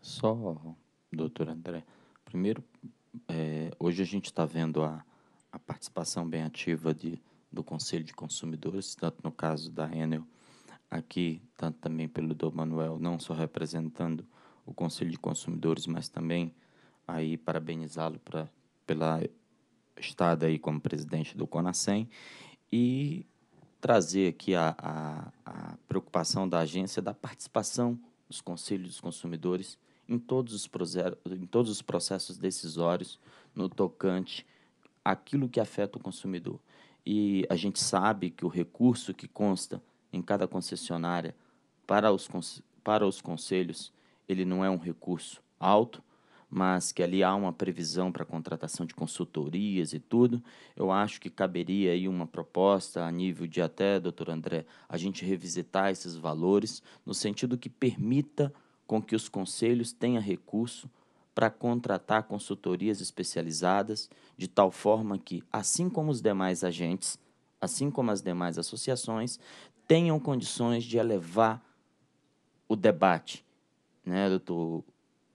I: Só, doutor André, primeiro, é, hoje a gente está vendo a, a participação bem ativa de, do Conselho de Consumidores, tanto no caso da Enel aqui, tanto também pelo do Manuel, não só representando o Conselho de Consumidores, mas também aí parabenizá-lo pela estada aí como presidente do CONASEM e trazer aqui a, a, a preocupação da agência da participação dos conselhos dos consumidores em todos os, em todos os processos decisórios no tocante àquilo que afeta o consumidor. E a gente sabe que o recurso que consta em cada concessionária para os, para os conselhos ele não é um recurso alto, mas que ali há uma previsão para contratação de consultorias e tudo, eu acho que caberia aí uma proposta a nível de até, doutor André, a gente revisitar esses valores no sentido que permita com que os conselhos tenham recurso para contratar consultorias especializadas, de tal forma que, assim como os demais agentes, assim como as demais associações, tenham condições de elevar o debate, né, doutor,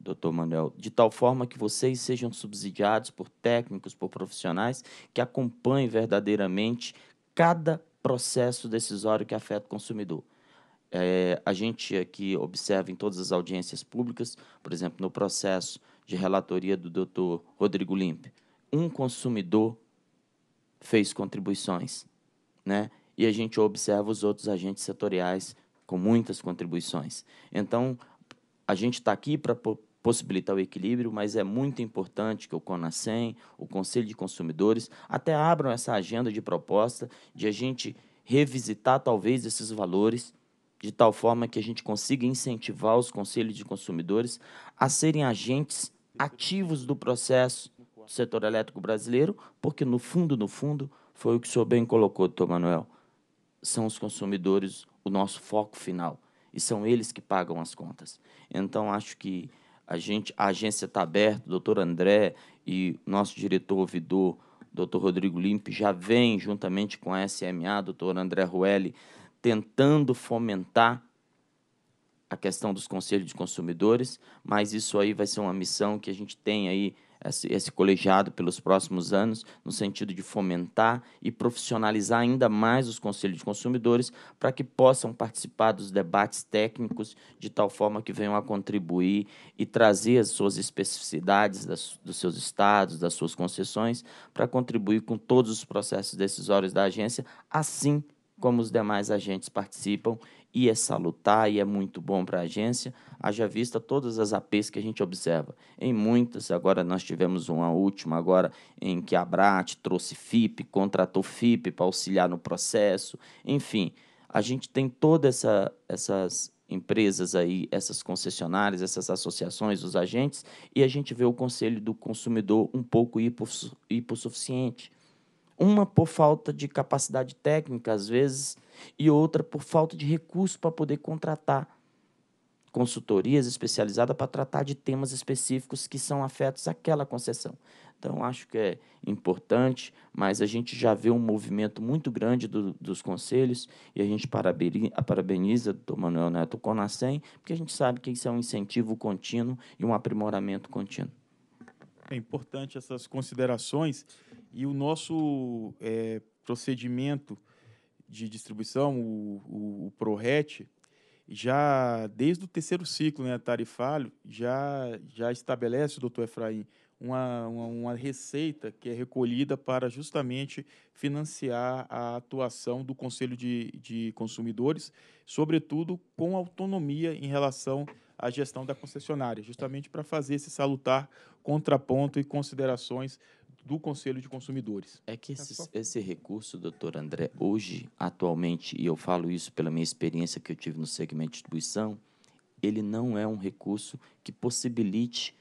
I: doutor Manuel, de tal forma que vocês sejam subsidiados por técnicos, por profissionais que acompanhem verdadeiramente cada processo decisório que afeta o consumidor. É, a gente aqui observa em todas as audiências públicas, por exemplo, no processo de relatoria do doutor Rodrigo Limpe, um consumidor fez contribuições, né? E a gente observa os outros agentes setoriais com muitas contribuições. Então, a gente está aqui para possibilitar o equilíbrio, mas é muito importante que o CONASEM, o Conselho de Consumidores, até abram essa agenda de proposta de a gente revisitar talvez esses valores de tal forma que a gente consiga incentivar os conselhos de consumidores a serem agentes ativos do processo do setor elétrico brasileiro, porque no fundo, no fundo, foi o que o senhor bem colocou, doutor Manuel, são os consumidores o nosso foco final e são eles que pagam as contas. Então, acho que a, gente, a agência está aberta, o doutor André e nosso diretor ouvidor, doutor Rodrigo Limpe, já vem, juntamente com a SMA, doutor André Rueli tentando fomentar a questão dos conselhos de consumidores, mas isso aí vai ser uma missão que a gente tem aí esse, esse colegiado pelos próximos anos, no sentido de fomentar e profissionalizar ainda mais os conselhos de consumidores para que possam participar dos debates técnicos de tal forma que venham a contribuir e trazer as suas especificidades das, dos seus estados, das suas concessões, para contribuir com todos os processos decisórios da agência, assim como os demais agentes participam e é salutar e é muito bom para a agência, haja vista todas as APs que a gente observa. Em muitas, agora nós tivemos uma última agora em que a Brat trouxe FIP, contratou FIP para auxiliar no processo, enfim, a gente tem todas essa, essas empresas aí, essas concessionárias, essas associações, os agentes, e a gente vê o conselho do consumidor um pouco hipossuficiente. Uma por falta de capacidade técnica, às vezes, e outra por falta de recurso para poder contratar consultorias especializadas para tratar de temas específicos que são afetos àquela concessão. Então, acho que é importante, mas a gente já vê um movimento muito grande do, dos conselhos e a gente parabeniza o Dr. Manuel Neto Conacem, porque a gente sabe que isso é um incentivo contínuo e um aprimoramento contínuo.
A: É importante essas considerações e o nosso é, procedimento de distribuição, o, o, o ProRet, já desde o terceiro ciclo né, tarifário, já, já estabelece, doutor Efraim, uma, uma, uma, receita que é recolhida para justamente financiar a atuação do Conselho de, de Consumidores, sobretudo com autonomia em relação a gestão da concessionária, justamente para fazer esse salutar contraponto e considerações do Conselho de Consumidores. É que tá esse,
I: esse, recurso, doutor André, hoje, atualmente, e eu falo isso pela minha experiência que eu tive no segmento de distribuição, ele não é um recurso que possibilite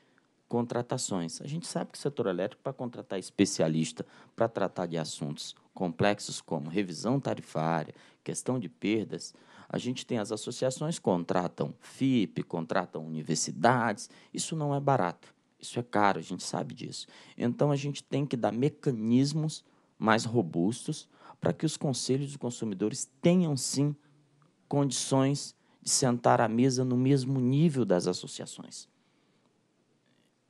I: contratações. A gente sabe que o setor elétrico, para contratar especialista, para tratar de assuntos complexos como revisão tarifária, questão de perdas, a gente tem as associações contratam FIP, contratam universidades. Isso não é barato, isso é caro, a gente sabe disso. Então a gente tem que dar mecanismos mais robustos para que os conselhos de consumidores tenham sim condições de sentar à mesa no mesmo nível das associações.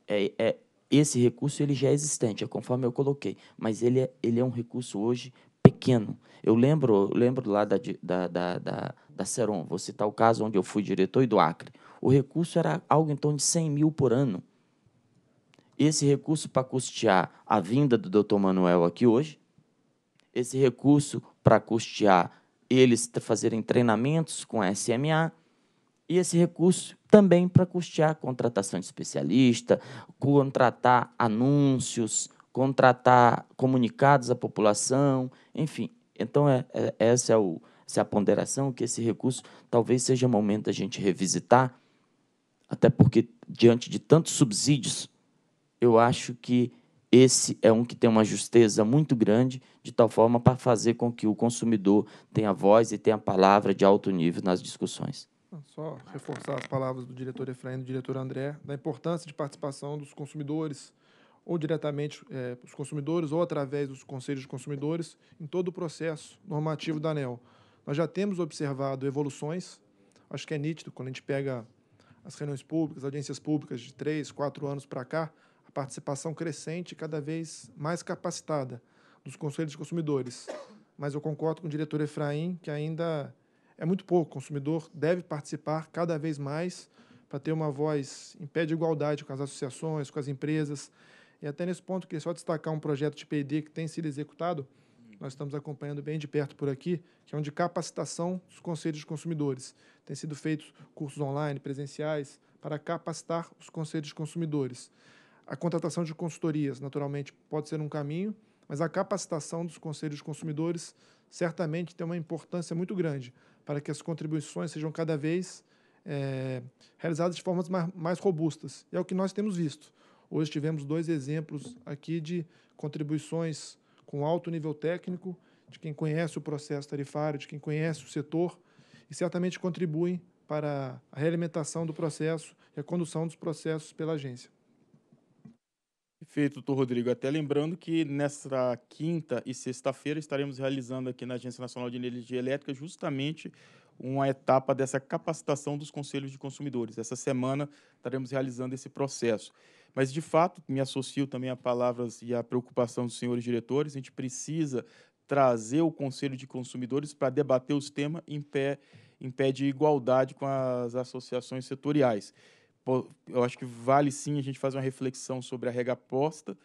I: É, é, esse recurso ele já é existente, é conforme eu coloquei, mas ele é, ele é um recurso hoje pequeno. Eu lembro, lembro lá da, da, da, da, da Seron, vou citar o caso onde eu fui diretor e do Acre, o recurso era algo em torno de 100 mil por ano. Esse recurso para custear a vinda do doutor Manuel aqui hoje, esse recurso para custear eles fazerem treinamentos com a SMA, e esse recurso também para custear a contratação de especialista, contratar anúncios, contratar comunicados à população, enfim. Então, é, é, esse é o, se é a ponderação, que esse recurso talvez seja momento da gente revisitar, até porque, diante de tantos subsídios, eu acho que esse é um que tem uma justeza muito grande, de tal forma para fazer com que o consumidor tenha voz e tenha palavra de alto nível nas discussões.
E: Ah, só reforçar as palavras do diretor Efraim e do diretor André, da importância de participação dos consumidores, ou diretamente eh, os consumidores, ou através dos conselhos de consumidores, em todo o processo normativo da ANEL. Nós já temos observado evoluções, acho que é nítido quando a gente pega as reuniões públicas, audiências públicas de três, quatro anos para cá, a participação crescente, cada vez mais capacitada dos conselhos de consumidores. Mas eu concordo com o diretor Efraim que ainda é muito pouco. O consumidor deve participar cada vez mais para ter uma voz em pé de igualdade com as associações, com as empresas. E até nesse ponto, queria só destacar um projeto de PD que tem sido executado, nós estamos acompanhando bem de perto por aqui, que é um de capacitação dos conselhos de consumidores. Tem sido feitos cursos online, presenciais, para capacitar os conselhos de consumidores. A contratação de consultorias, naturalmente, pode ser um caminho, mas a capacitação dos conselhos de consumidores certamente tem uma importância muito grande para que as contribuições sejam cada vez é, realizadas de formas mais robustas. E é o que nós temos visto. Hoje tivemos dois exemplos aqui de contribuições com alto nível técnico, de quem conhece o processo tarifário, de quem conhece o setor, e certamente contribuem para a realimentação do processo e a condução dos processos pela agência.
A: Perfeito, doutor Rodrigo. Até lembrando que nesta quinta e sexta-feira estaremos realizando aqui na Agência Nacional de Energia Elétrica justamente uma etapa dessa capacitação dos conselhos de consumidores. Essa semana estaremos realizando esse processo. Mas, de fato, me associo também a palavras e à preocupação dos senhores diretores. A gente precisa trazer o Conselho de Consumidores para debater os temas em pé, em pé de igualdade com as associações setoriais. Eu acho que vale sim a gente fazer uma reflexão sobre a regra posta,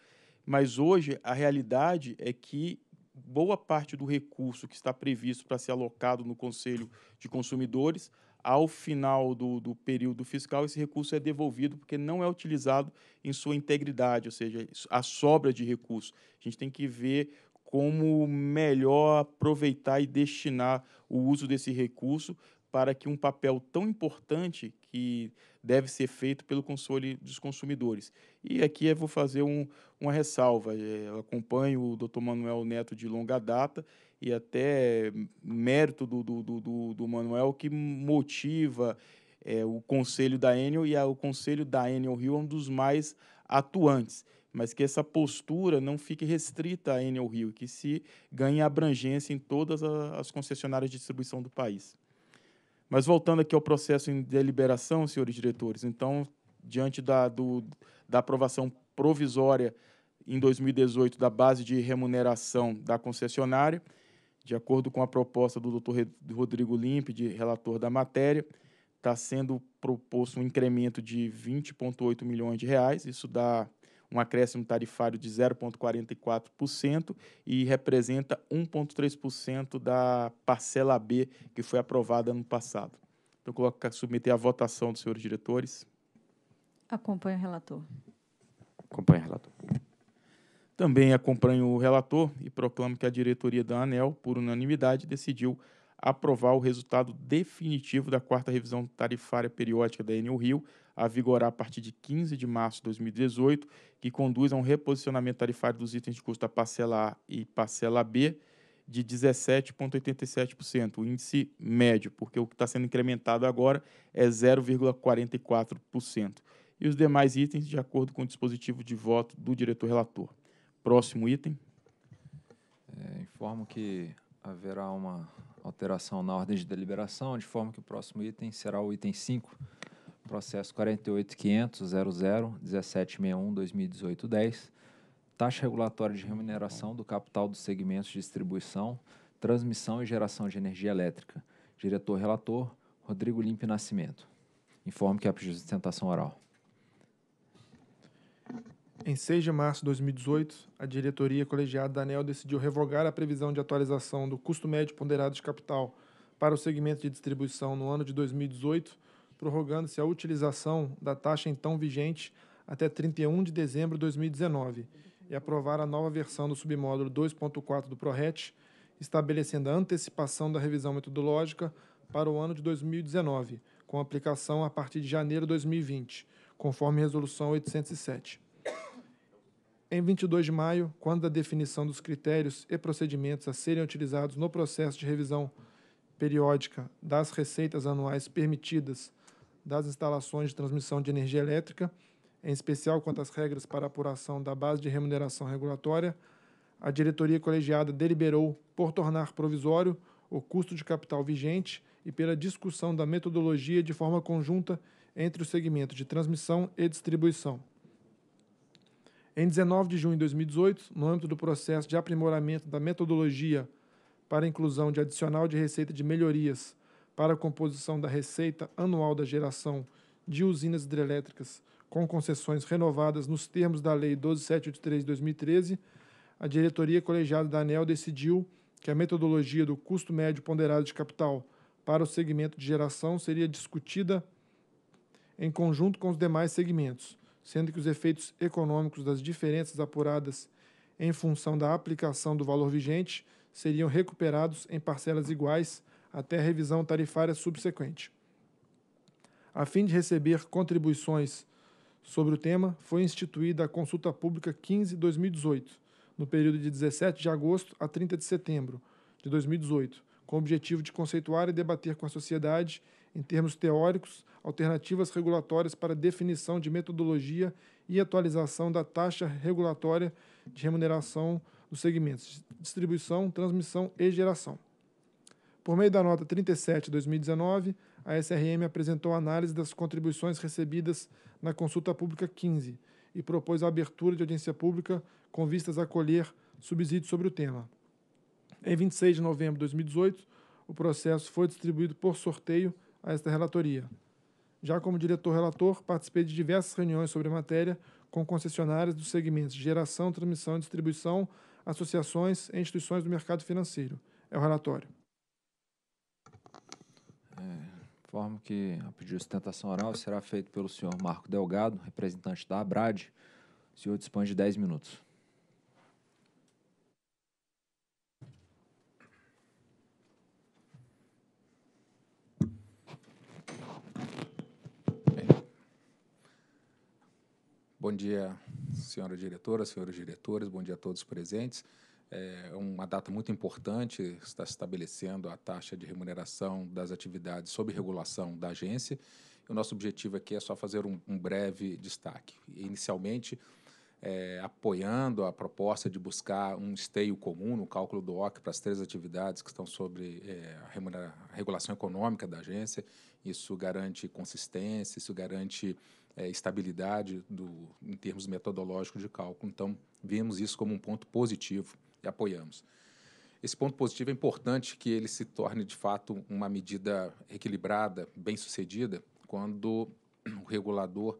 A: mas hoje a realidade é que boa parte do recurso que está previsto para ser alocado no Conselho de Consumidores ao final do, do período fiscal, esse recurso é devolvido porque não é utilizado em sua integridade, ou seja, a sobra de recurso. A gente tem que ver como melhor aproveitar e destinar o uso desse recurso para que um papel tão importante que deve ser feito pelo console dos consumidores. E aqui eu vou fazer um, uma ressalva. É, eu acompanho o Dr. Manuel Neto de longa data e até mérito do, do, do, do Manuel que motiva é, o conselho da Enel e a, o conselho da Enel Rio é um dos mais atuantes, mas que essa postura não fique restrita à Enel Rio, que se ganhe abrangência em todas a, as concessionárias de distribuição do país. Mas voltando aqui ao processo em deliberação, senhores diretores, então, diante da, do, da aprovação provisória em 2018 da base de remuneração da concessionária, de acordo com a proposta do Dr. Rodrigo Limpe, de relator da matéria, está sendo proposto um incremento de 20,8 milhões de reais. Isso dá um acréscimo tarifário de 0,44% e representa 1,3% da parcela B que foi aprovada ano passado. Então, a submeter à votação dos senhores diretores.
D: Acompanhe o relator.
I: Acompanhe o relator.
A: Também acompanho o relator e proclamo que a diretoria da ANEL, por unanimidade, decidiu aprovar o resultado definitivo da quarta revisão tarifária periódica da Enel Rio, a vigorar a partir de 15 de março de 2018, que conduz a um reposicionamento tarifário dos itens de custo da parcela A e parcela B de 17,87%, o índice médio, porque o que está sendo incrementado agora é 0,44%, e os demais itens de acordo com o dispositivo de voto do diretor relator. Próximo item.
C: É, informo que haverá uma alteração na ordem de deliberação, de forma que o próximo item será o item 5, processo 48.500.00.1761.2018.10, taxa regulatória de remuneração do capital dos segmentos de distribuição, transmissão e geração de energia elétrica. Diretor-relator, Rodrigo Limpe Nascimento. Informo que há é sustentação oral. Em 6 de março de 2018,
E: a diretoria colegiada da ANEL decidiu revogar a previsão de atualização do custo médio ponderado de capital para o segmento de distribuição no ano de 2018, prorrogando-se a utilização da taxa então vigente até 31 de dezembro de 2019 e aprovar a nova versão do submódulo 2.4 do ProRET, estabelecendo a antecipação da revisão metodológica para o ano de 2019, com aplicação a partir de janeiro de 2020, conforme Resolução 807. Em 22 de maio, quando a definição dos critérios e procedimentos a serem utilizados no processo de revisão periódica das receitas anuais permitidas das instalações de transmissão de energia elétrica, em especial quanto às regras para apuração da base de remuneração regulatória, a diretoria colegiada deliberou por tornar provisório o custo de capital vigente e pela discussão da metodologia de forma conjunta entre o segmento de transmissão e distribuição. Em 19 de junho de 2018, no âmbito do processo de aprimoramento da metodologia para inclusão de adicional de receita de melhorias para a composição da receita anual da geração de usinas hidrelétricas com concessões renovadas nos termos da Lei 12783 de 2013, a diretoria colegiada da ANEL decidiu que a metodologia do custo médio ponderado de capital para o segmento de geração seria discutida em conjunto com os demais segmentos, sendo que os efeitos econômicos das diferenças apuradas em função da aplicação do valor vigente seriam recuperados em parcelas iguais até a revisão tarifária subsequente. A fim de receber contribuições sobre o tema, foi instituída a consulta pública 15/2018, no período de 17 de agosto a 30 de setembro de 2018, com o objetivo de conceituar e debater com a sociedade em termos teóricos, alternativas regulatórias para definição de metodologia e atualização da taxa regulatória de remuneração dos segmentos distribuição, transmissão e geração. Por meio da nota 37/2019, a SRM apresentou análise das contribuições recebidas na consulta pública 15 e propôs a abertura de audiência pública com vistas a colher subsídios sobre o tema. Em 26 de novembro de 2018, o processo foi distribuído por sorteio a esta relatoria. Já como diretor-relator, participei de diversas reuniões sobre a matéria com concessionárias dos segmentos de geração, transmissão e distribuição, associações e instituições do mercado financeiro. É o relatório.
C: É, informo que a pedido de sustentação oral será feito pelo senhor Marco Delgado, representante da ABRAD. O senhor dispõe de 10 minutos.
K: Bom dia, senhora diretora, senhores diretores, bom dia a todos presentes. É uma data muito importante, está estabelecendo a taxa de remuneração das atividades sob regulação da agência. O nosso objetivo aqui é só fazer um, um breve destaque. Inicialmente, é, apoiando a proposta de buscar um esteio comum no cálculo do OC para as três atividades que estão sobre é, a, a regulação econômica da agência. Isso garante consistência, isso garante é, estabilidade do, em termos metodológicos de cálculo. Então, vemos isso como um ponto positivo e apoiamos. Esse ponto positivo é importante que ele se torne, de fato, uma medida equilibrada, bem-sucedida, quando o regulador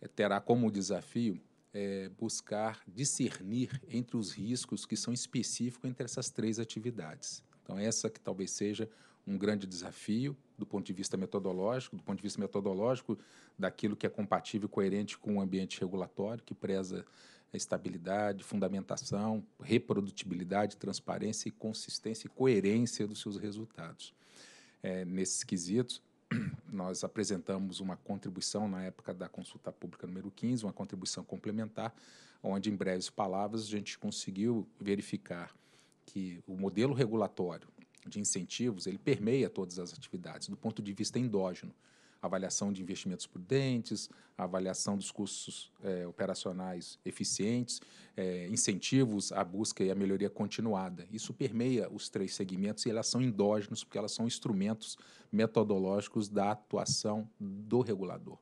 K: é, terá como desafio é, buscar discernir entre os riscos que são específicos entre essas três atividades. Então, essa que talvez seja um grande desafio do ponto de vista metodológico, do ponto de vista metodológico daquilo que é compatível e coerente com o ambiente regulatório, que preza a estabilidade, fundamentação, reprodutibilidade, transparência e consistência e coerência dos seus resultados. É, nesses quesitos, nós apresentamos uma contribuição na época da consulta pública número 15, uma contribuição complementar, onde, em breves palavras, a gente conseguiu verificar que o modelo regulatório de incentivos, ele permeia todas as atividades, do ponto de vista endógeno. Avaliação de investimentos prudentes, avaliação dos custos é, operacionais eficientes, é, incentivos à busca e à melhoria continuada. Isso permeia os três segmentos e elas são endógenos, porque elas são instrumentos metodológicos da atuação do regulador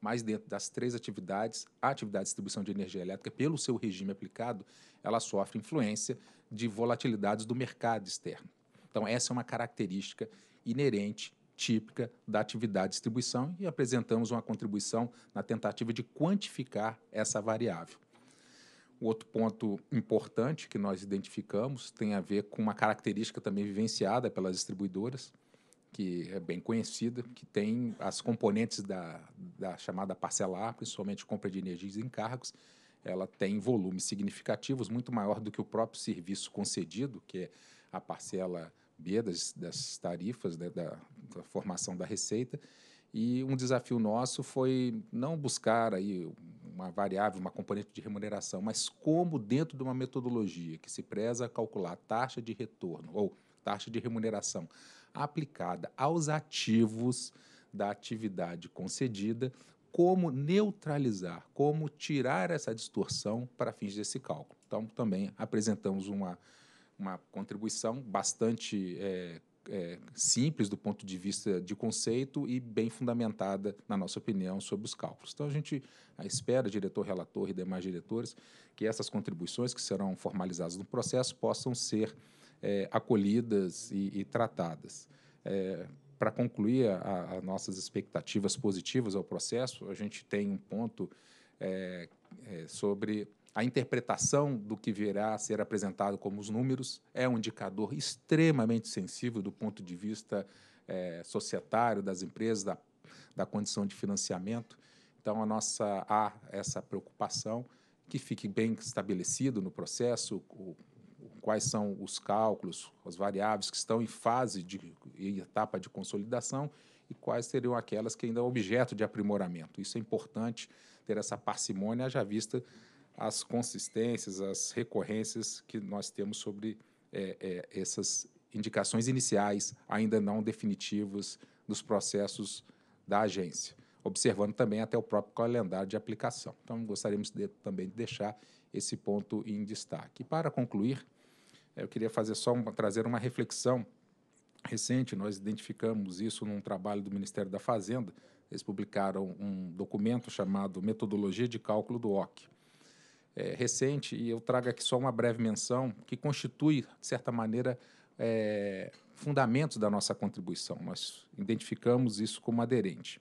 K: mas dentro das três atividades, a atividade de distribuição de energia elétrica, pelo seu regime aplicado, ela sofre influência de volatilidades do mercado externo. Então, essa é uma característica inerente, típica da atividade de distribuição e apresentamos uma contribuição na tentativa de quantificar essa variável. O outro ponto importante que nós identificamos tem a ver com uma característica também vivenciada pelas distribuidoras, que é bem conhecida, que tem as componentes da, da chamada parcelar, principalmente compra de energias e encargos, ela tem volumes significativos, muito maior do que o próprio serviço concedido, que é a parcela B das, das tarifas, né, da, da, formação da receita. E um desafio nosso foi não buscar aí uma variável, uma componente de remuneração, mas como dentro de uma metodologia que se preza calcular a taxa de retorno ou taxa de remuneração aplicada aos ativos da atividade concedida, como neutralizar, como tirar essa distorção para fins desse cálculo. Então, também apresentamos uma uma contribuição bastante é, é, simples do ponto de vista de conceito e bem fundamentada, na nossa opinião, sobre os cálculos. Então, a gente espera, diretor, relator e demais diretores, que essas contribuições que serão formalizadas no processo possam ser é, acolhidas e, e tratadas. É, Para concluir as nossas expectativas positivas ao processo, a gente tem um ponto é, é, sobre a interpretação do que virá a ser apresentado como os números é um indicador extremamente sensível do ponto de vista é, societário das empresas, da, da condição de financiamento. Então, a nossa, há essa preocupação que fique bem estabelecido no processo o, quais são os cálculos, as variáveis que estão em fase de em etapa de consolidação e quais seriam aquelas que ainda é objeto de aprimoramento. Isso é importante ter essa parcimônia, já vista as consistências, as recorrências que nós temos sobre é, é, essas indicações iniciais, ainda não definitivas, dos processos da agência, observando também até o próprio calendário de aplicação. Então, gostaríamos de, também de deixar esse ponto em destaque. E para concluir, eu queria fazer só uma, trazer uma reflexão recente. Nós identificamos isso num trabalho do Ministério da Fazenda. Eles publicaram um documento chamado Metodologia de Cálculo do OC é, recente, e eu trago aqui só uma breve menção, que constitui, de certa maneira, é, fundamentos da nossa contribuição. Nós identificamos isso como aderente.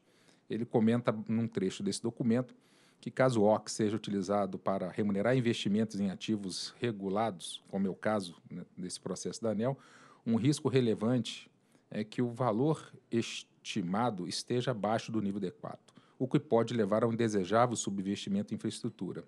K: Ele comenta num trecho desse documento que, caso o OC seja utilizado para remunerar investimentos em ativos regulados, como é o caso né, nesse processo da ANEL, um risco relevante é que o valor estimado esteja abaixo do nível adequado, o que pode levar a um indesejável subinvestimento em infraestrutura.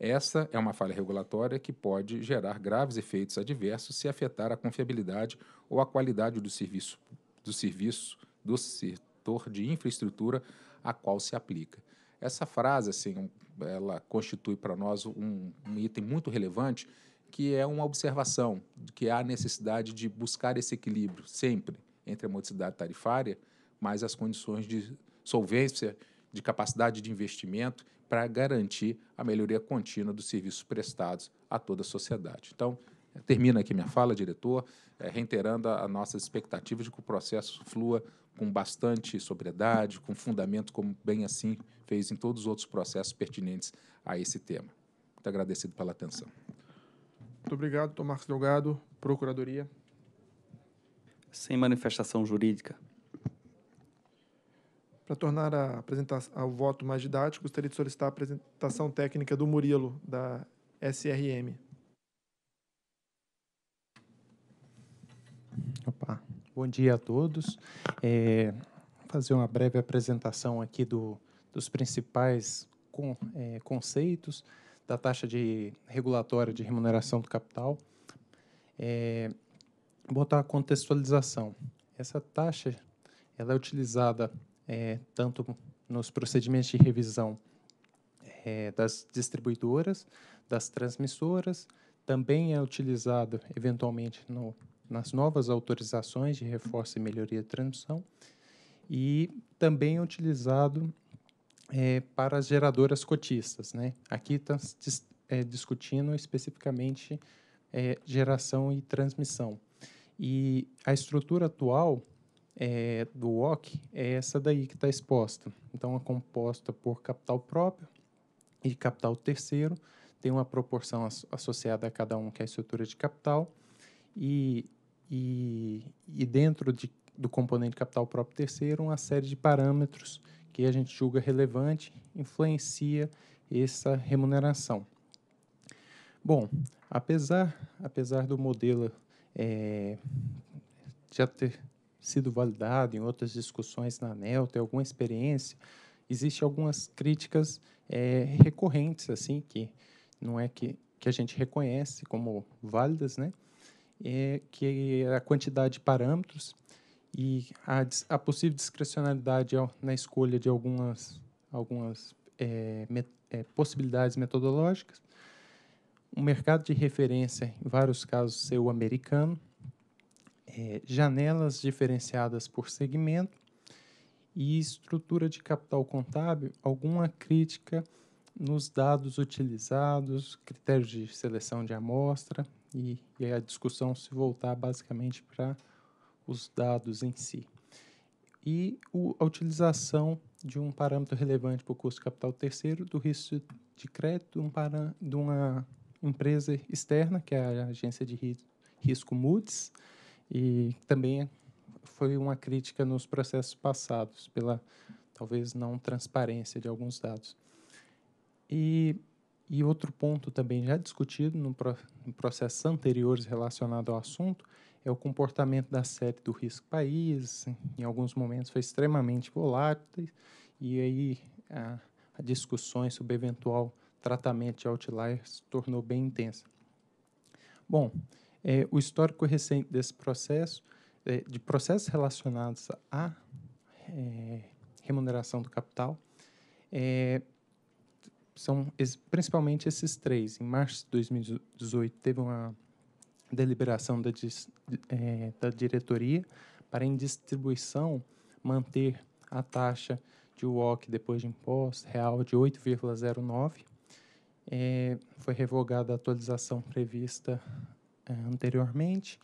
K: Essa é uma falha regulatória que pode gerar graves efeitos adversos se afetar a confiabilidade ou a qualidade do serviço do, serviço, do setor de infraestrutura a qual se aplica. Essa frase, assim, ela constitui para nós um, um item muito relevante, que é uma observação de que há necessidade de buscar esse equilíbrio sempre entre a modicidade tarifária, mas as condições de solvência, de capacidade de investimento para garantir a melhoria contínua dos serviços prestados a toda a sociedade. Então, eh, termina aqui minha fala, diretor, é, reiterando a, nossas nossa expectativa de que o processo flua com bastante sobriedade, com fundamento, como bem assim fez em todos os outros processos pertinentes a esse tema. Muito agradecido pela atenção.
E: Muito obrigado, Tomás Delgado, Procuradoria.
K: Sem
B: manifestação jurídica.
E: Para tornar a apresentação, o voto mais didático, gostaria de solicitar a apresentação técnica do Murilo, da SRM. Opa. Bom
L: dia a todos. É, fazer uma breve apresentação aqui do, dos principais é, conceitos da taxa de regulatória de remuneração do capital. É, botar a contextualização. Essa taxa ela é utilizada é, tanto nos procedimentos de revisão é, das distribuidoras, das transmissoras, também é utilizado eventualmente no, nas novas autorizações de reforço e melhoria de transmissão, e também é utilizado é, para as geradoras cotistas. Né? Aqui tá estamos dis é, discutindo especificamente é, geração e transmissão. E a estrutura atual é, do WOC é essa daí que está exposta. Então, é composta por capital próprio e capital terceiro, tem uma proporção as, associada a cada um, que é a estrutura de capital, e, e, e dentro de, do componente capital próprio terceiro, uma série de parâmetros que a gente julga relevante, influencia essa remuneração. Bom, apesar, apesar do modelo é, já ter sido validado em outras discussões na ANEL, tem alguma experiência, existem algumas críticas é, recorrentes, assim, que não é que, que a gente reconhece como válidas, né? É, que é a quantidade de parâmetros e a, a possível discrecionalidade na escolha de algumas, algumas é, é, possibilidades metodológicas, o mercado de referência, em vários casos, ser o americano, é, janelas diferenciadas por segmento e estrutura de capital contábil, alguma crítica nos dados utilizados, critérios de seleção de amostra e, e a discussão se voltar basicamente para os dados em si. E o, a utilização de um parâmetro relevante para o custo capital terceiro do risco de crédito um para, de uma empresa externa, que é a agência de risco Moody's, e também foi uma crítica nos processos passados pela talvez não transparência de alguns dados. E, e outro ponto também já discutido no em processos anteriores relacionado ao assunto é o comportamento da série do risco país. Em alguns momentos foi extremamente volátil e aí a, a discussões sobre eventual tratamento de outliers se tornou bem intensa. Bom, é, o histórico recente desse processo, é, de processos relacionados à é, remuneração do capital, é, são es, principalmente esses três. Em março de 2018, teve uma deliberação da, é, da diretoria para, em distribuição, manter a taxa de WOC depois de imposto real de 8,09%. É, foi revogada a atualização prevista eh, anteriormente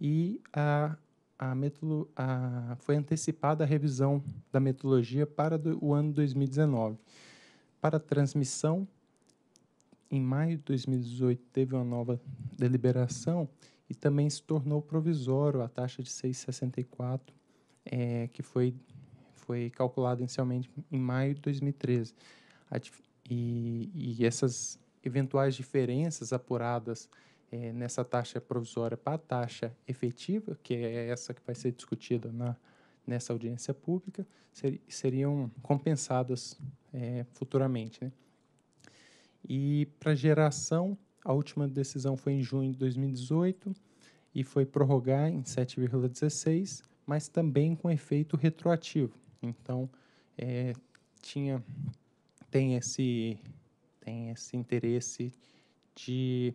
L: e a, a, metulo, a, foi antecipada a revisão da metodologia para do, o ano 2019. Para transmissão, em maio de 2018 teve uma nova deliberação e também se tornou provisório a taxa de 6,64, é, eh, que foi, foi calculada inicialmente em maio de 2013. A, e, e essas eventuais diferenças apuradas é, nessa taxa provisória para a taxa efetiva, que é essa que vai ser discutida na, nessa audiência pública, ser, seriam compensadas é, futuramente. Né? E para geração, a última decisão foi em junho de 2018 e foi prorrogar em 7,16, mas também com efeito retroativo. Então, é, tinha tem esse tem esse interesse de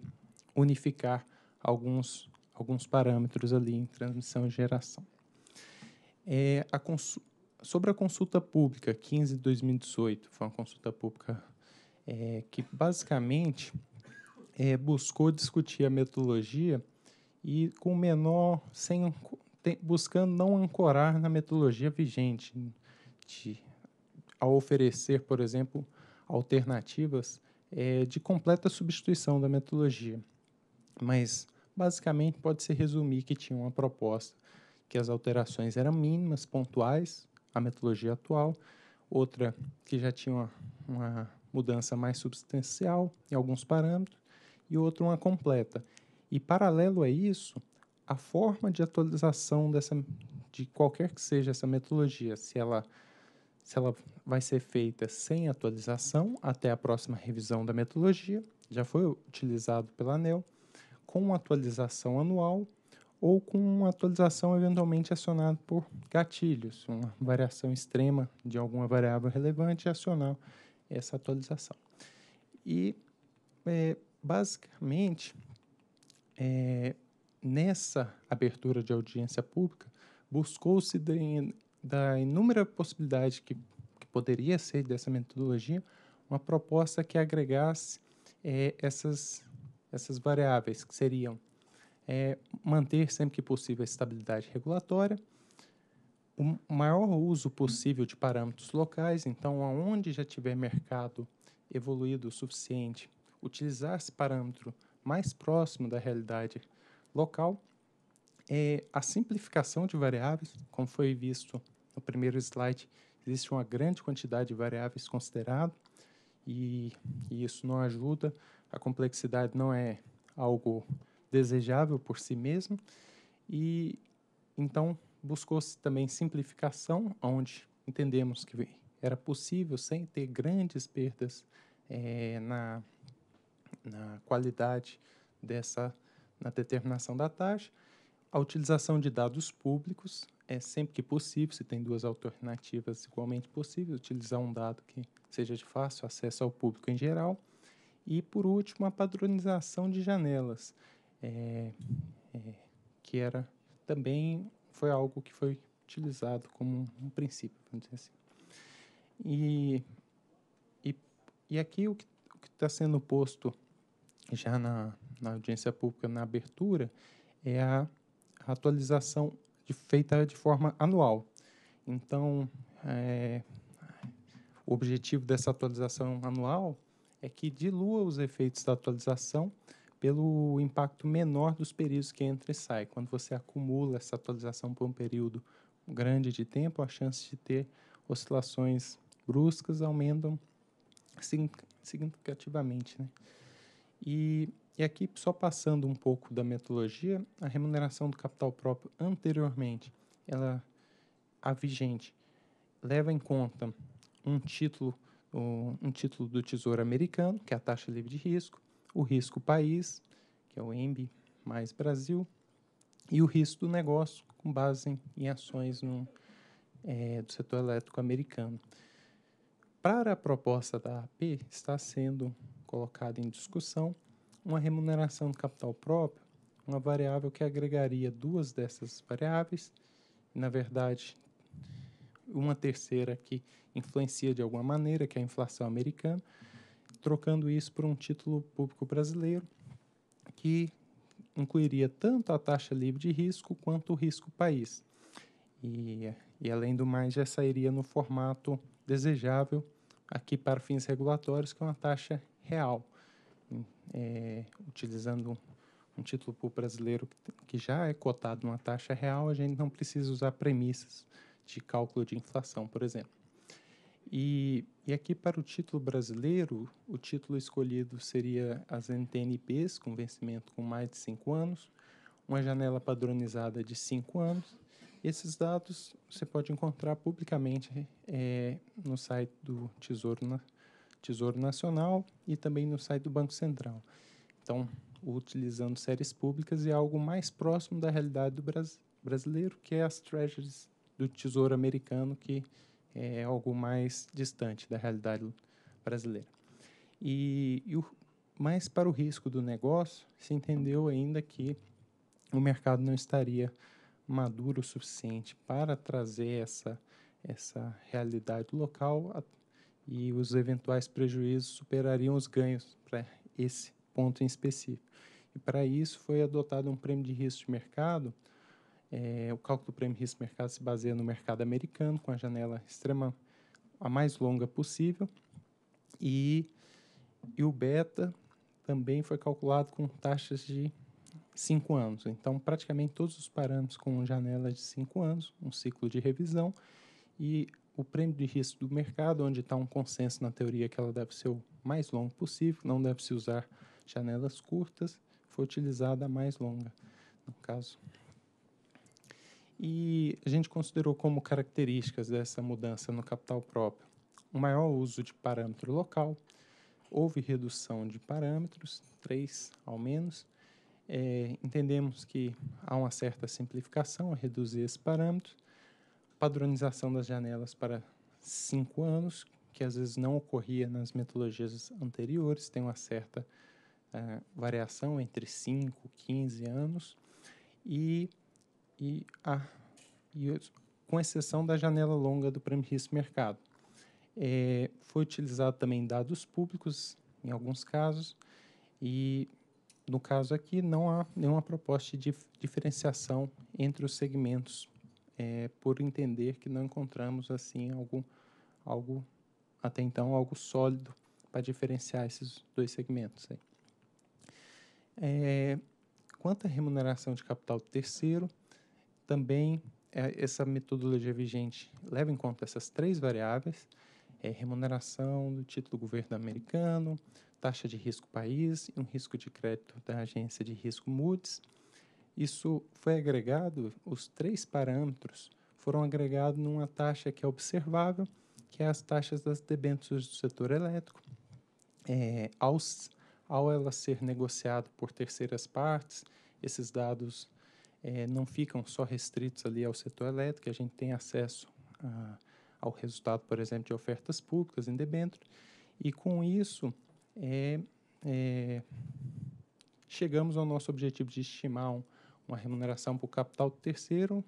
L: unificar alguns, alguns parâmetros ali em transmissão e geração. É, a sobre a consulta pública 15 de 2018, foi uma consulta pública é, que basicamente é, buscou discutir a metodologia e com menor, sem, buscando não ancorar na metodologia vigente, de, ao oferecer, por exemplo, alternativas é, de completa substituição da metodologia. Mas, basicamente, pode-se resumir que tinha uma proposta que as alterações eram mínimas, pontuais, a metodologia atual, outra que já tinha uma, uma mudança mais substancial em alguns parâmetros, e outra uma completa. E, paralelo a isso, a forma de atualização dessa, de qualquer que seja essa metodologia, se ela se ela vai ser feita sem atualização até a próxima revisão da metodologia, já foi utilizado pela ANEL, com atualização anual ou com uma atualização eventualmente acionada por gatilhos, uma variação extrema de alguma variável relevante e acionar essa atualização. E, é, basicamente, é, nessa abertura de audiência pública, buscou-se da inúmera possibilidade que, que, poderia ser dessa metodologia uma proposta que agregasse é, essas essas variáveis, que seriam é, manter sempre que possível a estabilidade regulatória, o maior uso possível de parâmetros locais, então, aonde já tiver mercado evoluído o suficiente, utilizar esse parâmetro mais próximo da realidade local, é, a simplificação de variáveis, como foi visto no primeiro slide, existe uma grande quantidade de variáveis consideradas, e, e isso não ajuda a complexidade não é algo desejável por si mesmo e então buscou-se também simplificação, onde entendemos que era possível sem ter grandes perdas é, na, na qualidade dessa na determinação da taxa, a utilização de dados públicos é sempre que possível, se tem duas alternativas igualmente possíveis, utilizar um dado que seja de fácil acesso ao público em geral e, por último, a padronização de janelas, é, é, que era também foi algo que foi utilizado como um princípio, vamos dizer assim. E, e, e aqui o que está sendo posto já na, na audiência pública, na abertura, é a, a atualização de, feita de forma anual. Então, é, o objetivo dessa atualização anual é que dilua os efeitos da atualização pelo impacto menor dos períodos que entra e sai. Quando você acumula essa atualização por um período grande de tempo, a chance de ter oscilações bruscas aumentam significativamente. Né? E, e aqui, só passando um pouco da metodologia, a remuneração do capital próprio anteriormente, ela a vigente, leva em conta um título um título do Tesouro Americano, que é a taxa livre de risco, o risco país, que é o EMB mais Brasil, e o risco do negócio, com base em, em ações no, é, do setor elétrico americano. Para a proposta da AP, está sendo colocada em discussão uma remuneração do capital próprio, uma variável que agregaria duas dessas variáveis, na verdade, uma terceira que influencia de alguma maneira, que é a inflação americana, trocando isso por um título público brasileiro que incluiria tanto a taxa livre de risco quanto o risco país. E, e além do mais, já sairia no formato desejável aqui para fins regulatórios, que é uma taxa real, é, utilizando um título público brasileiro que já é cotado numa taxa real, a gente não precisa usar premissas de cálculo de inflação, por exemplo. E, e aqui para o título brasileiro, o título escolhido seria as NTNBs, com vencimento com mais de 5 anos, uma janela padronizada de 5 anos. Esses dados você pode encontrar publicamente é, no site do Tesouro, na, Tesouro Nacional e também no site do Banco Central. Então, utilizando séries públicas é algo mais próximo da realidade do Brasil brasileiro, que é as treasuries do Tesouro Americano, que é algo mais distante da realidade brasileira. E, e o, mas para o risco do negócio, se entendeu ainda que o mercado não estaria maduro o suficiente para trazer essa, essa realidade local a, e os eventuais prejuízos superariam os ganhos para esse ponto em específico. E para isso foi adotado um prêmio de risco de mercado é, o cálculo do prêmio risco-mercado se baseia no mercado americano, com a janela extrema, a mais longa possível. E, e o beta também foi calculado com taxas de 5 anos. Então, praticamente todos os parâmetros com janela de 5 anos, um ciclo de revisão. E o prêmio de risco do mercado, onde está um consenso na teoria que ela deve ser o mais longo possível, não deve se usar janelas curtas, foi utilizada a mais longa, no caso. E a gente considerou como características dessa mudança no capital próprio o maior uso de parâmetro local, houve redução de parâmetros, três ao menos. É, entendemos que há uma certa simplificação a reduzir esse parâmetro, padronização das janelas para cinco anos, que às vezes não ocorria nas metodologias anteriores, tem uma certa uh, variação entre 5 e 15 anos, e e a e com exceção da janela longa do prêmio risco mercado. É, foi utilizado também dados públicos em alguns casos e no caso aqui não há nenhuma proposta de diferenciação entre os segmentos é, por entender que não encontramos assim algum algo até então algo sólido para diferenciar esses dois segmentos aí. É, quanto à remuneração de capital terceiro, também é, essa metodologia vigente leva em conta essas três variáveis, é, remuneração do título do governo americano, taxa de risco país e um risco de crédito da agência de risco Moody's. Isso foi agregado, os três parâmetros foram agregados numa taxa que é observável, que é as taxas das debêntures do setor elétrico. É, ao, ao ela ser negociada por terceiras partes, esses dados é, não ficam só restritos ali ao setor elétrico, a gente tem acesso a, ah, ao resultado, por exemplo, de ofertas públicas em debênture, e com isso é, é, chegamos ao nosso objetivo de estimar um, uma remuneração por capital terceiro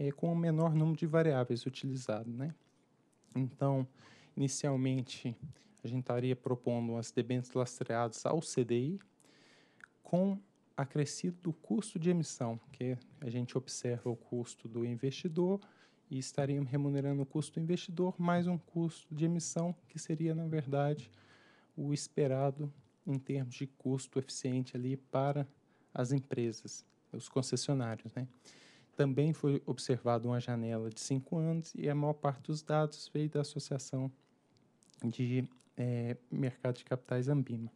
L: é, com o menor número de variáveis utilizadas. Né? Então, inicialmente, a gente estaria propondo as debêntures lastreadas ao CDI, com acrescido do custo de emissão, que a gente observa o custo do investidor e estariam remunerando o custo do investidor mais um custo de emissão, que seria, na verdade, o esperado em termos de custo eficiente ali para as empresas, os concessionários. Né? Também foi observado uma janela de cinco anos e a maior parte dos dados veio da Associação de é, eh, Mercado de Capitais Ambima.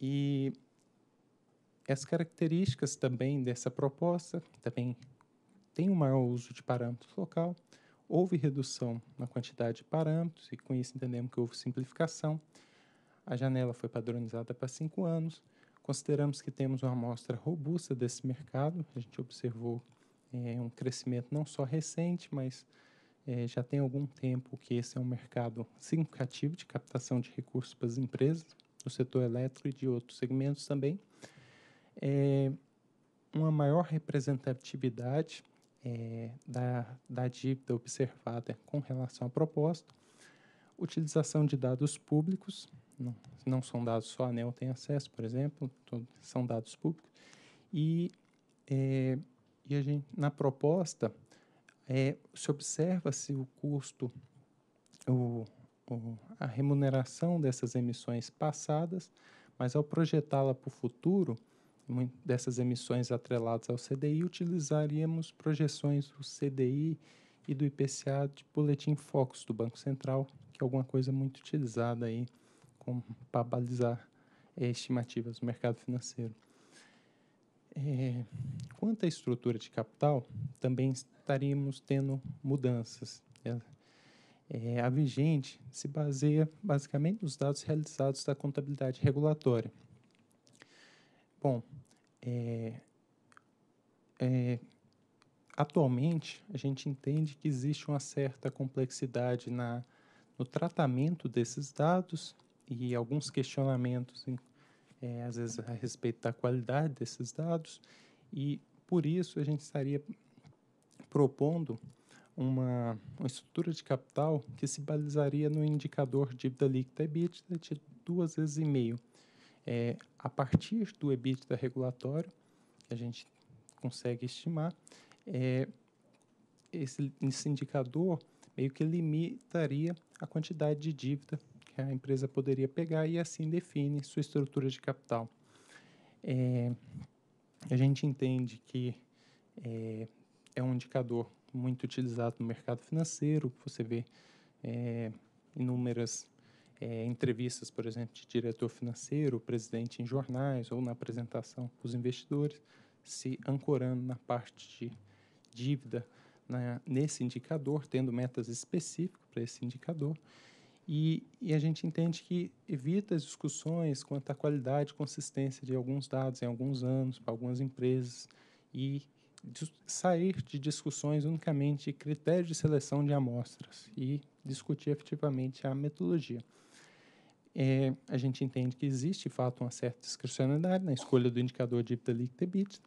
L: E as características também dessa proposta também tem um maior uso de parâmetros local, houve redução na quantidade de parâmetros e com isso entendemos que houve simplificação. A janela foi padronizada para cinco anos. Consideramos que temos uma amostra robusta desse mercado. A gente observou é, um crescimento não só recente, mas é, já tem algum tempo que esse é um mercado significativo de captação de recursos para as empresas, do setor elétrico e de outros segmentos também é, uma maior representatividade é, da, da dívida observada com relação à proposta, utilização de dados públicos, não, não são dados só a ANEL tem acesso, por exemplo, são dados públicos, e, é, e a gente, na proposta é, se observa se o custo, o, o, a remuneração dessas emissões passadas, mas ao projetá-la para o futuro, dessas emissões atreladas ao CDI, utilizaríamos projeções do CDI e do IPCA de boletim Focus do Banco Central, que é alguma coisa muito utilizada aí para balizar é, estimativas do mercado financeiro. É, quanto à estrutura de capital, também estaríamos tendo mudanças. Né? É, a vigente se baseia basicamente nos dados realizados da contabilidade regulatória, Bom, é, é, atualmente a gente entende que existe uma certa complexidade na, no tratamento desses dados e alguns questionamentos, em, é, às vezes, a respeito da qualidade desses dados, e por isso a gente estaria propondo uma, uma estrutura de capital que se balizaria no indicador dívida líquida EBITDA de duas vezes e meio. É, a partir do EBITDA regulatório, que a gente consegue estimar, é, esse, esse indicador meio que limitaria a quantidade de dívida que a empresa poderia pegar e assim define sua estrutura de capital. É, a gente entende que é, é, um indicador muito utilizado no mercado financeiro, você vê é, inúmeras é, entrevistas, por exemplo, de diretor financeiro, presidente em jornais ou na apresentação para os investidores, se ancorando na parte de dívida né, nesse indicador, tendo metas específicas para esse indicador. E, e, a gente entende que evita as discussões quanto à qualidade e consistência de alguns dados em alguns anos, para algumas empresas, e sair de discussões unicamente de critérios de seleção de amostras e discutir efetivamente a metodologia é, a gente entende que existe, de fato, uma certa discricionalidade na escolha do indicador de EBITDA líquida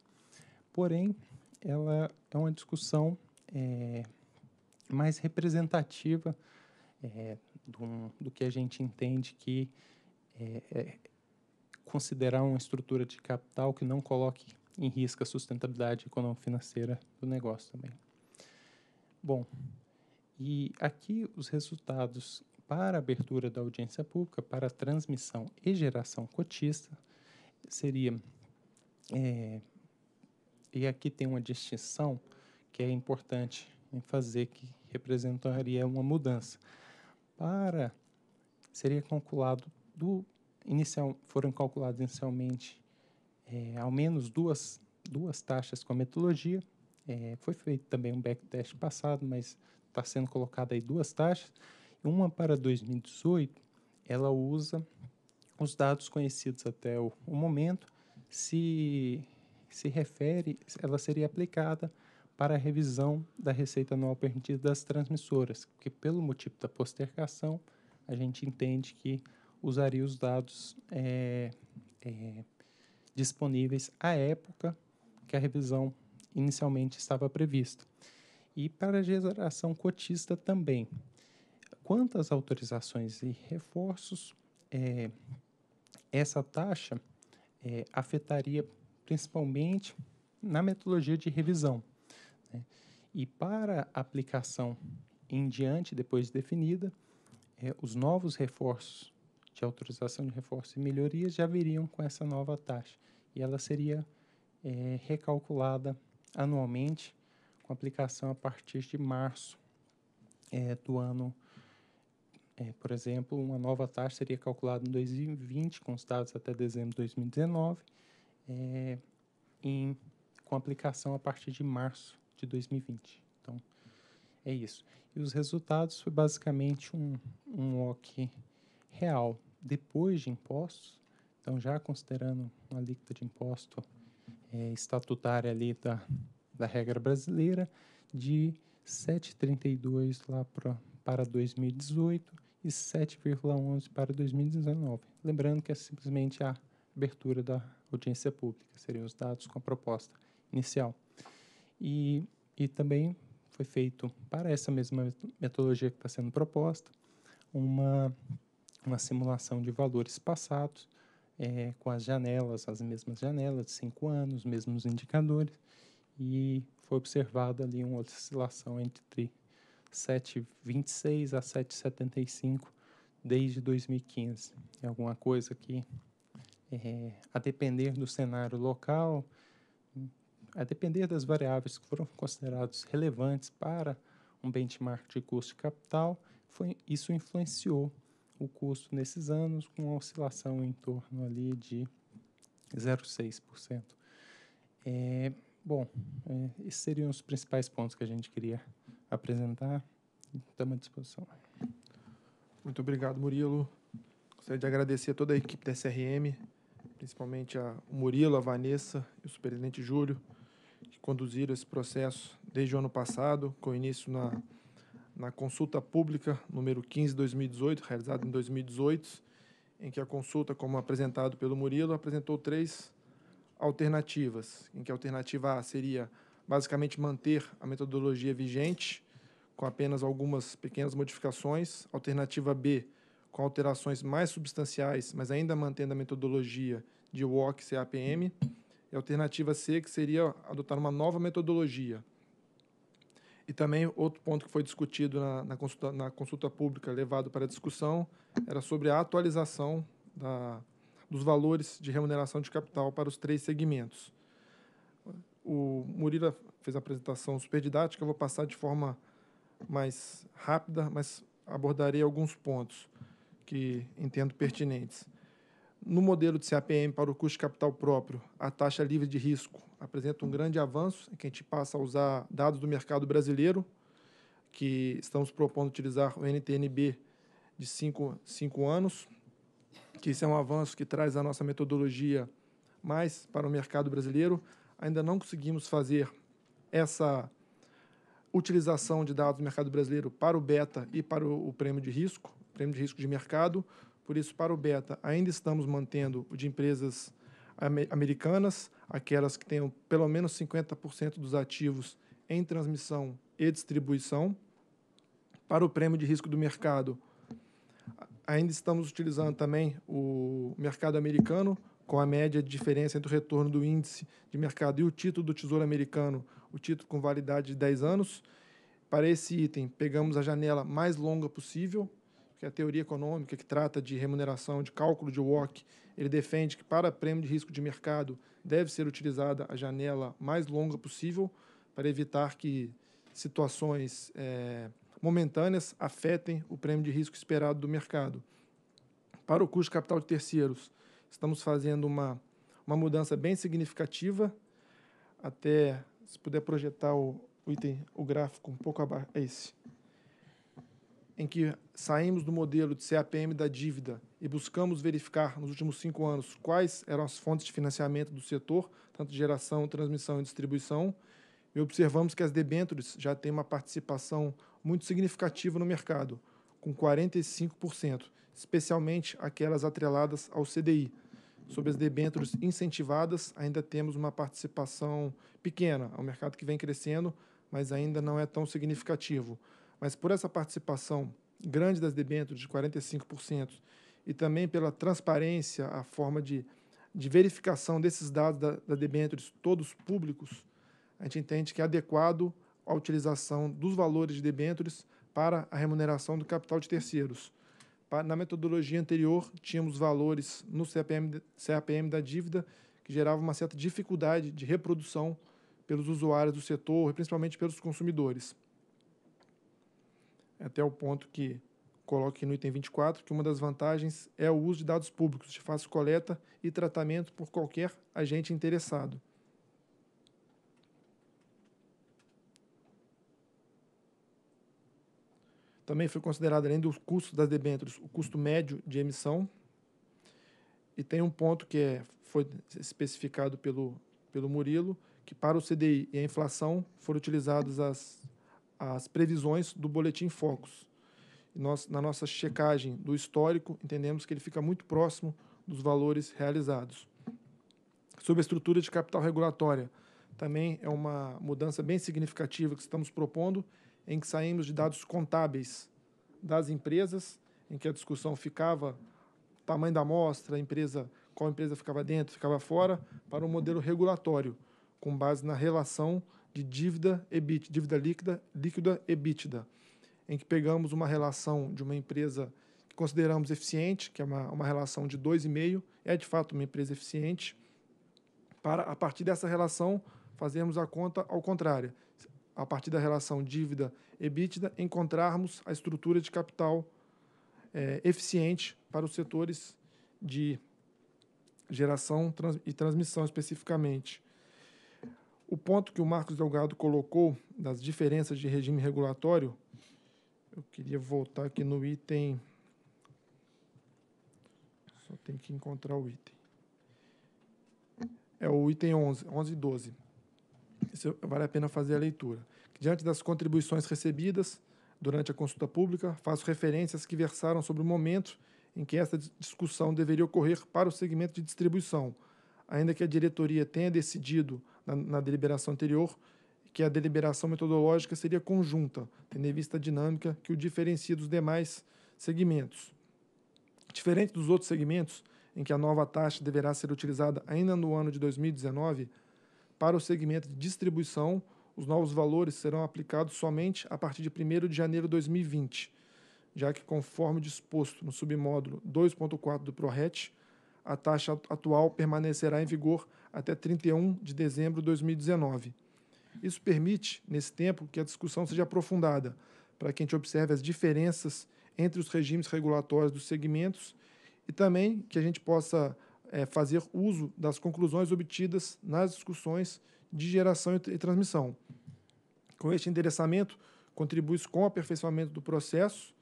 L: e porém, ela é uma discussão é, mais representativa é, do, do, que a gente entende que é, é, considerar uma estrutura de capital que não coloque em risco a sustentabilidade econômico-financeira do negócio também. Bom, e aqui os resultados para a abertura da audiência pública, para a transmissão e geração cotista, seria. É, e aqui tem uma distinção que é importante em fazer, que representaria uma mudança. Para. Seria calculado do. Inicial, foram calculados inicialmente é, ao menos duas, duas taxas com a metodologia. É, foi feito também um backtest passado, mas está sendo colocado aí duas taxas uma para 2018, ela usa os dados conhecidos até o, o momento, se, se refere, ela seria aplicada para a revisão da receita anual permitida das transmissoras, que pelo motivo da postergação, a gente entende que usaria os dados é, é, disponíveis à época que a revisão inicialmente estava prevista. E para a geração cotista também, quantas autorizações e reforços é, essa taxa é, afetaria principalmente na metodologia de revisão. Né? E para aplicação em diante, depois de definida, é, os novos reforços de autorização de reforço e melhorias já viriam com essa nova taxa. E ela seria é, recalculada anualmente, com aplicação a partir de março é, do ano é, por exemplo, uma nova taxa seria calculada em 2020, com os dados até dezembro de 2019, é, em, com aplicação a partir de março de 2020. Então, é isso. E os resultados foi basicamente um, um OK real depois de impostos, então já considerando uma alíquota de imposto é, estatutária ali da, da regra brasileira, de 7,32 lá pra, para 2018 e 7,11 para 2019. Lembrando que é simplesmente a abertura da audiência pública, seriam os dados com a proposta inicial. E, e também foi feito, para essa mesma metodologia que está sendo proposta, uma, uma simulação de valores passados, é, com as janelas, as mesmas janelas de cinco anos, os mesmos indicadores, e foi observada ali uma oscilação entre 7,26 a 7,75 desde 2015. É alguma coisa que, é, a depender do cenário local, a depender das variáveis que foram consideradas relevantes para um benchmark de custo de capital, foi, isso influenciou o custo nesses anos, com uma oscilação em torno ali de 0,6%. É, eh, bom, é, esses seriam os principais pontos que a gente queria
E: apresentar. Estamos à disposição. Muito obrigado, Murilo. Gostaria de agradecer a toda a equipe da SRM, principalmente a Murilo, a Vanessa e o superintendente Júlio, que conduziram esse processo desde o ano passado, com início na, na consulta pública número 15 de 2018, realizada em 2018, em que a consulta, como apresentado pelo Murilo, apresentou três alternativas, em que a alternativa A seria basicamente manter a metodologia vigente, com apenas algumas pequenas modificações. Alternativa B, com alterações mais substanciais, mas ainda mantendo a metodologia de WOC CAPM. E alternativa C, que seria adotar uma nova metodologia. E também outro ponto que foi discutido na, na, consulta, na consulta pública, levado para discussão, era sobre a atualização da, dos valores de remuneração de capital para os três segmentos o Murira fez a apresentação super didática, eu vou passar de forma mais rápida, mas abordarei alguns pontos que entendo pertinentes. No modelo de CAPM para o custo de capital próprio, a taxa livre de risco apresenta um grande avanço, em que a gente passa a usar dados do mercado brasileiro, que estamos propondo utilizar o NTNB de 5 anos, que isso é um avanço que traz a nossa metodologia mais para o mercado brasileiro, ainda não conseguimos fazer essa utilização de dados do mercado brasileiro para o beta e para o prêmio de risco, prêmio de risco de mercado. Por isso, para o beta, ainda estamos mantendo o de empresas americanas, aquelas que tenham pelo menos 50% dos ativos em transmissão e distribuição. Para o prêmio de risco do mercado, ainda estamos utilizando também o mercado americano, com a média de diferença entre o retorno do índice de mercado e o título do Tesouro Americano, o título com validade de 10 anos. Para esse item, pegamos a janela mais longa possível, que é a teoria econômica que trata de remuneração, de cálculo de WOC, ele defende que para prêmio de risco de mercado deve ser utilizada a janela mais longa possível para evitar que situações é, momentâneas afetem o prêmio de risco esperado do mercado. Para o custo de capital de terceiros, Estamos fazendo uma, uma mudança bem significativa. Até, se puder projetar o, o item, o gráfico um pouco abaixo, é esse. Em que saímos do modelo de CAPM da dívida e buscamos verificar nos últimos cinco anos quais eram as fontes de financiamento do setor, tanto geração, transmissão e distribuição, e observamos que as debêntures já têm uma participação muito significativa no mercado, com 45%, especialmente aquelas atreladas ao CDI, Sobre as debêntures incentivadas, ainda temos uma participação pequena. É um mercado que vem crescendo, mas ainda não é tão significativo. Mas por essa participação grande das debêntures, de 45%, e também pela transparência, a forma de, de verificação desses dados da, da debêntures, todos públicos, a gente entende que é adequado a utilização dos valores de debêntures para a remuneração do capital de terceiros. Na metodologia anterior, tínhamos valores no CAPM, CAPM da dívida que gerava uma certa dificuldade de reprodução pelos usuários do setor e principalmente pelos consumidores. Até o ponto que coloco aqui no item 24 que uma das vantagens é o uso de dados públicos de fácil coleta e tratamento por qualquer agente interessado. Também foi considerado, além dos custos das debêntures, o custo médio de emissão. E tem um ponto que é, foi especificado pelo, pelo Murilo, que para o CDI e a inflação foram utilizadas as, as previsões do boletim Focus. Nós, na nossa checagem do histórico, entendemos que ele fica muito próximo dos valores realizados. Sobre a estrutura de capital regulatória, também é uma mudança bem significativa que estamos propondo em que saímos de dados contábeis das empresas, em que a discussão ficava tamanho da amostra, empresa, qual empresa ficava dentro, ficava fora, para um modelo regulatório, com base na relação de dívida EBIT, dívida líquida, líquida EBITDA, em que pegamos uma relação de uma empresa que consideramos eficiente, que é uma, uma relação de 2,5, é de fato uma empresa eficiente, para a partir dessa relação fazermos a conta ao contrário a partir da relação dívida-EBITDA, encontrarmos a estrutura de capital é, eficiente para os setores de geração trans e transmissão especificamente. O ponto que o Marcos Delgado colocou das diferenças de regime regulatório, eu queria voltar aqui no item. Só tem que encontrar o item. É o item 11, 11 e 12. Isso vale a pena fazer a leitura. Diante das contribuições recebidas durante a consulta pública, faço referências que versaram sobre o momento em que esta discussão deveria ocorrer para o segmento de distribuição, ainda que a diretoria tenha decidido, na, na deliberação anterior, que a deliberação metodológica seria conjunta, tendo em vista a dinâmica que o diferencia dos demais segmentos. Diferente dos outros segmentos, em que a nova taxa deverá ser utilizada ainda no ano de 2019, para o segmento de distribuição, os novos valores serão aplicados somente a partir de 1 de janeiro de 2020, já que, conforme disposto no submódulo 2.4 do ProRET, a taxa atual permanecerá em vigor até 31 de dezembro de 2019. Isso permite, nesse tempo, que a discussão seja aprofundada, para que a gente observe as diferenças entre os regimes regulatórios dos segmentos e também que a gente possa é, fazer uso das conclusões obtidas nas discussões de geração e, transmissão. Com este endereçamento, contribui-se com o aperfeiçoamento do processo,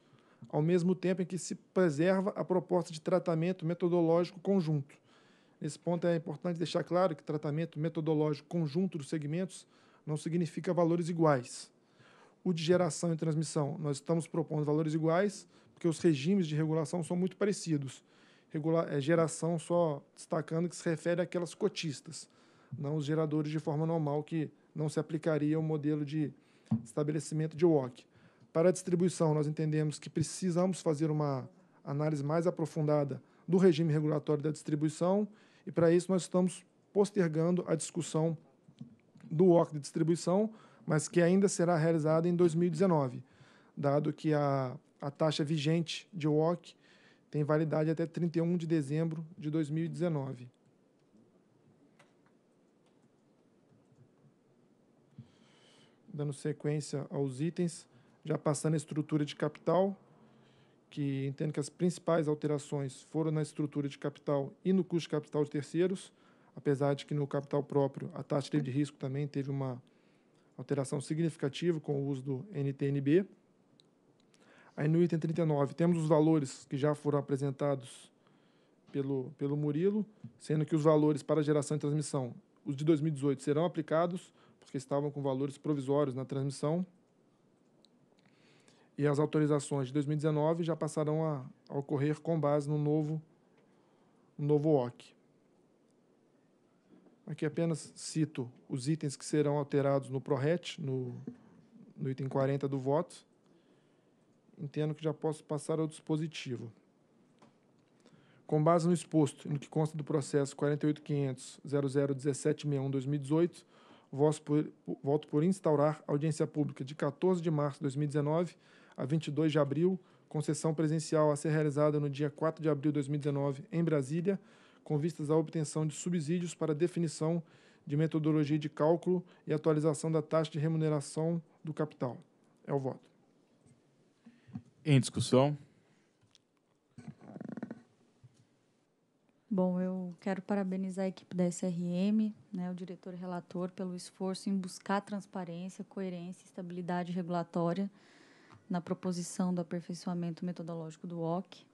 E: ao mesmo tempo em que se preserva a proposta de tratamento metodológico conjunto. Nesse ponto é importante deixar claro que tratamento metodológico conjunto dos segmentos não significa valores iguais. O de geração e transmissão, nós estamos propondo valores iguais, porque os regimes de regulação são muito parecidos. Regula é, geração só destacando que se refere àquelas cotistas não os geradores de forma normal, que não se aplicaria ao modelo de estabelecimento de WOC. Para a distribuição, nós entendemos que precisamos fazer uma análise mais aprofundada do regime regulatório da distribuição, e para isso nós estamos postergando a discussão do WOC de distribuição, mas que ainda será realizada em 2019, dado que a, a taxa vigente de WOC tem validade até 31 de dezembro de 2019. dando sequência aos itens, já passando a estrutura de capital, que entendo que as principais alterações foram na estrutura de capital e no custo de capital de terceiros, apesar de que no capital próprio a taxa de risco também teve uma alteração significativa com o uso do NTNB. Aí no item 39 temos os valores que já foram apresentados pelo, pelo Murilo, sendo que os valores para geração e transmissão, os de 2018, serão aplicados, porque estavam com valores provisórios na transmissão. E as autorizações de 2019 já passarão a, a ocorrer com base no novo, no novo OC. Aqui apenas cito os itens que serão alterados no ProRet, no, no item 40 do voto. Entendo que já posso passar ao dispositivo. Com base no exposto e no que consta do processo 48.500.001761-2018, voto por, voto por instaurar audiência pública de 14 de março de 2019 a 22 de abril, concessão presencial a ser realizada no dia 4 de abril de 2019 em Brasília, com vistas à obtenção de subsídios para definição de metodologia de cálculo e atualização da taxa de remuneração do capital. É o voto.
A: Em discussão.
D: Bom, eu quero parabenizar a equipe da SRM, né, o diretor relator, pelo esforço em buscar transparência, coerência e estabilidade regulatória na proposição do aperfeiçoamento metodológico do OC.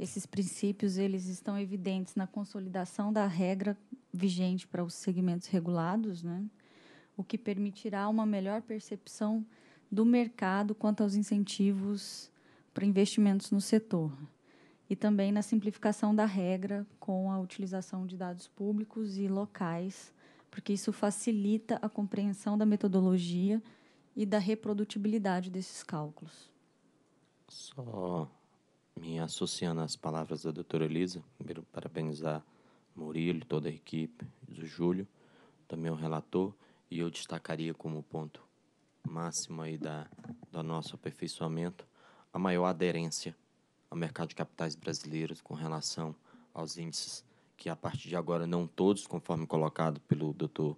D: Esses princípios eles estão evidentes na consolidação da regra vigente para os segmentos regulados, né, o que permitirá uma melhor percepção do mercado quanto aos incentivos para investimentos no setor e também na simplificação da regra com a utilização de dados públicos e locais, porque isso facilita a compreensão da metodologia e da reprodutibilidade desses cálculos.
I: Só me associando às palavras da doutora Elisa, primeiro parabenizar Murilo, toda a equipe, o Júlio, também o relator, e eu destacaria como ponto máximo aí da, do nosso aperfeiçoamento a maior aderência ao mercado de capitais brasileiros com relação aos índices que a partir de agora não todos, conforme colocado pelo Dr.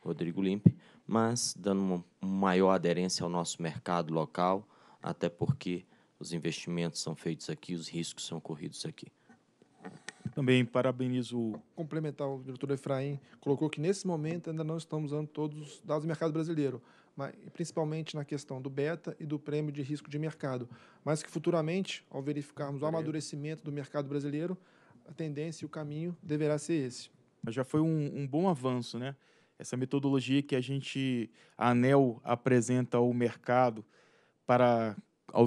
I: Rodrigo Limpe, mas dando uma maior aderência ao nosso mercado local, até porque os investimentos são feitos aqui, os riscos são corridos aqui.
E: Também parabenizo. Complementar, o diretor Efraim colocou que nesse momento ainda não estamos usando todos os dados do mercado brasileiro, principalmente na questão do beta e do prêmio de risco de mercado, mas que futuramente, ao verificarmos o amadurecimento do mercado brasileiro, a tendência e o caminho deverá ser esse. Já foi um, um bom avanço,
A: né? Essa metodologia que a gente, a ANEL, apresenta ao mercado para a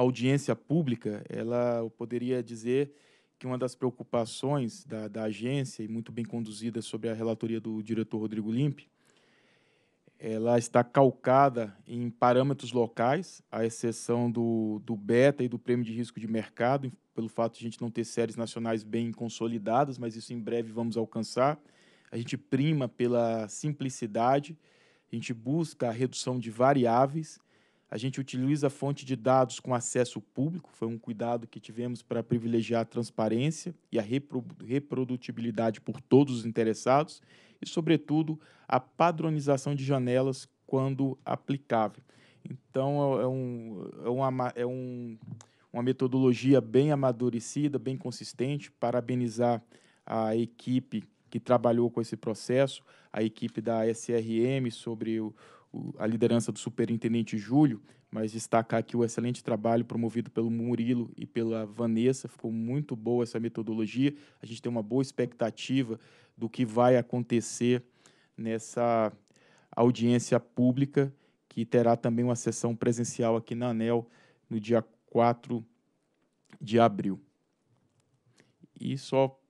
A: audiência pública, ela eu poderia dizer que uma das preocupações da, da agência, e muito bem conduzida sobre a relatoria do diretor Rodrigo Limpe, ela está calcada em parâmetros locais, à exceção do, do beta e do prêmio de risco de mercado, pelo fato de a gente não ter séries nacionais bem consolidadas, mas isso em breve vamos alcançar. A gente prima pela simplicidade, a gente busca a redução de variáveis, a gente utiliza a fonte de dados com acesso público, foi um cuidado que tivemos para privilegiar a transparência e a reprodutibilidade por todos os interessados, e, sobretudo, a padronização de janelas quando aplicável. Então, é, é um, é, uma, é um, uma metodologia bem amadurecida, bem consistente. Parabenizar a equipe que trabalhou com esse processo, a equipe da SRM, sobre o, o, a liderança do superintendente Júlio, mas destacar aqui o excelente trabalho promovido pelo Murilo e pela Vanessa. Ficou muito boa essa metodologia. A gente tem uma boa expectativa do que vai acontecer nessa audiência pública, que terá também uma sessão presencial aqui na ANEL no dia 4 de abril. E só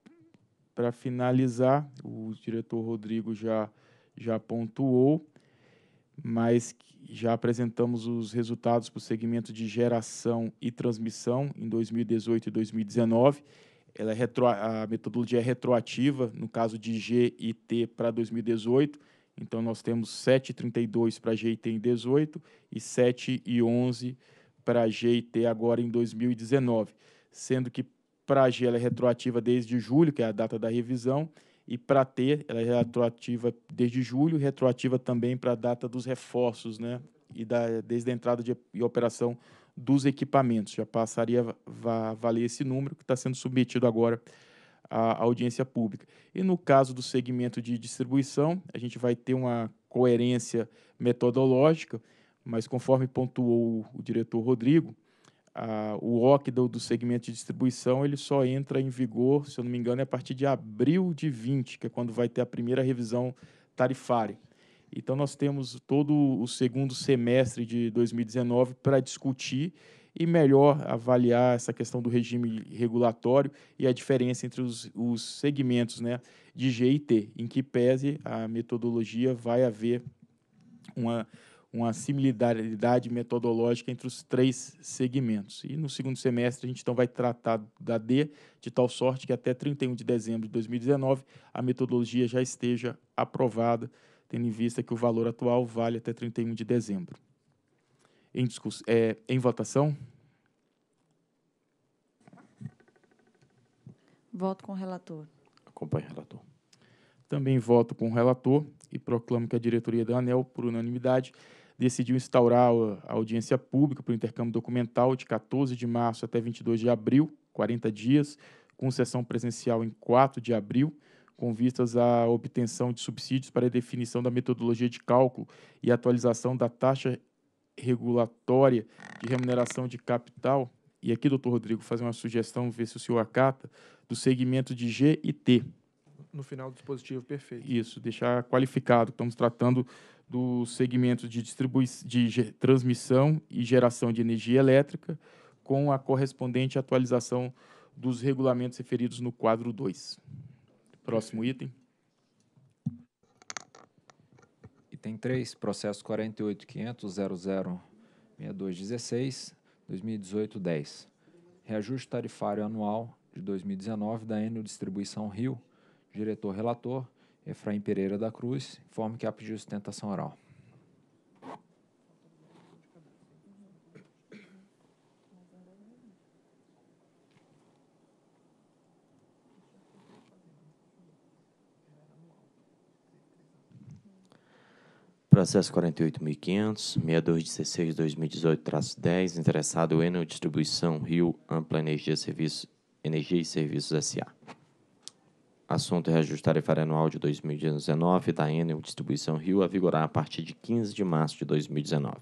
A: para finalizar, o diretor Rodrigo já, já pontuou, mas já apresentamos os resultados para o segmento de geração e transmissão em 2018 e 2019 ela é retro, a metodologia é retroativa, no caso de G e T para 2018. Então, nós temos 7,32 para G e T em 2018 e 7,11 para G e T agora em 2019. Sendo que para G ela é retroativa desde julho, que é a data da revisão, e para T ela é retroativa desde julho, retroativa também para a data dos reforços, né? E da, desde a entrada de, operação dos equipamentos. Já passaria a valer esse número que está sendo submetido agora à audiência pública. E no caso do segmento de distribuição, a gente vai ter uma coerência metodológica, mas conforme pontuou o diretor Rodrigo, a, o OC do, do, segmento de distribuição ele só entra em vigor, se eu não me engano, é a partir de abril de 20, que é quando vai ter a primeira revisão tarifária. Então, nós temos todo o segundo semestre de 2019 para discutir e melhor avaliar essa questão do regime regulatório e a diferença entre os, os segmentos né, de T, em que pese a metodologia vai haver uma, uma similaridade metodológica entre os três segmentos. E no segundo semestre a gente então vai tratar da D, de tal sorte que até 31 de dezembro de 2019 a metodologia já esteja aprovada tendo em vista que o valor atual vale até 31 de dezembro. Em, é, em votação?
D: Voto com o relator.
A: Acompanhe o relator. Também voto com o relator e proclamo que a diretoria da ANEL, por unanimidade, decidiu instaurar a audiência pública para o intercâmbio documental de 14 de março até 22 de abril, 40 dias, com sessão presencial em 4 de abril, com vistas à obtenção de subsídios para a definição da metodologia de cálculo e atualização da taxa regulatória de remuneração de capital. E aqui, doutor Rodrigo, fazer uma sugestão, ver se o senhor acata, do segmento de G e T.
E: No final do dispositivo, perfeito. Isso,
A: deixar qualificado. Estamos tratando do segmento de, distribui de transmissão e geração de energia elétrica, com a correspondente atualização dos regulamentos referidos no quadro 2. Próximo item.
C: Item 3, processo 48.500.00.6216, 2018-10. Reajuste tarifário anual de 2019 da Enel Distribuição Rio. Diretor-relator, Efraim Pereira da Cruz, informe que há pedido sustentação oral.
I: Processo 48.500.6216-2018-10, interessado Enel Distribuição Rio Ampla Energia, Serviço, Energia e Serviços S.A. Assunto é reajuste tarifário anual de 2019 da Enel Distribuição Rio a vigorar a partir de 15 de março de 2019.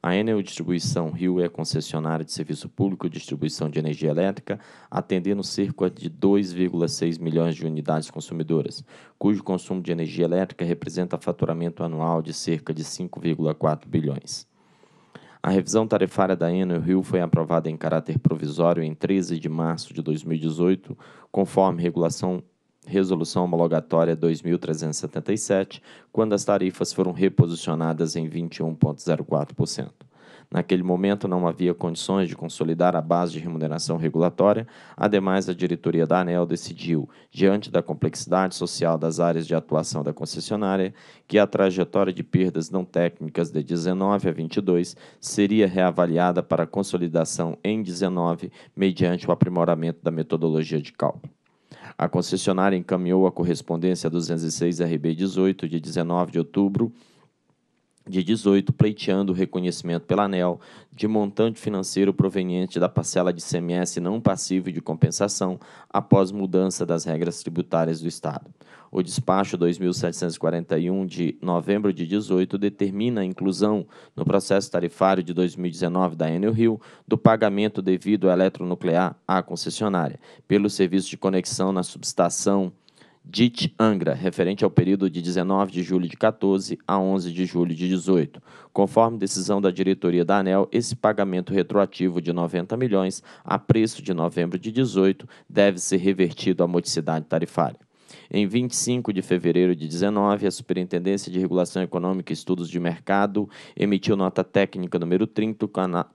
I: A Enel Distribuição Rio é concessionária de serviço público de distribuição de energia elétrica, atendendo cerca de 2,6 milhões de unidades consumidoras, cujo consumo de energia elétrica representa faturamento anual de cerca de 5,4 bilhões. A revisão tarifária da Enel Rio foi aprovada em caráter provisório em 13 de março de 2018, conforme regulação Resolução Homologatória 2377, quando as tarifas foram reposicionadas em 21,04%. Naquele momento não havia condições de consolidar a base de remuneração regulatória, ademais, a diretoria da ANEL decidiu, diante da complexidade social das áreas de atuação da concessionária, que a trajetória de perdas não técnicas de 19 a 22 seria reavaliada para consolidação em 19, mediante o aprimoramento da metodologia de cálculo. A concessionária encaminhou a correspondência 206-RB18, de 19 de outubro de 18, pleiteando o reconhecimento pela ANEL de montante financeiro proveniente da parcela de CMS não passivo de compensação após mudança das regras tributárias do Estado. O despacho 2741 de novembro de 18 determina a inclusão no processo tarifário de 2019 da Enel Rio do pagamento devido à eletronuclear à concessionária pelo serviço de conexão na subestação DIT Angra, referente ao período de 19 de julho de 14 a 11 de julho de 18. Conforme decisão da diretoria da ANEL, esse pagamento retroativo de 90 milhões a preço de novembro de 18 deve ser revertido à modicidade tarifária. Em 25 de fevereiro de 19, a Superintendência de Regulação Econômica e Estudos de Mercado emitiu nota técnica número 30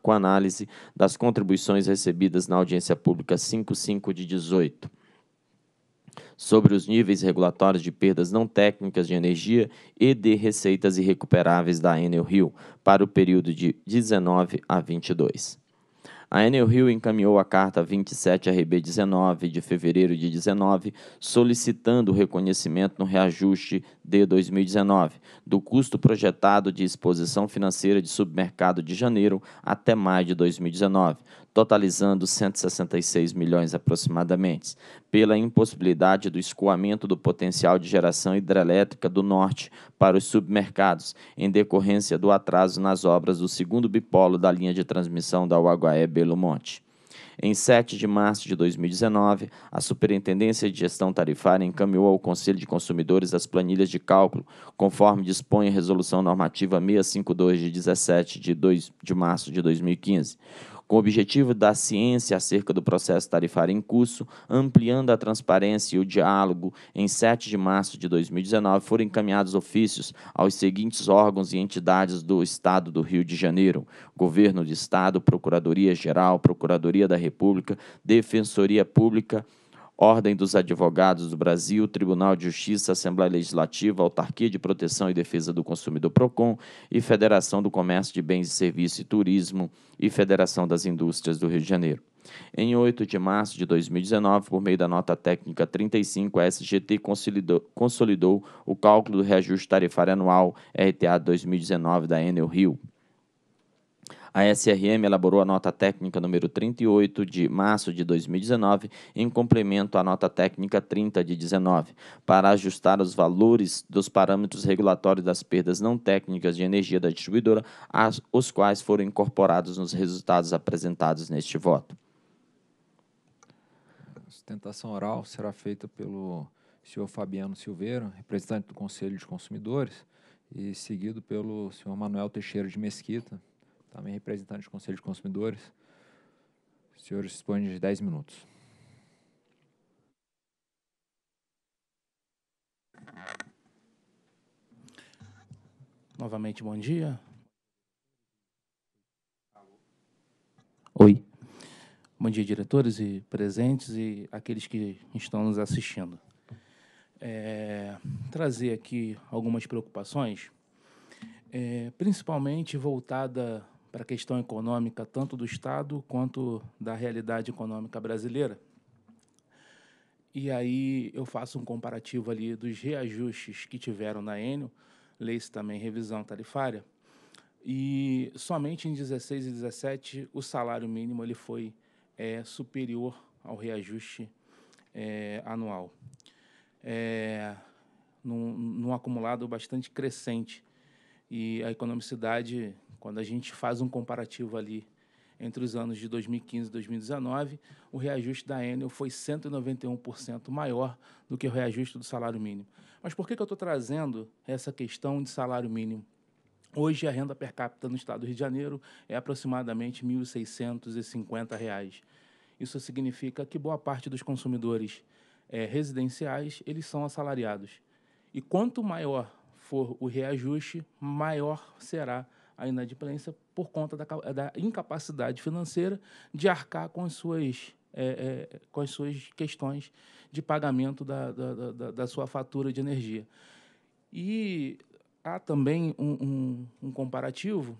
I: com análise das contribuições recebidas na audiência pública 55 de 18 sobre os níveis regulatórios de perdas não técnicas de energia e de receitas irrecuperáveis da Enel Rio para o período de 19 a 22. A Enel Rio encaminhou a carta 27RB19 de fevereiro de 19, solicitando o reconhecimento no reajuste de 2019 do custo projetado de exposição financeira de submercado de janeiro até maio de 2019, totalizando 166 milhões aproximadamente, pela impossibilidade do escoamento do potencial de geração hidrelétrica do norte para os submercados, em decorrência do atraso nas obras do segundo bipolo da linha de transmissão da Uaguaé Belo Monte. Em 7 de março de 2019, a Superintendência de Gestão Tarifária encaminhou ao Conselho de Consumidores as planilhas de cálculo, conforme dispõe a Resolução Normativa 652 de 17 de, 2 de março de 2015 com o objetivo da ciência acerca do processo tarifário em curso, ampliando a transparência e o diálogo, em 7 de março de 2019 foram encaminhados ofícios aos seguintes órgãos e entidades do Estado do Rio de Janeiro: Governo do Estado, Procuradoria Geral, Procuradoria da República, Defensoria Pública. Ordem dos Advogados do Brasil, Tribunal de Justiça, Assembleia Legislativa, Autarquia de Proteção e Defesa do Consumidor PROCON e Federação do Comércio de Bens e Serviços e Turismo e Federação das Indústrias do Rio de Janeiro. Em 8 de março de 2019, por meio da nota técnica 35, a SGT consolidou, consolidou o cálculo do reajuste tarifário anual RTA 2019 da Enel Rio. A SRM elaborou a nota técnica número 38 de março de 2019, em complemento à nota técnica 30 de 19, para ajustar os valores dos parâmetros regulatórios das perdas não técnicas de energia da distribuidora, as, os quais foram incorporados nos resultados apresentados neste voto.
C: A sustentação oral será feita pelo senhor Fabiano Silveira, representante do Conselho de Consumidores, e seguido pelo senhor Manuel Teixeira de Mesquita, também representante do Conselho de Consumidores. O senhor dispõe de 10 minutos.
G: Novamente, bom dia. Oi. Bom dia, diretores e presentes e aqueles que estão nos assistindo. É, trazer aqui algumas preocupações, é, principalmente voltada para a questão econômica, tanto do Estado quanto da realidade econômica brasileira. E aí eu faço um comparativo ali dos reajustes que tiveram na Enio, lei-se também revisão tarifária, e somente em 16 e 17 o salário mínimo ele foi é, superior ao reajuste é, anual. É, num, num acumulado bastante crescente e a economicidade, quando a gente faz um comparativo ali entre os anos de 2015 e 2019, o reajuste da Enel foi 191% maior do que o reajuste do salário mínimo. Mas por que, que eu estou trazendo essa questão de salário mínimo? Hoje, a renda per capita no estado do Rio de Janeiro é aproximadamente R$ 1.650. Reais. Isso significa que boa parte dos consumidores é, residenciais eles são assalariados. E quanto maior for o reajuste, maior será a inadimplência por conta da, da incapacidade financeira de arcar com as suas, é, é, com as suas questões de pagamento da, da, da, da sua fatura de energia. E há também um, um, um, comparativo.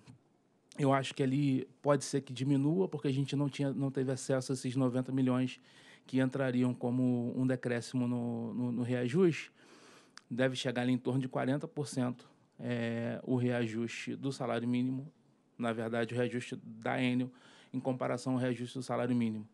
G: Eu acho que ali pode ser que diminua, porque a gente não, tinha, não teve acesso a esses 90 milhões que entrariam como um decréscimo no, no, no reajuste deve chegar em torno de 40% é, o reajuste do salário mínimo, na verdade, o reajuste da Enel em comparação ao reajuste do salário mínimo.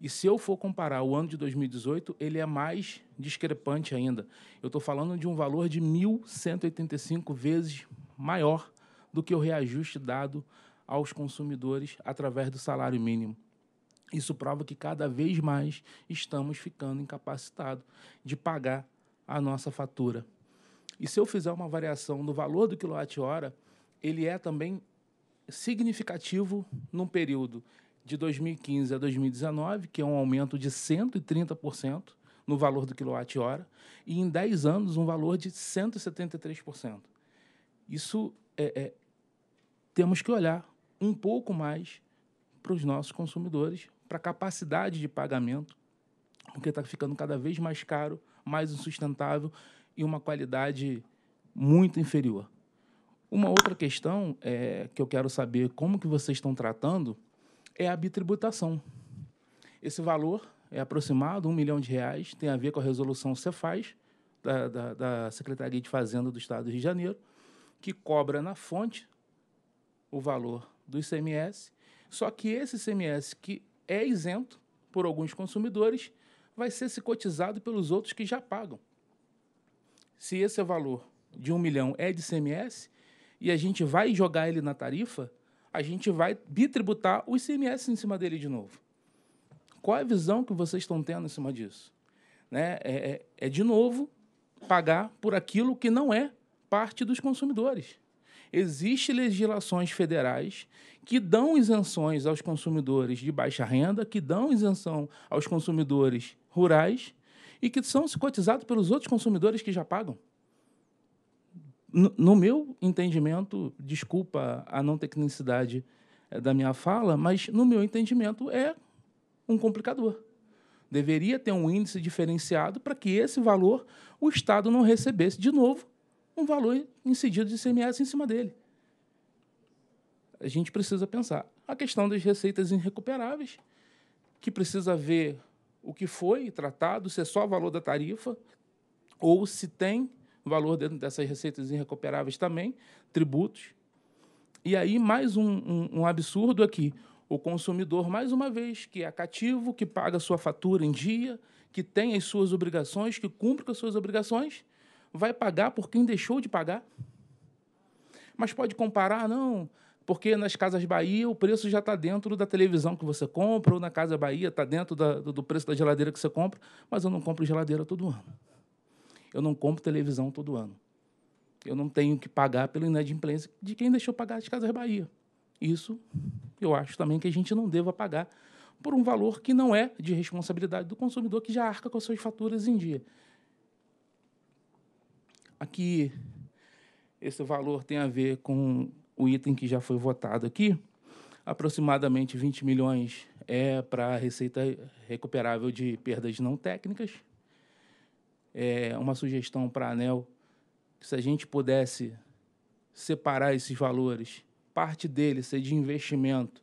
G: E se eu for comparar o ano de 2018, ele é mais discrepante ainda. Eu estou falando de um valor de 1.185 vezes maior do que o reajuste dado aos consumidores através do salário mínimo. Isso prova que cada vez mais estamos ficando incapacitados de pagar a nossa fatura. E se eu fizer uma variação no valor do quilowatt-hora, ele é também significativo num período de 2015 a 2019, que é um aumento de 130% no valor do quilowatt-hora, e em 10 anos um valor de 173%. Isso é, é, temos que olhar um pouco mais para os nossos consumidores, para a capacidade de pagamento, porque está ficando cada vez mais caro mais insustentável e uma qualidade muito inferior. Uma outra questão é, que eu quero saber como que vocês estão tratando é a bitributação. Esse valor é aproximado, um milhão de reais, tem a ver com a resolução Cefaz, da, da, da Secretaria de Fazenda do Estado do Rio de Janeiro, que cobra na fonte o valor do ICMS, só que esse ICMS que é isento por alguns consumidores vai ser se cotizado pelos outros que já pagam. Se esse é valor de um milhão é de CMS e a gente vai jogar ele na tarifa, a gente vai bitributar o ICMS em cima dele de novo. Qual é a visão que vocês estão tendo em cima disso? Né? É, é, é de novo pagar por aquilo que não é parte dos consumidores. Existem legislações federais que dão isenções aos consumidores de baixa renda, que dão isenção aos consumidores rurais e que são cotizados pelos outros consumidores que já pagam. No, meu entendimento, desculpa a não tecnicidade eh, da minha fala, mas no meu entendimento é um complicador. Deveria ter um índice diferenciado para que esse valor o Estado não recebesse de novo um valor incidido de ICMS em cima dele. A gente precisa pensar. A questão das receitas irrecuperáveis, que precisa ver o que foi tratado, se é só valor da tarifa ou se tem valor dentro dessas receitas irrecuperáveis também, tributos. E aí, mais um, um, um absurdo aqui. O consumidor, mais uma vez, que é cativo, que paga sua fatura em dia, que tem as suas obrigações, que cumpre com as suas obrigações, vai pagar por quem deixou de pagar. Mas pode comparar, não, porque nas Casas Bahia o preço já está dentro da televisão que você compra, ou na Casa Bahia está dentro da, do preço da geladeira que você compra, mas eu não compro geladeira todo ano. Eu não compro televisão todo ano. Eu não tenho que pagar pela inadimplência de quem deixou pagar as Casas Bahia. Isso eu acho também que a gente não deva pagar por um valor que não é de responsabilidade do consumidor que já arca com as suas faturas em dia aqui esse valor tem a ver com o item que já foi votado aqui. Aproximadamente 20 milhões é para a receita recuperável de perdas não técnicas. É uma sugestão para a ANEL, que se a gente pudesse separar esses valores, parte deles ser de investimento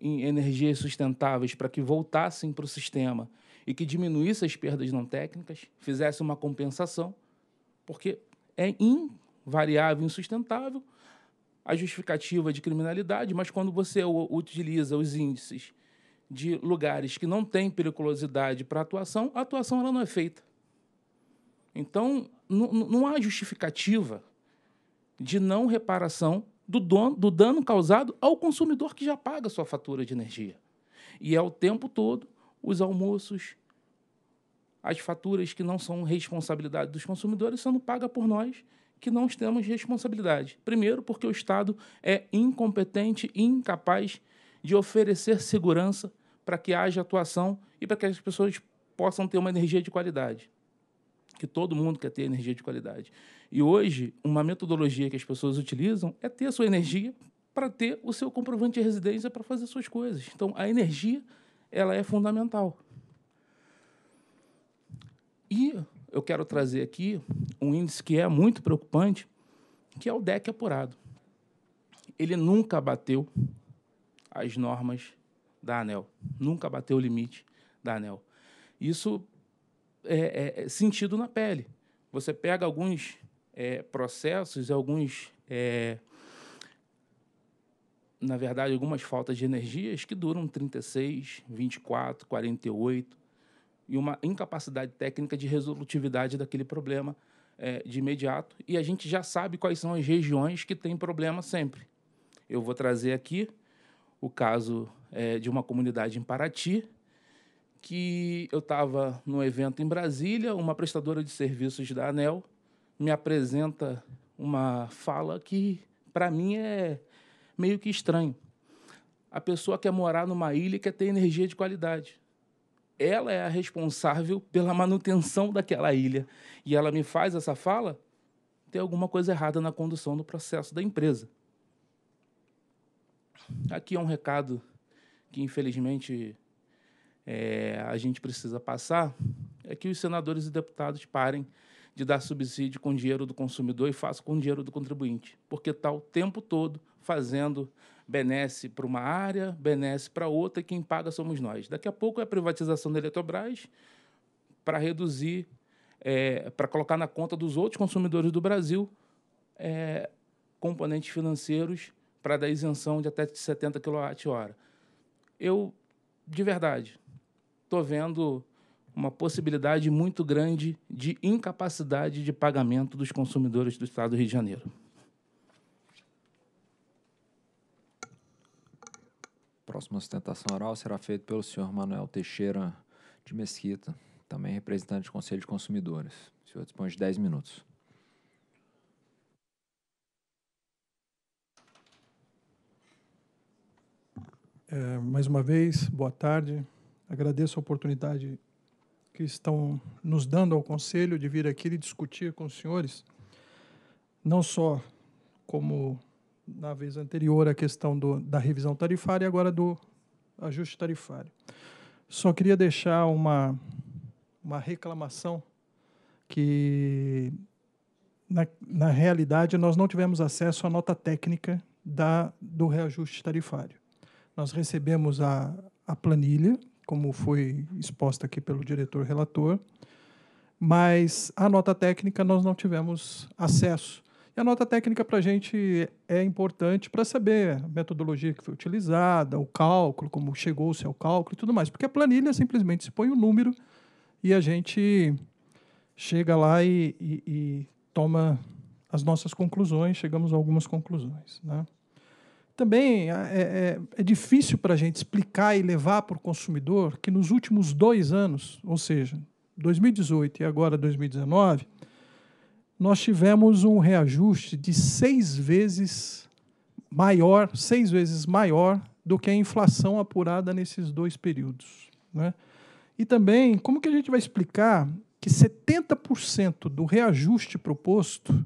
G: em energias sustentáveis para que voltassem para o sistema e que diminuísse as perdas não técnicas, fizesse uma compensação porque é invariável, insustentável a justificativa de criminalidade, mas quando você utiliza os índices de lugares que não têm periculosidade para atuação, a atuação ela não é feita. Então, não, há justificativa de não reparação do, dono, do dano causado ao consumidor que já paga sua fatura de energia. E é o tempo todo os almoços, as faturas que não são responsabilidade dos consumidores sendo pagas por nós que não temos responsabilidade. Primeiro, porque o Estado é incompetente e incapaz de oferecer segurança para que haja atuação e para que as pessoas possam ter uma energia de qualidade. Que todo mundo quer ter energia de qualidade. E hoje, uma metodologia que as pessoas utilizam é ter a sua energia para ter o seu comprovante de residência para fazer suas coisas. Então, a energia ela é fundamental. E eu quero trazer aqui um índice que é muito preocupante, que é o DEC apurado. Ele nunca bateu as normas da ANEL, nunca bateu o limite da ANEL. Isso é, é, é sentido na pele. Você pega alguns é, processos, alguns, é, na verdade, algumas faltas de energias que duram 36, 24, 48, e uma incapacidade técnica de resolutividade daquele problema é, de imediato. E a gente já sabe quais são as regiões que têm problema sempre. Eu vou trazer aqui o caso é, de uma comunidade em Paraty, que eu estava no evento em Brasília, uma prestadora de serviços da ANEL me apresenta uma fala que, para mim, é meio que estranho. A pessoa quer morar numa ilha e quer ter energia de qualidade ela é a responsável pela manutenção daquela ilha e ela me faz essa fala, tem alguma coisa errada na condução do processo da empresa. Aqui é um recado que, infelizmente, é, a gente precisa passar: é que os senadores e deputados parem de dar subsídio com dinheiro do consumidor e façam com dinheiro do contribuinte, porque está o tempo todo fazendo benesse para uma área, benesse para outra, e quem paga somos nós. Daqui a pouco é a privatização da Eletrobras para reduzir, é, para colocar na conta dos outros consumidores do Brasil é, componentes financeiros para dar isenção de até 70 kWh. Eu, de verdade, estou vendo uma possibilidade muito grande de incapacidade de pagamento dos consumidores do Estado do Rio de Janeiro.
C: Próxima sustentação oral será feita pelo senhor Manuel Teixeira de Mesquita, também representante do Conselho de Consumidores. O senhor dispõe de 10 minutos.
J: É, mais uma vez, boa tarde. Agradeço a oportunidade que estão nos dando ao Conselho de vir aqui e discutir com os senhores, não só como na vez anterior a questão do, da revisão tarifária e agora do ajuste tarifário. Só queria deixar uma, uma reclamação que, na, na realidade, nós não tivemos acesso à nota técnica da, do reajuste tarifário. Nós recebemos a, a planilha, como foi exposta aqui pelo diretor relator, mas a nota técnica nós não tivemos acesso e a nota técnica para a gente é importante para saber a metodologia que foi utilizada, o cálculo, como chegou-se ao cálculo e tudo mais. Porque a planilha simplesmente se põe o um número e a gente chega lá e, e, e, toma as nossas conclusões, chegamos a algumas conclusões. Né? Também é, é, é, é difícil para a gente explicar e levar para o consumidor que nos últimos dois anos, ou seja, 2018 e agora 2019, nós tivemos um reajuste de seis vezes maior, seis vezes maior do que a inflação apurada nesses dois períodos. Né? E também, como que a gente vai explicar que 70% do reajuste proposto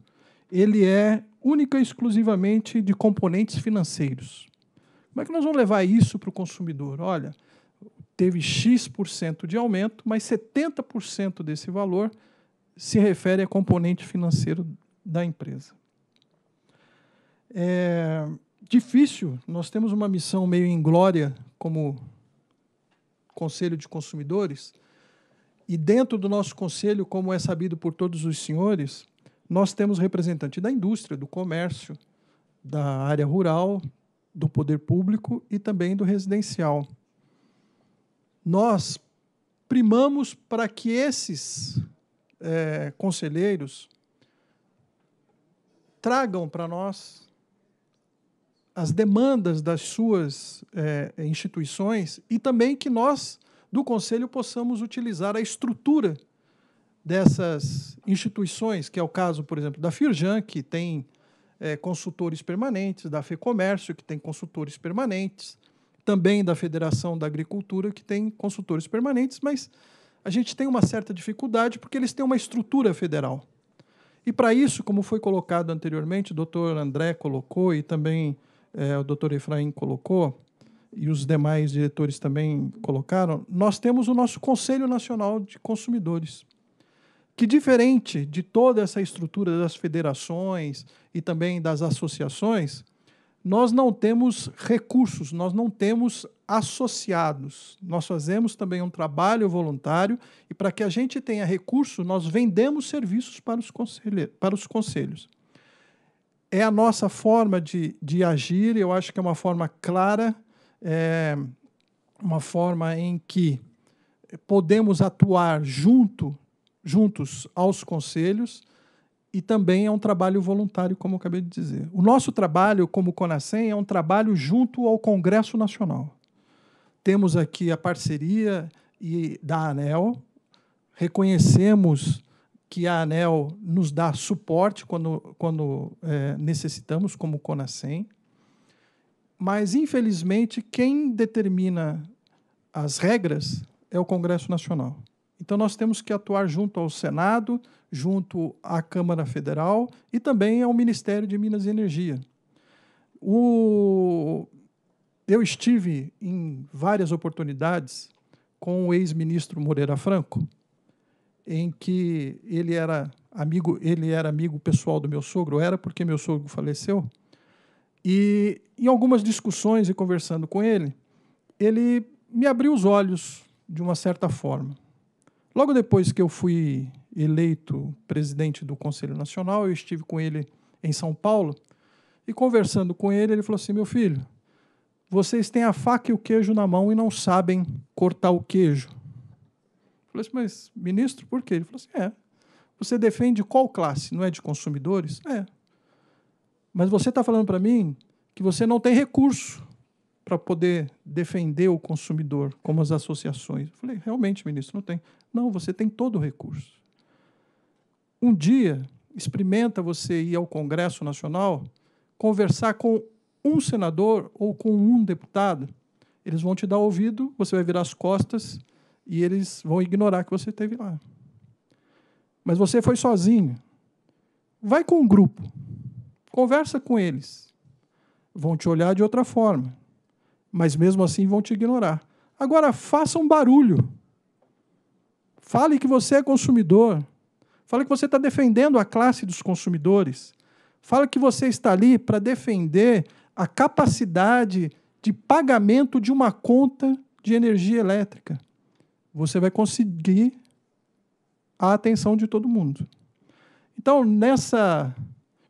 J: ele é única e exclusivamente de componentes financeiros? Como é que nós vamos levar isso para o consumidor? Olha, teve X% de aumento, mas 70% desse valor se refere a componente financeiro da empresa. É difícil, nós temos uma missão meio em glória como Conselho de Consumidores, e dentro do nosso conselho, como é sabido por todos os senhores, nós temos representante da indústria, do comércio, da área rural, do poder público e também do residencial. Nós primamos para que esses é, conselheiros tragam para nós as demandas das suas é, instituições e também que nós, do Conselho, possamos utilizar a estrutura dessas instituições, que é o caso, por exemplo, da Firjan, que tem é, consultores permanentes, da FEComércio, que tem consultores permanentes, também da Federação da Agricultura, que tem consultores permanentes, mas a gente tem uma certa dificuldade porque eles têm uma estrutura federal. E para isso, como foi colocado anteriormente, o doutor André colocou e também é, o doutor Efraim colocou, e os demais diretores também colocaram, nós temos o nosso Conselho Nacional de Consumidores, que, diferente de toda essa estrutura das federações e também das associações, nós não temos recursos, nós não temos associados. Nós fazemos também um trabalho voluntário e, para que a gente tenha recurso, nós vendemos serviços para os, para os conselhos. É a nossa forma de, de agir, eu acho que é uma forma clara, é uma forma em que podemos atuar junto, juntos aos conselhos e também é um trabalho voluntário, como eu acabei de dizer. O nosso trabalho como Conacem é um trabalho junto ao Congresso Nacional. Temos aqui a parceria e da ANEL, reconhecemos que a ANEL nos dá suporte quando, quando é, necessitamos, como Conacem, mas, infelizmente, quem determina as regras é o Congresso Nacional. Então, nós temos que atuar junto ao Senado, junto à Câmara Federal e também ao Ministério de Minas e Energia. O... Eu estive em várias oportunidades com o ex-ministro Moreira Franco, em que ele era amigo, ele era amigo pessoal do meu sogro, era porque meu sogro faleceu. E em algumas discussões e conversando com ele, ele me abriu os olhos de uma certa forma. Logo depois que eu fui eleito presidente do Conselho Nacional, eu estive com ele em São Paulo e conversando com ele, ele falou assim: "Meu filho, vocês têm a faca e o queijo na mão e não sabem cortar o queijo". Eu falei assim: "Mas ministro, por quê?". Ele falou assim: "É. Você defende qual classe? Não é de consumidores? É. Mas você está falando para mim que você não tem recurso para poder defender o consumidor, como as associações. Eu falei, realmente, ministro, não tem. Não, você tem todo o recurso. Um dia, experimenta você ir ao Congresso Nacional, conversar com um senador ou com um deputado. Eles vão te dar ouvido, você vai virar as costas e eles vão ignorar que você esteve lá. Mas você foi sozinho. Vai com um grupo. Conversa com eles. Vão te olhar de outra forma mas mesmo assim vão te ignorar. Agora, faça um barulho. Fale que você é consumidor. Fale que você está defendendo a classe dos consumidores. Fale que você está ali para defender a capacidade de pagamento de uma conta de energia elétrica. Você vai conseguir a atenção de todo mundo. Então, nessa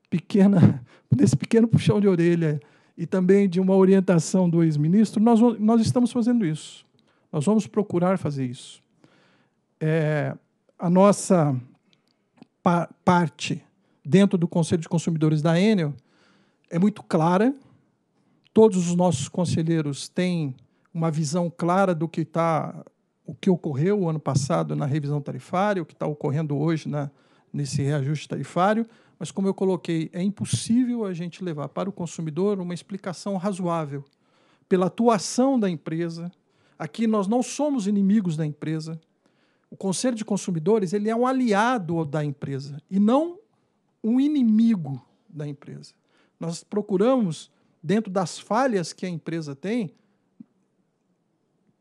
J: pequena, nesse pequeno puxão de orelha e também de uma orientação do ex-ministro, nós, nós estamos fazendo isso. Nós vamos procurar fazer isso. É, a nossa pa parte dentro do Conselho de Consumidores da Enel é muito clara. Todos os nossos conselheiros têm uma visão clara do que está o que ocorreu o ano passado na revisão tarifária, o que está ocorrendo hoje na, nesse reajuste tarifário. Mas, como eu coloquei, é impossível a gente levar para o consumidor uma explicação razoável pela atuação da empresa. Aqui nós não somos inimigos da empresa. O Conselho de Consumidores ele é um aliado da empresa e não um inimigo da empresa. Nós procuramos, dentro das falhas que a empresa tem,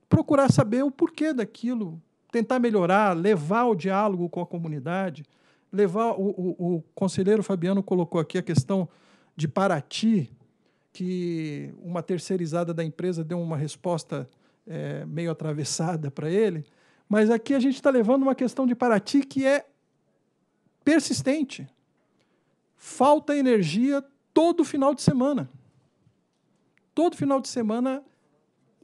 J: procurar saber o porquê daquilo, tentar melhorar, levar o diálogo com a comunidade levar. O, o, o conselheiro Fabiano colocou aqui a questão de Paraty, que uma terceirizada da empresa deu uma resposta é, meio atravessada para ele. Mas aqui a gente está levando uma questão de Paraty que é persistente. Falta energia todo final de semana. Todo final de semana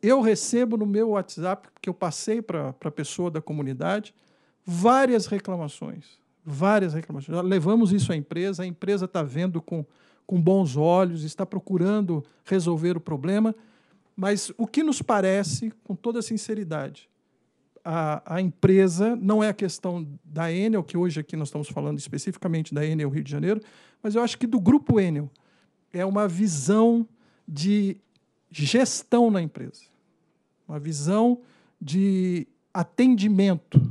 J: eu recebo no meu WhatsApp, que eu passei para a pessoa da comunidade, várias reclamações várias reclamações. Nós levamos isso à empresa, a empresa está vendo com, com bons olhos, está procurando resolver o problema, mas o que nos parece, com toda sinceridade, a, a empresa, não é a questão da Enel, que hoje aqui nós estamos falando especificamente da Enel Rio de Janeiro, mas eu acho que do grupo Enel. É uma visão de gestão na empresa, uma visão de atendimento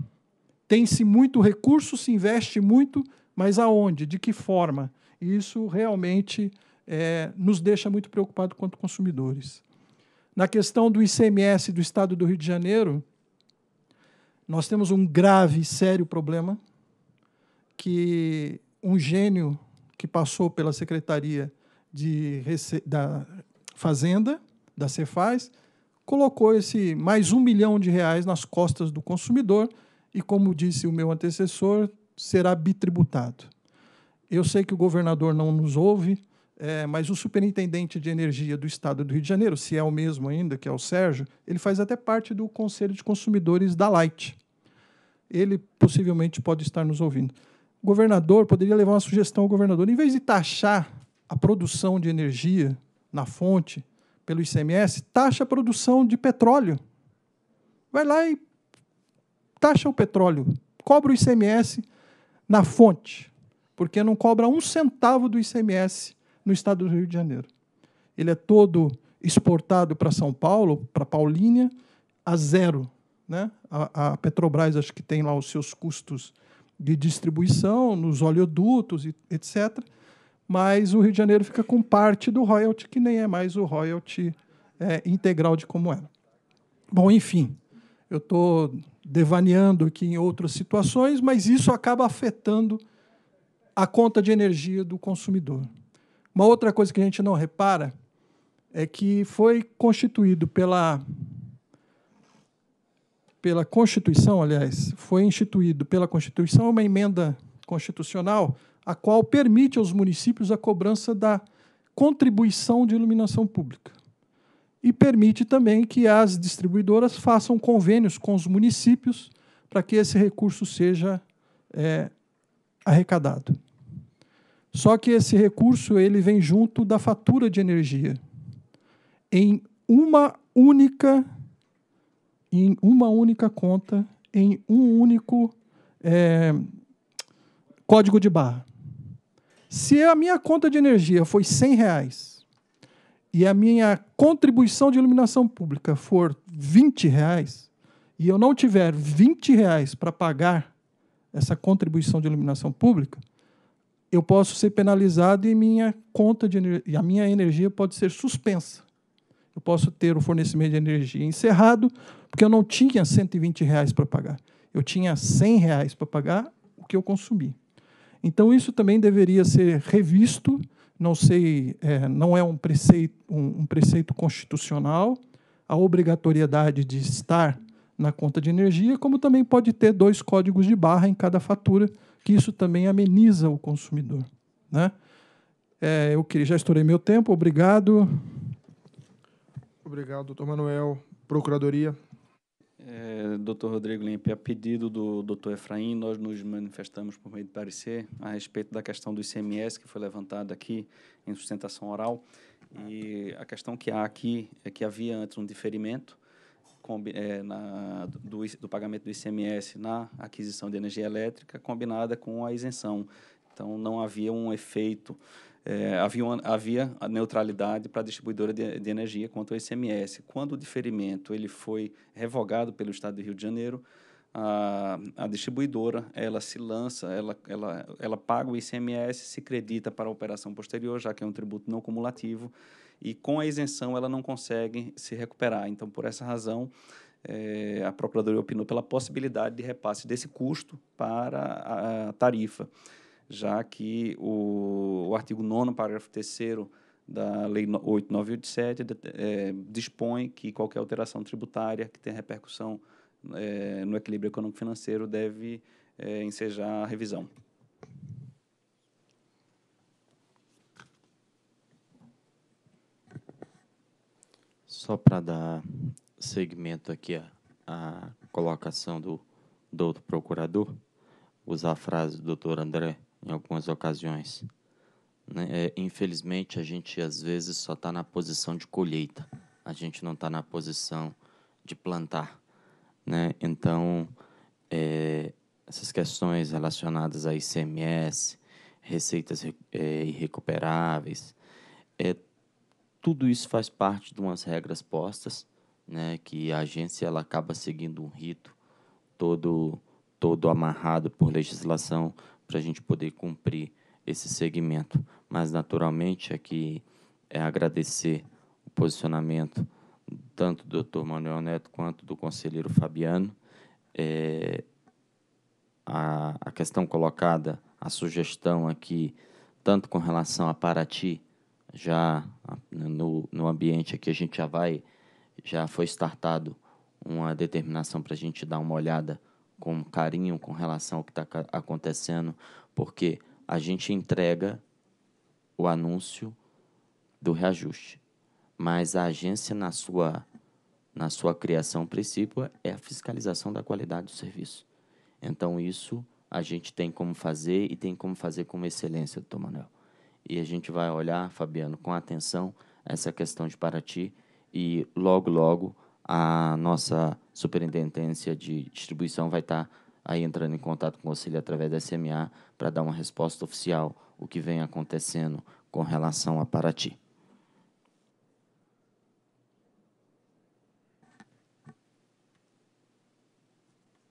J: tem-se muito recurso, se investe muito, mas aonde? De que forma? E isso realmente é, nos deixa muito preocupados quanto consumidores. Na questão do ICMS do Estado do Rio de Janeiro, nós temos um grave, sério problema que um gênio que passou pela Secretaria de Rece da Fazenda, da Cefaz, colocou esse mais um milhão de reais nas costas do consumidor e, como disse o meu antecessor, será bitributado. Eu sei que o governador não nos ouve, é, mas o superintendente de energia do estado do Rio de Janeiro, se é o mesmo ainda, que é o Sérgio, ele faz até parte do Conselho de Consumidores da Light. Ele possivelmente pode estar nos ouvindo. O governador poderia levar uma sugestão ao governador. Em vez de taxar a produção de energia na fonte pelo ICMS, taxa a produção de petróleo. Vai lá e taxa o petróleo, cobra o ICMS na fonte, porque não cobra um centavo do ICMS no estado do Rio de Janeiro. Ele é todo exportado para São Paulo, para Paulínia, a zero. Né? A, a, Petrobras acho que tem lá os seus custos de distribuição, nos oleodutos, etc. Mas o Rio de Janeiro fica com parte do royalty, que nem é mais o royalty é, integral de como era. Bom, enfim, eu estou devaneando aqui em outras situações, mas isso acaba afetando a conta de energia do consumidor. Uma outra coisa que a gente não repara é que foi constituído pela pela Constituição, aliás, foi instituído pela Constituição uma emenda constitucional a qual permite aos municípios a cobrança da contribuição de iluminação pública e permite também que as distribuidoras façam convênios com os municípios para que esse recurso seja é, arrecadado. Só que esse recurso ele vem junto da fatura de energia. Em uma única em uma única conta, em um único é, código de barra. Se a minha conta de energia foi R$ reais e a minha contribuição de iluminação pública for 20 reais e eu não tiver 20 reais para pagar essa contribuição de iluminação pública, eu posso ser penalizado e minha conta de e a minha energia pode ser suspensa. Eu posso ter o fornecimento de energia encerrado porque eu não tinha 120 reais para pagar. Eu tinha 100 reais para pagar o que eu consumi. Então isso também deveria ser revisto não sei, é, não é um preceito, um, um preceito constitucional a obrigatoriedade de estar na conta de energia, como também pode ter dois códigos de barra em cada fatura, que isso também ameniza o consumidor. Né? É, eu já estourei meu tempo, obrigado.
E: Obrigado, doutor Manuel. Procuradoria.
B: É, Dr. Rodrigo Limpe, a pedido do Dr. Efraim, nós nos manifestamos por meio de parecer a respeito da questão do ICMS que foi levantada aqui em sustentação oral. E a questão que há aqui é que havia antes um diferimento com, é, na, do, do pagamento do ICMS na aquisição de energia elétrica combinada com a isenção. Então, não havia um efeito é, havia, uma, havia a neutralidade para a distribuidora de, de, energia quanto ao ICMS. Quando o diferimento ele foi revogado pelo Estado do Rio de Janeiro, a, a distribuidora ela se lança, ela, ela, ela paga o ICMS, se credita para a operação posterior, já que é um tributo não cumulativo, e com a isenção ela não consegue se recuperar. Então, por essa razão, é, a Procuradoria opinou pela possibilidade de repasse desse custo para a, a tarifa já que o, o artigo 9, parágrafo 3 da Lei 8987 é, dispõe que qualquer alteração tributária que tenha repercussão é, no equilíbrio econômico-financeiro deve é, ensejar a revisão.
I: Só para dar segmento aqui à, à colocação do, do outro procurador, usar a frase do doutor André em algumas ocasiões. Né? É, infelizmente, a gente às vezes só está na posição de colheita, a gente não está na posição de plantar. Né? Então, é, essas questões relacionadas a ICMS, receitas é, irrecuperáveis, é, tudo isso faz parte de umas regras postas, né, que a agência ela acaba seguindo um rito todo todo amarrado por legislação para a gente poder cumprir esse segmento. Mas, naturalmente, aqui é, é agradecer o posicionamento tanto do Dr. Manuel Neto quanto do conselheiro Fabiano. É, a, a questão colocada, a sugestão aqui, tanto com relação a Paraty, já no, no ambiente aqui a gente já vai, já foi startado uma determinação para a gente dar uma olhada com carinho com relação ao que está acontecendo, porque a gente entrega o anúncio do reajuste, mas a agência na sua na sua criação princípio é a fiscalização da qualidade do serviço. Então isso a gente tem como fazer e tem como fazer com excelência, doutor Manuel. E a gente vai olhar, Fabiano, com atenção essa questão de Paraty e logo logo a nossa superintendência de distribuição vai estar tá aí entrando em contato com o Conselho através da SMA para dar uma resposta oficial o que vem acontecendo com relação a Paraty.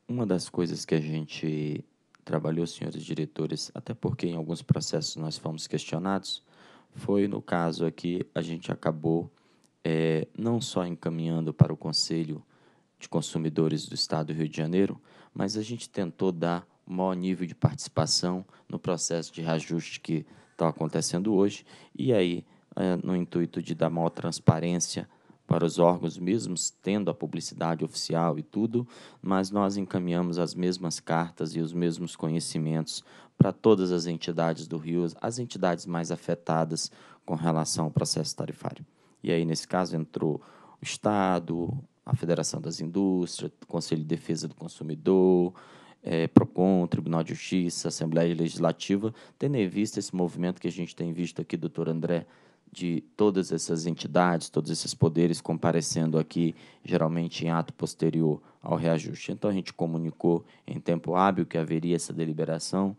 I: Uma das coisas que a gente trabalhou, senhores diretores, até porque em alguns processos nós fomos questionados, foi no caso aqui a gente acabou é, não só encaminhando para o Conselho de Consumidores do Estado do Rio de Janeiro, mas a gente tentou dar o maior nível de participação no processo de reajuste que está acontecendo hoje, e aí, é, no intuito de dar maior transparência para os órgãos mesmos, tendo a publicidade oficial e tudo, mas nós encaminhamos as mesmas cartas e os mesmos conhecimentos para todas as entidades do Rio, as entidades mais afetadas com relação ao processo tarifário. E aí, nesse caso, entrou o Estado, a Federação das Indústrias, o Conselho de Defesa do Consumidor, é, PROCON, Tribunal de Justiça, Assembleia Legislativa, tendo em vista esse movimento que a gente tem visto aqui, doutor André, de todas essas entidades, todos esses poderes comparecendo aqui, geralmente em ato posterior ao reajuste. Então, a gente comunicou em tempo hábil que haveria essa deliberação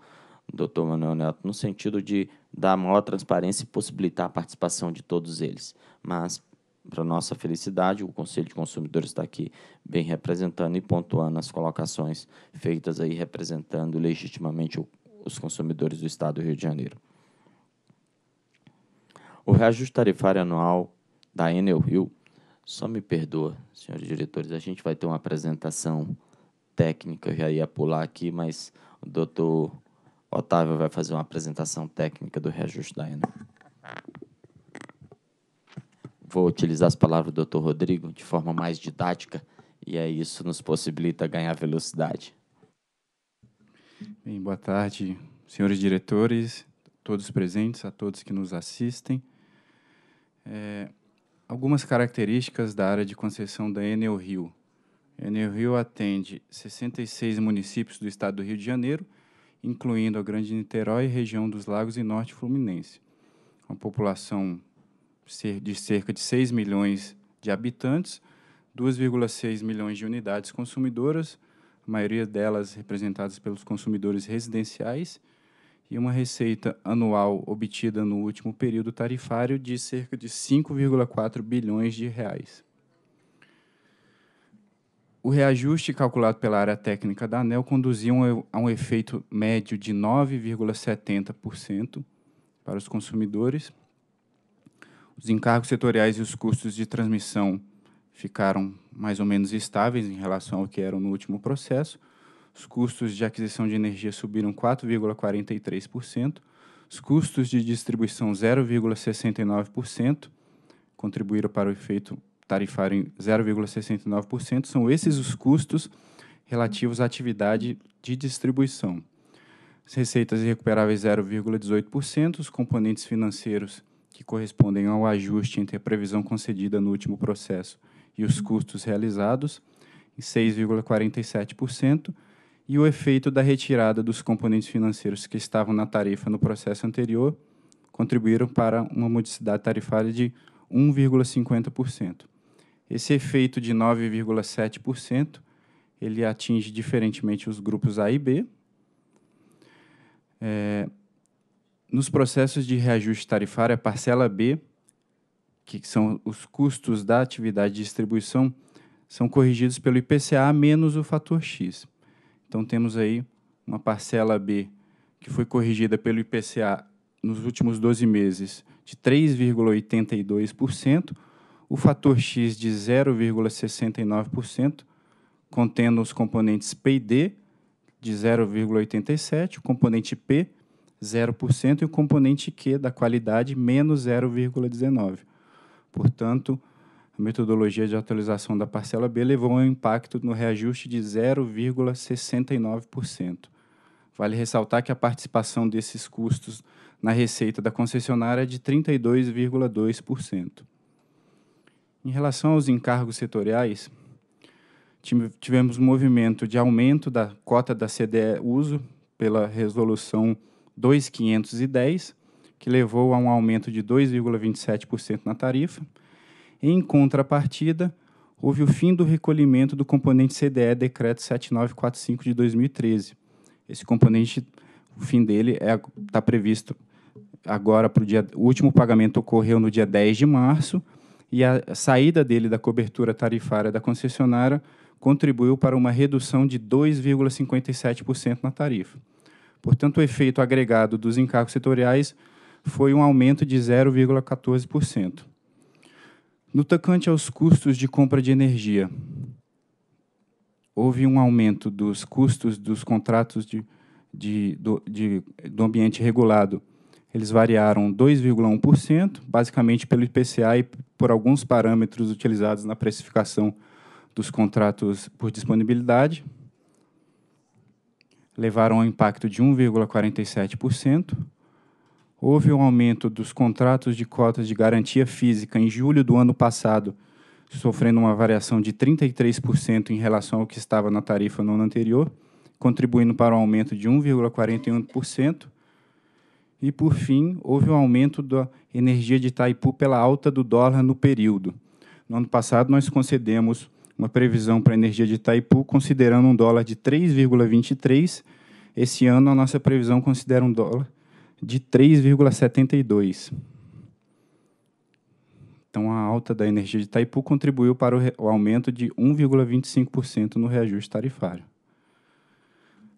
I: doutor Manuel Neto, no sentido de dar maior transparência e possibilitar a participação de todos eles. Mas, para nossa felicidade, o Conselho de Consumidores está aqui bem representando e pontuando as colocações feitas aí, representando legitimamente o, os consumidores do Estado do Rio de Janeiro. O reajuste tarifário anual da Enel Rio, só me perdoa, senhores diretores, a gente vai ter uma apresentação técnica, eu já ia pular aqui, mas o doutor o Otávio vai fazer uma apresentação técnica do reajuste da ENA. Vou utilizar as palavras do Dr. Rodrigo de forma mais didática e é isso nos possibilita ganhar velocidade.
M: Bem, boa tarde,
I: senhores diretores, todos presentes, a
M: todos que nos assistem. É, algumas características da área de concessão da Enel Rio. A Enel Rio atende 66 municípios do estado do Rio de Janeiro incluindo a Grande Niterói, região dos Lagos e Norte Fluminense. Uma população de cerca de 6 milhões de habitantes, 2,6 milhões de unidades consumidoras, a maioria delas representadas pelos consumidores residenciais, e uma receita anual obtida no último período tarifário de cerca de 5,4 bilhões de reais. O reajuste calculado pela área técnica da ANEL conduziu a um efeito médio de 9,70% para os consumidores. Os encargos setoriais e os custos de transmissão ficaram mais ou menos estáveis em relação ao que eram no último processo. Os custos de aquisição de energia subiram 4,43%, os custos de distribuição 0,69%, contribuíram para o efeito tarifário em 0,69%, são esses os custos relativos à atividade de distribuição. As receitas recuperáveis 0,18%, os componentes financeiros que correspondem ao ajuste entre a previsão concedida no último processo e os custos realizados, em 6,47%, e o efeito da retirada dos componentes financeiros que estavam na tarifa no processo anterior contribuíram para uma modicidade tarifária de 1,50%. Esse efeito de 9,7%, ele atinge diferentemente os grupos A e B. É, nos processos de reajuste tarifário, a parcela B, que são os custos da atividade de distribuição, são corrigidos pelo IPCA menos o fator X. Então temos aí uma parcela B que foi corrigida pelo IPCA nos últimos 12 meses de 3,82%, o fator X de 0,69%, contendo os componentes P e D de 0,87%, o componente P 0% e o componente Q da qualidade menos 0,19%. Portanto, a metodologia de atualização da parcela B levou a um impacto no reajuste de 0,69%. Vale ressaltar que a participação desses custos na receita da concessionária é de 32,2%. Em relação aos encargos setoriais, tivemos um movimento de aumento da cota da CDE uso pela resolução 2510, que levou a um aumento de 2,27% na tarifa. Em contrapartida, houve o fim do recolhimento do componente CDE Decreto 7945 de 2013. Esse componente, o fim dele está é, tá previsto agora para o dia. O último pagamento ocorreu no dia 10 de março e a saída dele da cobertura tarifária da concessionária contribuiu para uma redução de 2,57% na tarifa. Portanto, o efeito agregado dos encargos setoriais foi um aumento de 0,14%. No tocante aos custos de compra de energia, houve um aumento dos custos dos contratos de, de, do, de, do ambiente regulado eles variaram 2,1%, basicamente pelo IPCA e por alguns parâmetros utilizados na precificação dos contratos por disponibilidade. Levaram a um impacto de 1,47%. Houve um aumento dos contratos de cotas de garantia física em julho do ano passado, sofrendo uma variação de 33% em relação ao que estava na tarifa no ano anterior, contribuindo para o um aumento de 1,41%. E, por fim, houve um aumento da energia de Itaipu pela alta do dólar no período. No ano passado, nós concedemos uma previsão para a energia de Itaipu considerando um dólar de 3,23. Esse ano, a nossa previsão considera um dólar de 3,72. Então, a alta da energia de Itaipu contribuiu para o, o aumento de 1,25% no reajuste tarifário.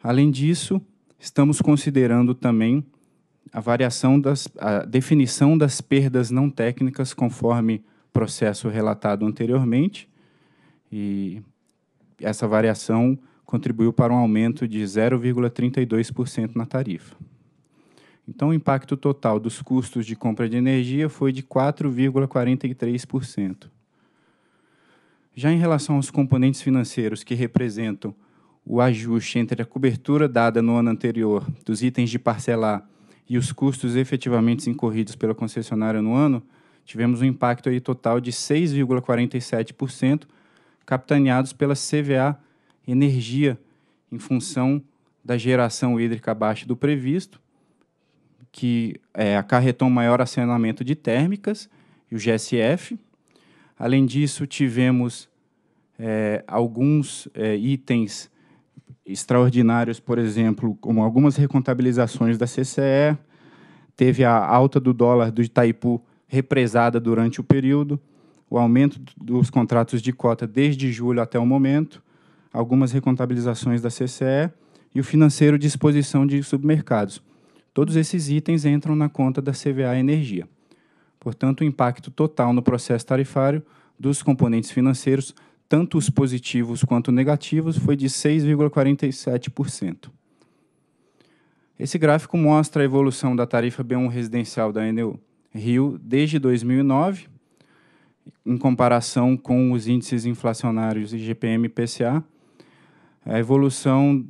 M: Além disso, estamos considerando também a variação das a definição das perdas não técnicas conforme processo relatado anteriormente e essa variação contribuiu para um aumento de 0,32% na tarifa. Então, o impacto total dos custos de compra de energia foi de 4,43%. Já em relação aos componentes financeiros que representam o ajuste entre a cobertura dada no ano anterior dos itens de parcelar e os custos efetivamente incorridos pela concessionária no ano, tivemos um impacto aí total de 6,47%, capitaneados pela CVA Energia, em função da geração hídrica abaixo do previsto, que é, acarretou um maior acionamento de térmicas e o GSF. Além disso, tivemos é, alguns é, itens extraordinários, por exemplo, como algumas recontabilizações da CCE, teve a alta do dólar do Itaipu represada durante o período, o aumento dos contratos de cota desde julho até o momento, algumas recontabilizações da CCE e o financeiro de exposição de submercados. Todos esses itens entram na conta da CVA Energia. Portanto, o impacto total no processo tarifário dos componentes financeiros tanto os positivos quanto negativos, foi de 6,47%. Esse gráfico mostra a evolução da tarifa B1 residencial da Enel Rio desde 2009, em comparação com os índices inflacionários IGPM e PCA. A evolução,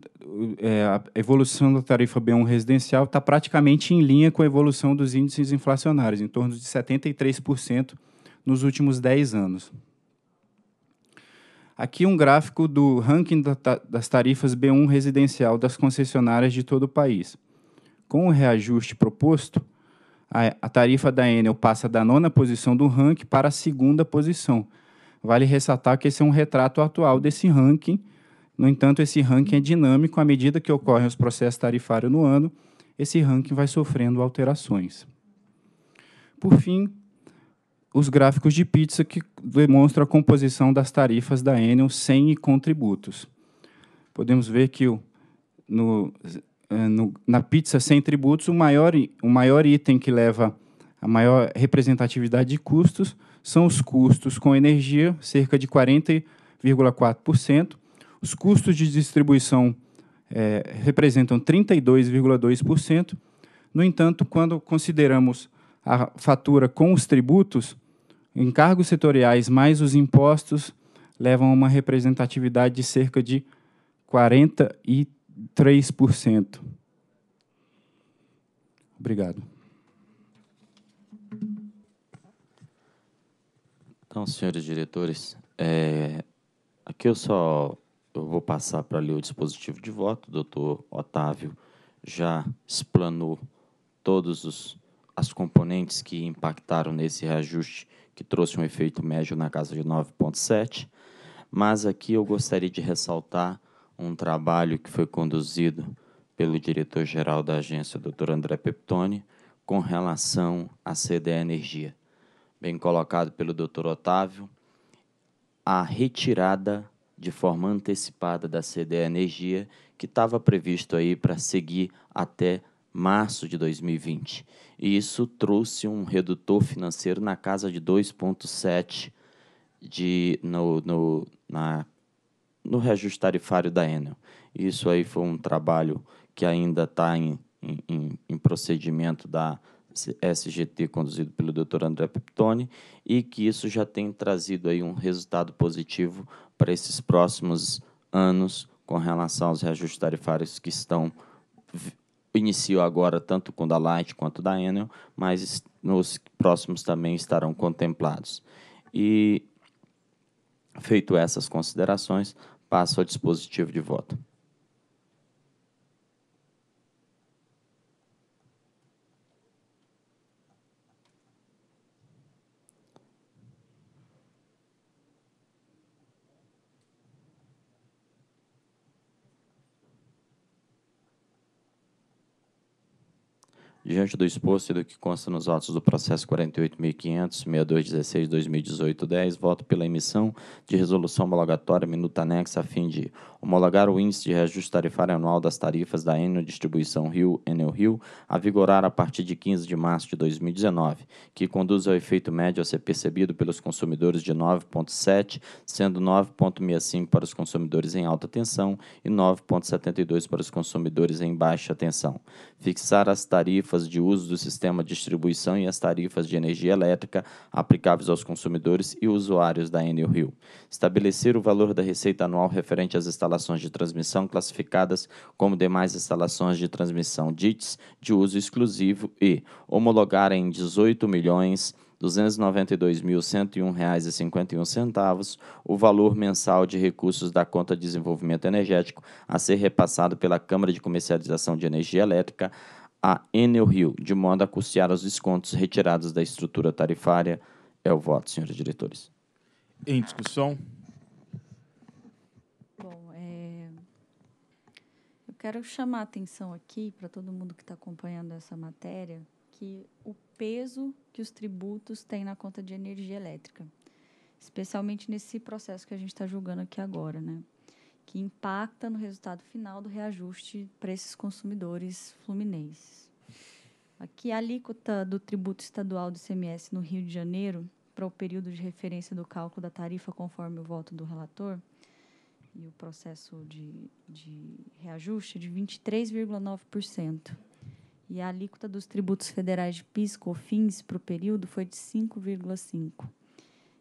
M: é, a evolução da tarifa B1 residencial está praticamente em linha com a evolução dos índices inflacionários, em torno de 73% nos últimos 10 anos. Aqui um gráfico do ranking da ta das tarifas B1 residencial das concessionárias de todo o país. Com o reajuste proposto, a, a tarifa da Enel passa da nona posição do ranking para a segunda posição. Vale ressaltar que esse é um retrato atual desse ranking. No entanto, esse ranking é dinâmico à medida que ocorrem os processos tarifários no ano, esse ranking vai sofrendo alterações. Por fim, os gráficos de pizza que demonstram a composição das tarifas da Enel sem contributos. Podemos ver que o, no, eh, no, na pizza sem tributos, o maior, o maior item que leva a maior representatividade de custos são os custos com energia, cerca de 40,4%. Os custos de distribuição é, representam 32,2%. No entanto, quando consideramos a fatura com os tributos, encargos setoriais mais os impostos levam a uma representatividade de cerca de 43%. Obrigado.
I: Então, senhores diretores, é, aqui eu só eu vou passar para ler o dispositivo de voto. O doutor Otávio já explanou todos os as componentes que impactaram nesse reajuste, que trouxe um efeito médio na casa de 9,7, mas aqui eu gostaria de ressaltar um trabalho que foi conduzido pelo diretor-geral da agência, Dr. André Peptoni, com relação à CDE Energia. Bem colocado pelo Dr. Otávio, a retirada de forma antecipada da CDE Energia, que estava previsto aí para seguir até março de 2020. E isso trouxe um redutor financeiro na casa de 2,7 de no, no, na, no reajuste tarifário da Enel. Isso aí foi um trabalho que ainda está em, em, em procedimento da SGT conduzido pelo Dr. André Peptoni e que isso já tem trazido aí um resultado positivo para esses próximos anos com relação aos reajustes tarifários que estão iniciou agora tanto com da Light quanto da Enel, mas nos próximos também estarão contemplados. E feito essas considerações, passo ao dispositivo de voto. Diante do exposto e do que consta nos autos do processo 48.506/2018-10, voto pela emissão de resolução homologatória minuta anexa a fim de homologar o índice de reajuste tarifário anual das tarifas da Enel Distribuição Rio Enel Rio a vigorar a partir de 15 de março de 2019, que conduz ao efeito médio a ser percebido pelos consumidores de 9,7, sendo 9,65 para os consumidores em alta tensão e 9,72 para os consumidores em baixa tensão. Fixar as tarifas de uso do sistema de distribuição e as tarifas de energia elétrica aplicáveis aos consumidores e usuários da Enel Rio. Estabelecer o valor da receita anual referente às instalações instalações de transmissão classificadas como demais instalações de transmissão DITs de uso exclusivo e homologar em 18 milhões R$ 18.292.101,51 o valor mensal de recursos da conta de desenvolvimento energético a ser repassado pela Câmara de Comercialização de Energia Elétrica a Enel Rio, de modo a custear os descontos retirados da estrutura tarifária. É o voto, senhores diretores.
A: Em discussão.
D: quero chamar a atenção aqui para todo mundo que está acompanhando essa matéria que o peso que os tributos têm na conta de energia elétrica, especialmente nesse processo que a gente está julgando aqui agora, né? Que impacta no resultado final do reajuste para esses consumidores fluminenses. Aqui a alíquota do tributo estadual do CMS no Rio de Janeiro para o período de referência do cálculo da tarifa, conforme o voto do relator, e o processo de, de reajuste de 23,9%. E a alíquota dos tributos federais de PIS, COFINS para o período foi de 5,5%.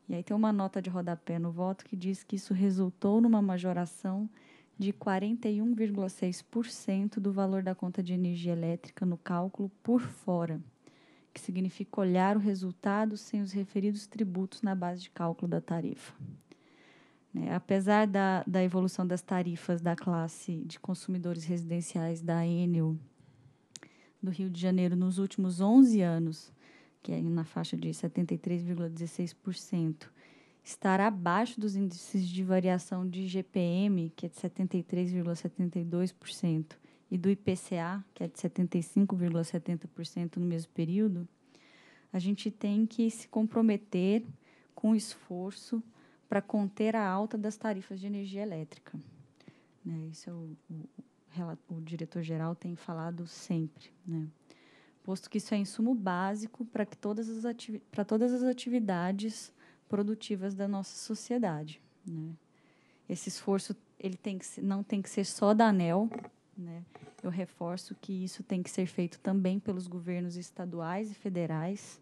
D: E aí tem uma nota de rodapé no voto que diz que isso resultou numa majoração de 41,6% do valor da conta de energia elétrica no cálculo por fora, que significa olhar o resultado sem os referidos tributos na base de cálculo da tarifa. Né? Apesar da, da evolução das tarifas da classe de consumidores residenciais da Enel do Rio de Janeiro nos últimos 11 anos, que é na faixa de 73,16%, estar abaixo dos índices de variação de GPM, que é de 73,72%, e do IPCA, que é de 75,70% no mesmo período, a gente tem que se comprometer com esforço para conter a alta das tarifas de energia elétrica. Né? Isso é o, o, o diretor-geral tem falado sempre. Né? Posto que isso é insumo básico para todas, as para todas as atividades produtivas da nossa sociedade. Né? Esse esforço ele tem que ser, não tem que ser só da ANEL. Né? Eu reforço que isso tem que ser feito também pelos governos estaduais e federais,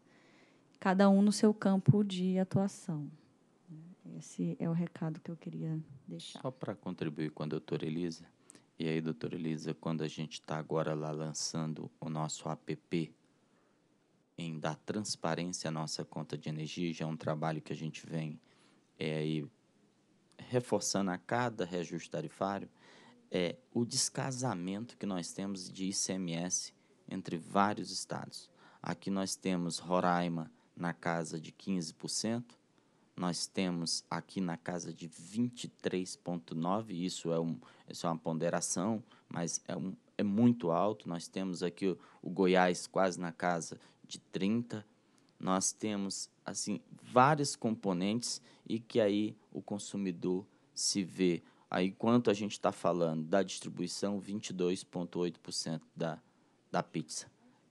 D: cada um no seu campo de atuação. Esse é o recado que eu queria
I: deixar. Só para contribuir com a doutora Elisa. E aí, doutora Elisa, quando a gente está agora lá lançando o nosso app em dar transparência à nossa conta de energia, já é um trabalho que a gente vem é, aí, reforçando a cada reajuste tarifário, é o descasamento que nós temos de ICMS entre vários estados. Aqui nós temos Roraima na casa de 15%, nós temos aqui na casa de 23,9, isso é, um, isso é uma ponderação, mas é, um, é muito alto. Nós temos aqui o, o Goiás quase na casa de 30. Nós temos assim vários componentes e que aí o consumidor se vê. Aí, quanto a gente está falando da distribuição, 22,8% da, da pizza.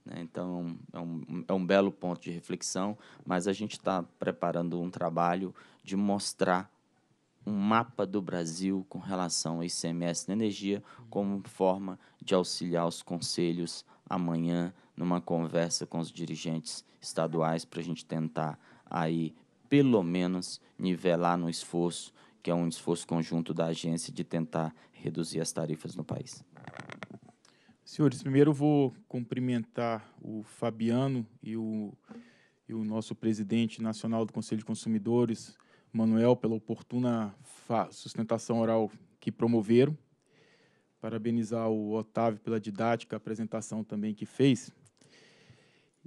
I: Né? Então, é um, é um belo ponto de reflexão, mas a gente está preparando um trabalho de mostrar um mapa do Brasil com relação ao ICMS na energia como forma de auxiliar os conselhos amanhã numa conversa com os dirigentes estaduais para a gente tentar aí pelo menos nivelar no esforço que é um esforço conjunto da agência de tentar reduzir as tarifas no país.
A: Senhores, primeiro eu vou cumprimentar o Fabiano e o, e o nosso presidente nacional do Conselho de Consumidores, Manuel, pela oportuna sustentação oral que promoveram. Parabenizar o Otávio pela didática, apresentação também que fez.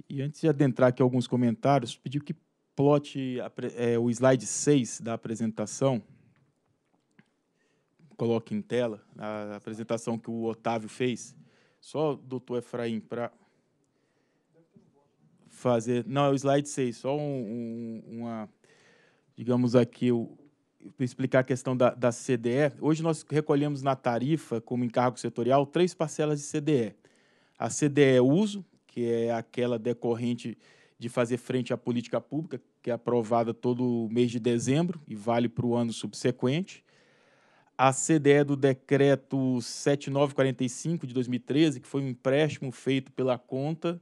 A: E antes de adentrar aqui alguns comentários, pedir que plote é, o slide 6 da apresentação. Coloque em tela a apresentação que o Otávio fez. Só, doutor Efraim, para fazer. Não, é o slide 6, só um, um, uma. Digamos aqui, para explicar a questão da, da CDE. Hoje nós recolhemos na tarifa, como encargo setorial, três parcelas de CDE. A CDE Uso, que é aquela decorrente de fazer frente à política pública, que é aprovada todo mês de dezembro e vale para o ano subsequente a CDE do decreto 7945 de 2013, que foi um empréstimo feito pela conta,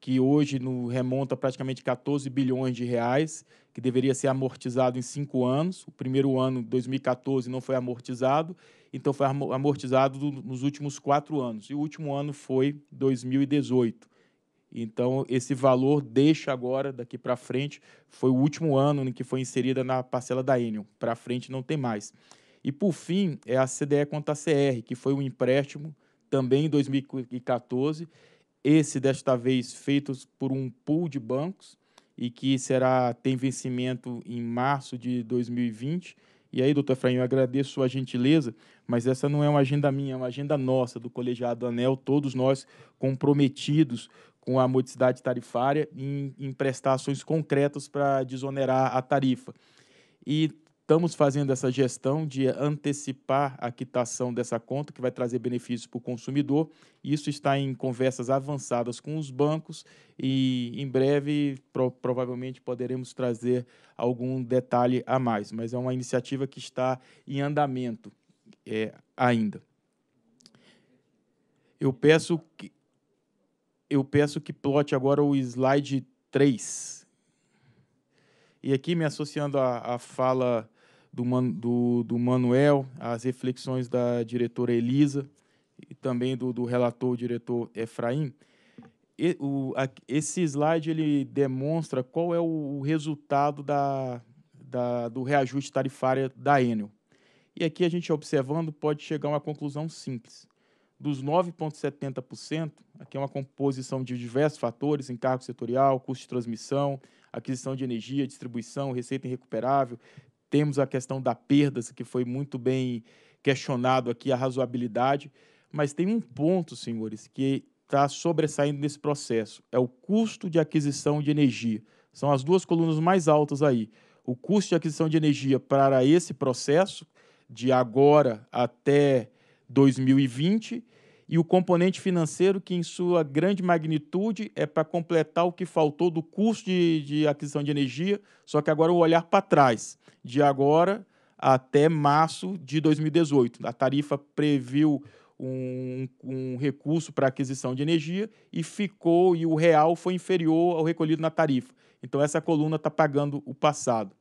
A: que hoje no, remonta praticamente 14 bilhões de reais, que deveria ser amortizado em cinco anos. O primeiro ano, 2014, não foi amortizado, então foi amortizado nos últimos quatro anos. E o último ano foi 2018. Então, esse valor deixa agora, daqui para frente, foi o último ano em que foi inserida na parcela da Enion. Para frente não tem mais. E por fim, é a CDE contra a CR, que foi um empréstimo também em 2014, esse desta vez feito por um pool de bancos e que será tem vencimento em março de 2020. E aí, doutor Efraim, eu agradeço sua gentileza, mas essa não é uma agenda minha, é uma agenda nossa, do colegiado ANEL, todos nós comprometidos com a modicidade tarifária em, em prestações concretas para desonerar a tarifa. E Estamos fazendo essa gestão de antecipar a quitação dessa conta, que vai trazer benefícios para o consumidor. Isso está em conversas avançadas com os bancos e em breve pro provavelmente poderemos trazer algum detalhe a mais, mas é uma iniciativa que está em andamento é, ainda. Eu peço que eu peço que plote agora o slide 3. E aqui me associando à, à fala do, Man, do, do Manuel, as reflexões da diretora Elisa e também do, do relator, o diretor Efraim. E, o, a, esse slide ele demonstra qual é o, o resultado da, da, do reajuste tarifário da Enel. E aqui a gente observando pode chegar a uma conclusão simples. Dos 9,70%, aqui é uma composição de diversos fatores, encargo setorial, custo de transmissão, aquisição de energia, distribuição, receita irrecuperável, temos a questão da perda, que foi muito bem questionado aqui, a razoabilidade. Mas tem um ponto, senhores, que está sobressaindo nesse processo: é o custo de aquisição de energia. São as duas colunas mais altas aí. O custo de aquisição de energia para esse processo, de agora até 2020, e o componente financeiro, que em sua grande magnitude é para completar o que faltou do custo de, de aquisição de energia, só que agora o olhar para trás, de agora até março de 2018. A tarifa previu um, um recurso para aquisição de energia e ficou, e o real foi inferior ao recolhido na tarifa. Então, essa coluna está pagando o passado.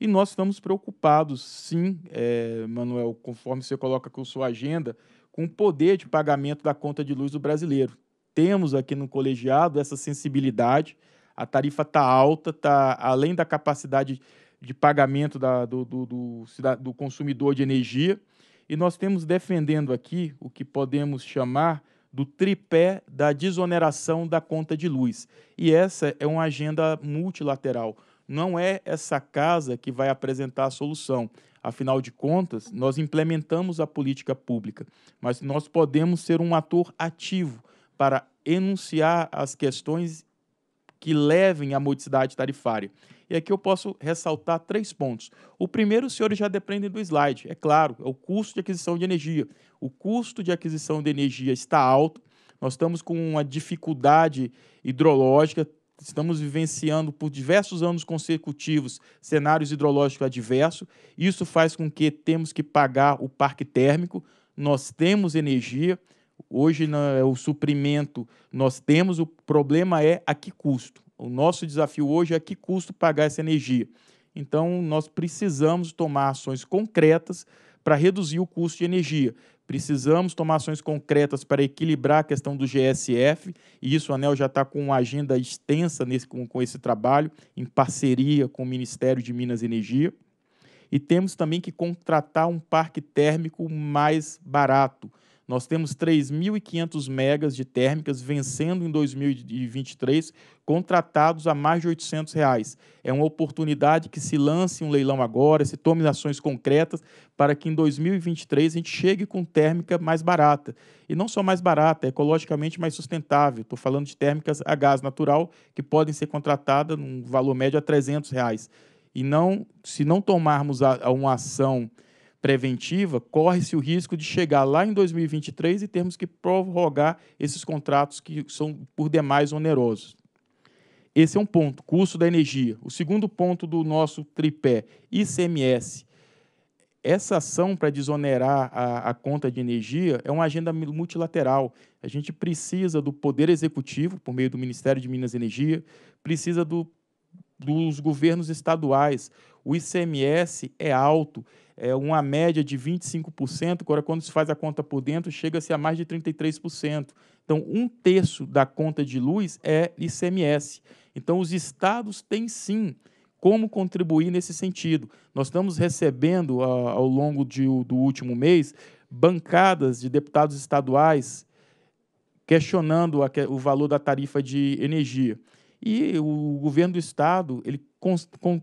A: E nós estamos preocupados, sim, é, Manuel, conforme você coloca com sua agenda, com o poder de pagamento da conta de luz do brasileiro. Temos aqui no colegiado essa sensibilidade, a tarifa está alta, está além da capacidade de pagamento da, do, do, do, do consumidor de energia, e nós temos defendendo aqui o que podemos chamar do tripé da desoneração da conta de luz. E essa é uma agenda multilateral. Não é essa casa que vai apresentar a solução. Afinal de contas, nós implementamos a política pública, mas nós podemos ser um ator ativo para enunciar as questões que levem à modicidade tarifária. E aqui eu posso ressaltar três pontos. O primeiro, os senhores já dependem do slide, é claro, é o custo de aquisição de energia. O custo de aquisição de energia está alto, nós estamos com uma dificuldade hidrológica, Estamos vivenciando por diversos anos consecutivos cenários hidrológicos adversos. Isso faz com que temos que pagar o parque térmico. Nós temos energia. Hoje é o suprimento nós temos. O problema é a que custo. O nosso desafio hoje é a que custo pagar essa energia. Então nós precisamos tomar ações concretas para reduzir o custo de energia, Precisamos tomar ações concretas para equilibrar a questão do GSF, e isso o ANEL já está com uma agenda extensa nesse, com, com esse trabalho, em parceria com o Ministério de Minas e Energia. E temos também que contratar um parque térmico mais barato, nós temos 3.500 megas de térmicas vencendo em 2023, contratados a mais de 800 reais. É uma oportunidade que se lance um leilão agora, se tome ações concretas para que em 2023 a gente chegue com térmica mais barata. E não só mais barata, é ecologicamente mais sustentável. Estou falando de térmicas a gás natural que podem ser contratadas num valor médio a 300 reais. E não, se não tomarmos a, a uma ação preventiva, corre-se o risco de chegar lá em 2023 e termos que prorrogar esses contratos que são por demais onerosos. Esse é um ponto, custo da energia. O segundo ponto do nosso tripé, ICMS. Essa ação para desonerar a, a conta de energia é uma agenda multilateral. A gente precisa do Poder Executivo, por meio do Ministério de Minas e Energia, precisa do, dos governos estaduais. O ICMS é alto é, uma média de 25%, agora quando se faz a conta por dentro, chega-se a mais de 33%. Então, um terço da conta de luz é ICMS. Então, os estados têm sim como contribuir nesse sentido. Nós estamos recebendo, ah, ao longo de, do último mês, bancadas de deputados estaduais questionando o valor da tarifa de energia. E o governo do estado ele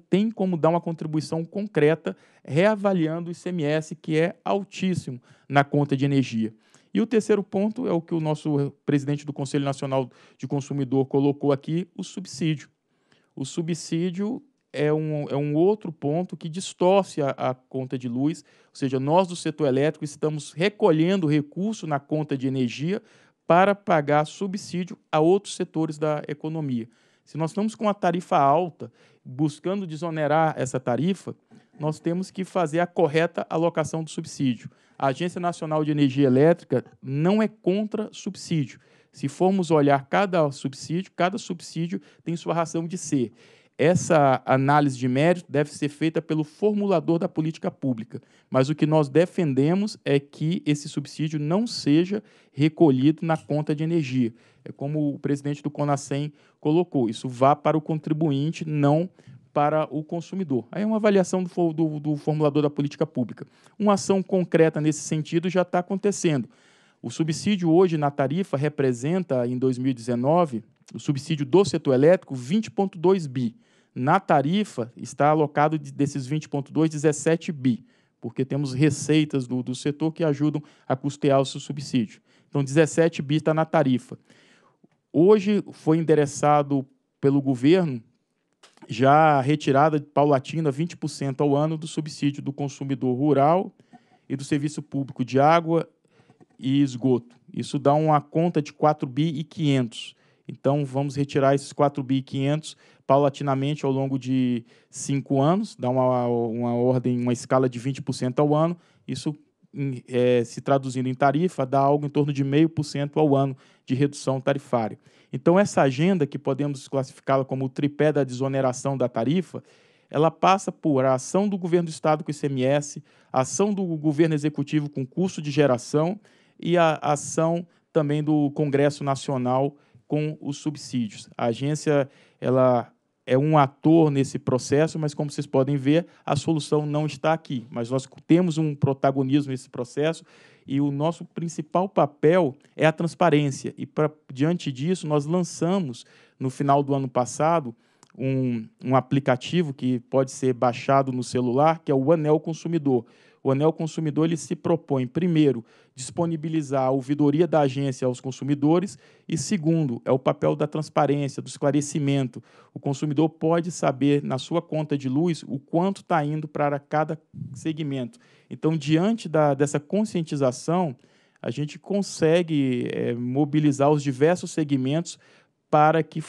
A: tem como dar uma contribuição concreta reavaliando o ICMS, que é altíssimo na conta de energia. E o terceiro ponto é o que o nosso presidente do Conselho Nacional de Consumidor colocou aqui: o subsídio. O subsídio é um, é um outro ponto que distorce a, a conta de luz, ou seja, nós do setor elétrico estamos recolhendo recurso na conta de energia para pagar subsídio a outros setores da economia. Se nós estamos com uma tarifa alta, buscando desonerar essa tarifa, nós temos que fazer a correta alocação do subsídio. A Agência Nacional de Energia Elétrica não é contra subsídio. Se formos olhar cada subsídio, cada subsídio tem sua razão de ser. Essa análise de mérito deve ser feita pelo formulador da política pública, mas o que nós defendemos é que esse subsídio não seja recolhido na conta de energia. É como o presidente do Conacem colocou. Isso vá para o contribuinte, não para o consumidor. Aí é uma avaliação do, do, do formulador da política pública. Uma ação concreta nesse sentido já está acontecendo. O subsídio hoje na tarifa representa, em 2019, o subsídio do setor elétrico, 20,2 bi. Na tarifa está alocado desses 20,2, 17 bi, porque temos receitas do, do setor que ajudam a custear o seu subsídio. Então, 17 bi está na tarifa. Hoje foi endereçado pelo governo já retirada paulatina 20% ao ano do subsídio do consumidor rural e do serviço público de água e esgoto. Isso dá uma conta de 4.500. Então vamos retirar esses 4.500 paulatinamente ao longo de cinco anos, dá uma, uma ordem, uma escala de 20% ao ano. Isso em, é, se traduzindo em tarifa, dá algo em torno de 0,5% ao ano de redução tarifária. Então, essa agenda, que podemos classificá-la como o tripé da desoneração da tarifa, ela passa por a ação do governo do Estado com o ICMS, a ação do governo executivo com o custo de geração e a ação também do Congresso Nacional com os subsídios. A agência ela é um ator nesse processo, mas como vocês podem ver, a solução não está aqui. Mas nós temos um protagonismo nesse processo e o nosso principal papel é a transparência. E pra, diante disso, nós lançamos no final do ano passado um, um aplicativo que pode ser baixado no celular, que é o Anel Consumidor o anel consumidor ele se propõe, primeiro, disponibilizar a ouvidoria da agência aos consumidores e, segundo, é o papel da transparência, do esclarecimento. O consumidor pode saber na sua conta de luz o quanto está indo para cada segmento. Então, diante da, dessa conscientização, a gente consegue é, mobilizar os diversos segmentos para que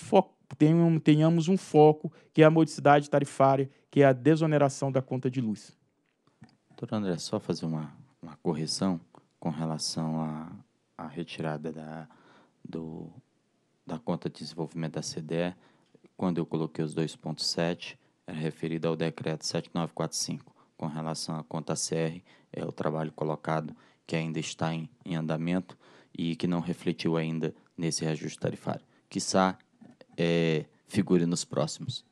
A: tenhamos um foco, que é a modicidade tarifária, que é a desoneração da conta de luz.
I: Doutor André, só fazer uma, uma correção com relação à, retirada da, do, da conta de desenvolvimento da CDE. Quando eu coloquei os 2.7, era referido ao decreto 7945. Com relação à conta CR, é o trabalho colocado que ainda está em, em andamento e que não refletiu ainda nesse reajuste tarifário. Que é, figure nos próximos.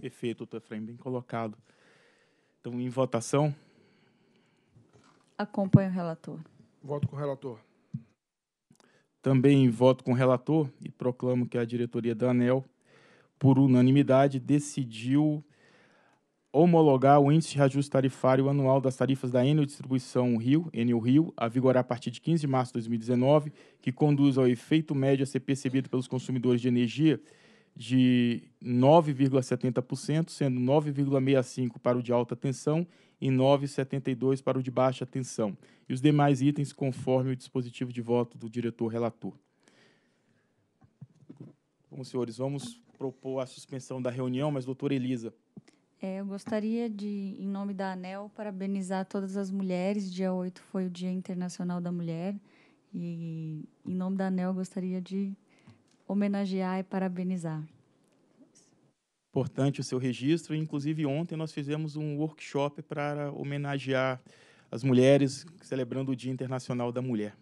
A: Perfeito, Tefrem, bem colocado. Então, em votação.
D: Acompanho o relator. Voto com o relator.
A: Também voto com o relator e proclamo que a diretoria da ANEL, por unanimidade, decidiu homologar o índice de ajuste tarifário anual das tarifas da Enel Distribuição Rio, Enel Rio, a vigorar a partir de 15 de março de 2019, que conduz ao efeito médio a ser percebido pelos consumidores de energia de 9,70%, sendo 9,65% para o de alta tensão e 9,72% para o de baixa tensão, e os demais itens conforme o dispositivo de voto do diretor relator. Bom, senhores, vamos propor a suspensão da reunião, mas, doutora Elisa.
D: É, eu gostaria de, em nome da ANEL, parabenizar todas as mulheres. Dia 8 foi o Dia Internacional da Mulher. E, em nome da ANEL, gostaria de homenagear e parabenizar.
A: Importante o seu registro. Inclusive, ontem nós fizemos um workshop para homenagear as mulheres, celebrando o Dia Internacional da Mulher.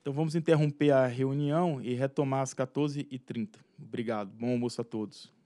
A: Então, vamos interromper a reunião e retomar às 14h30. Obrigado. Bom almoço a todos.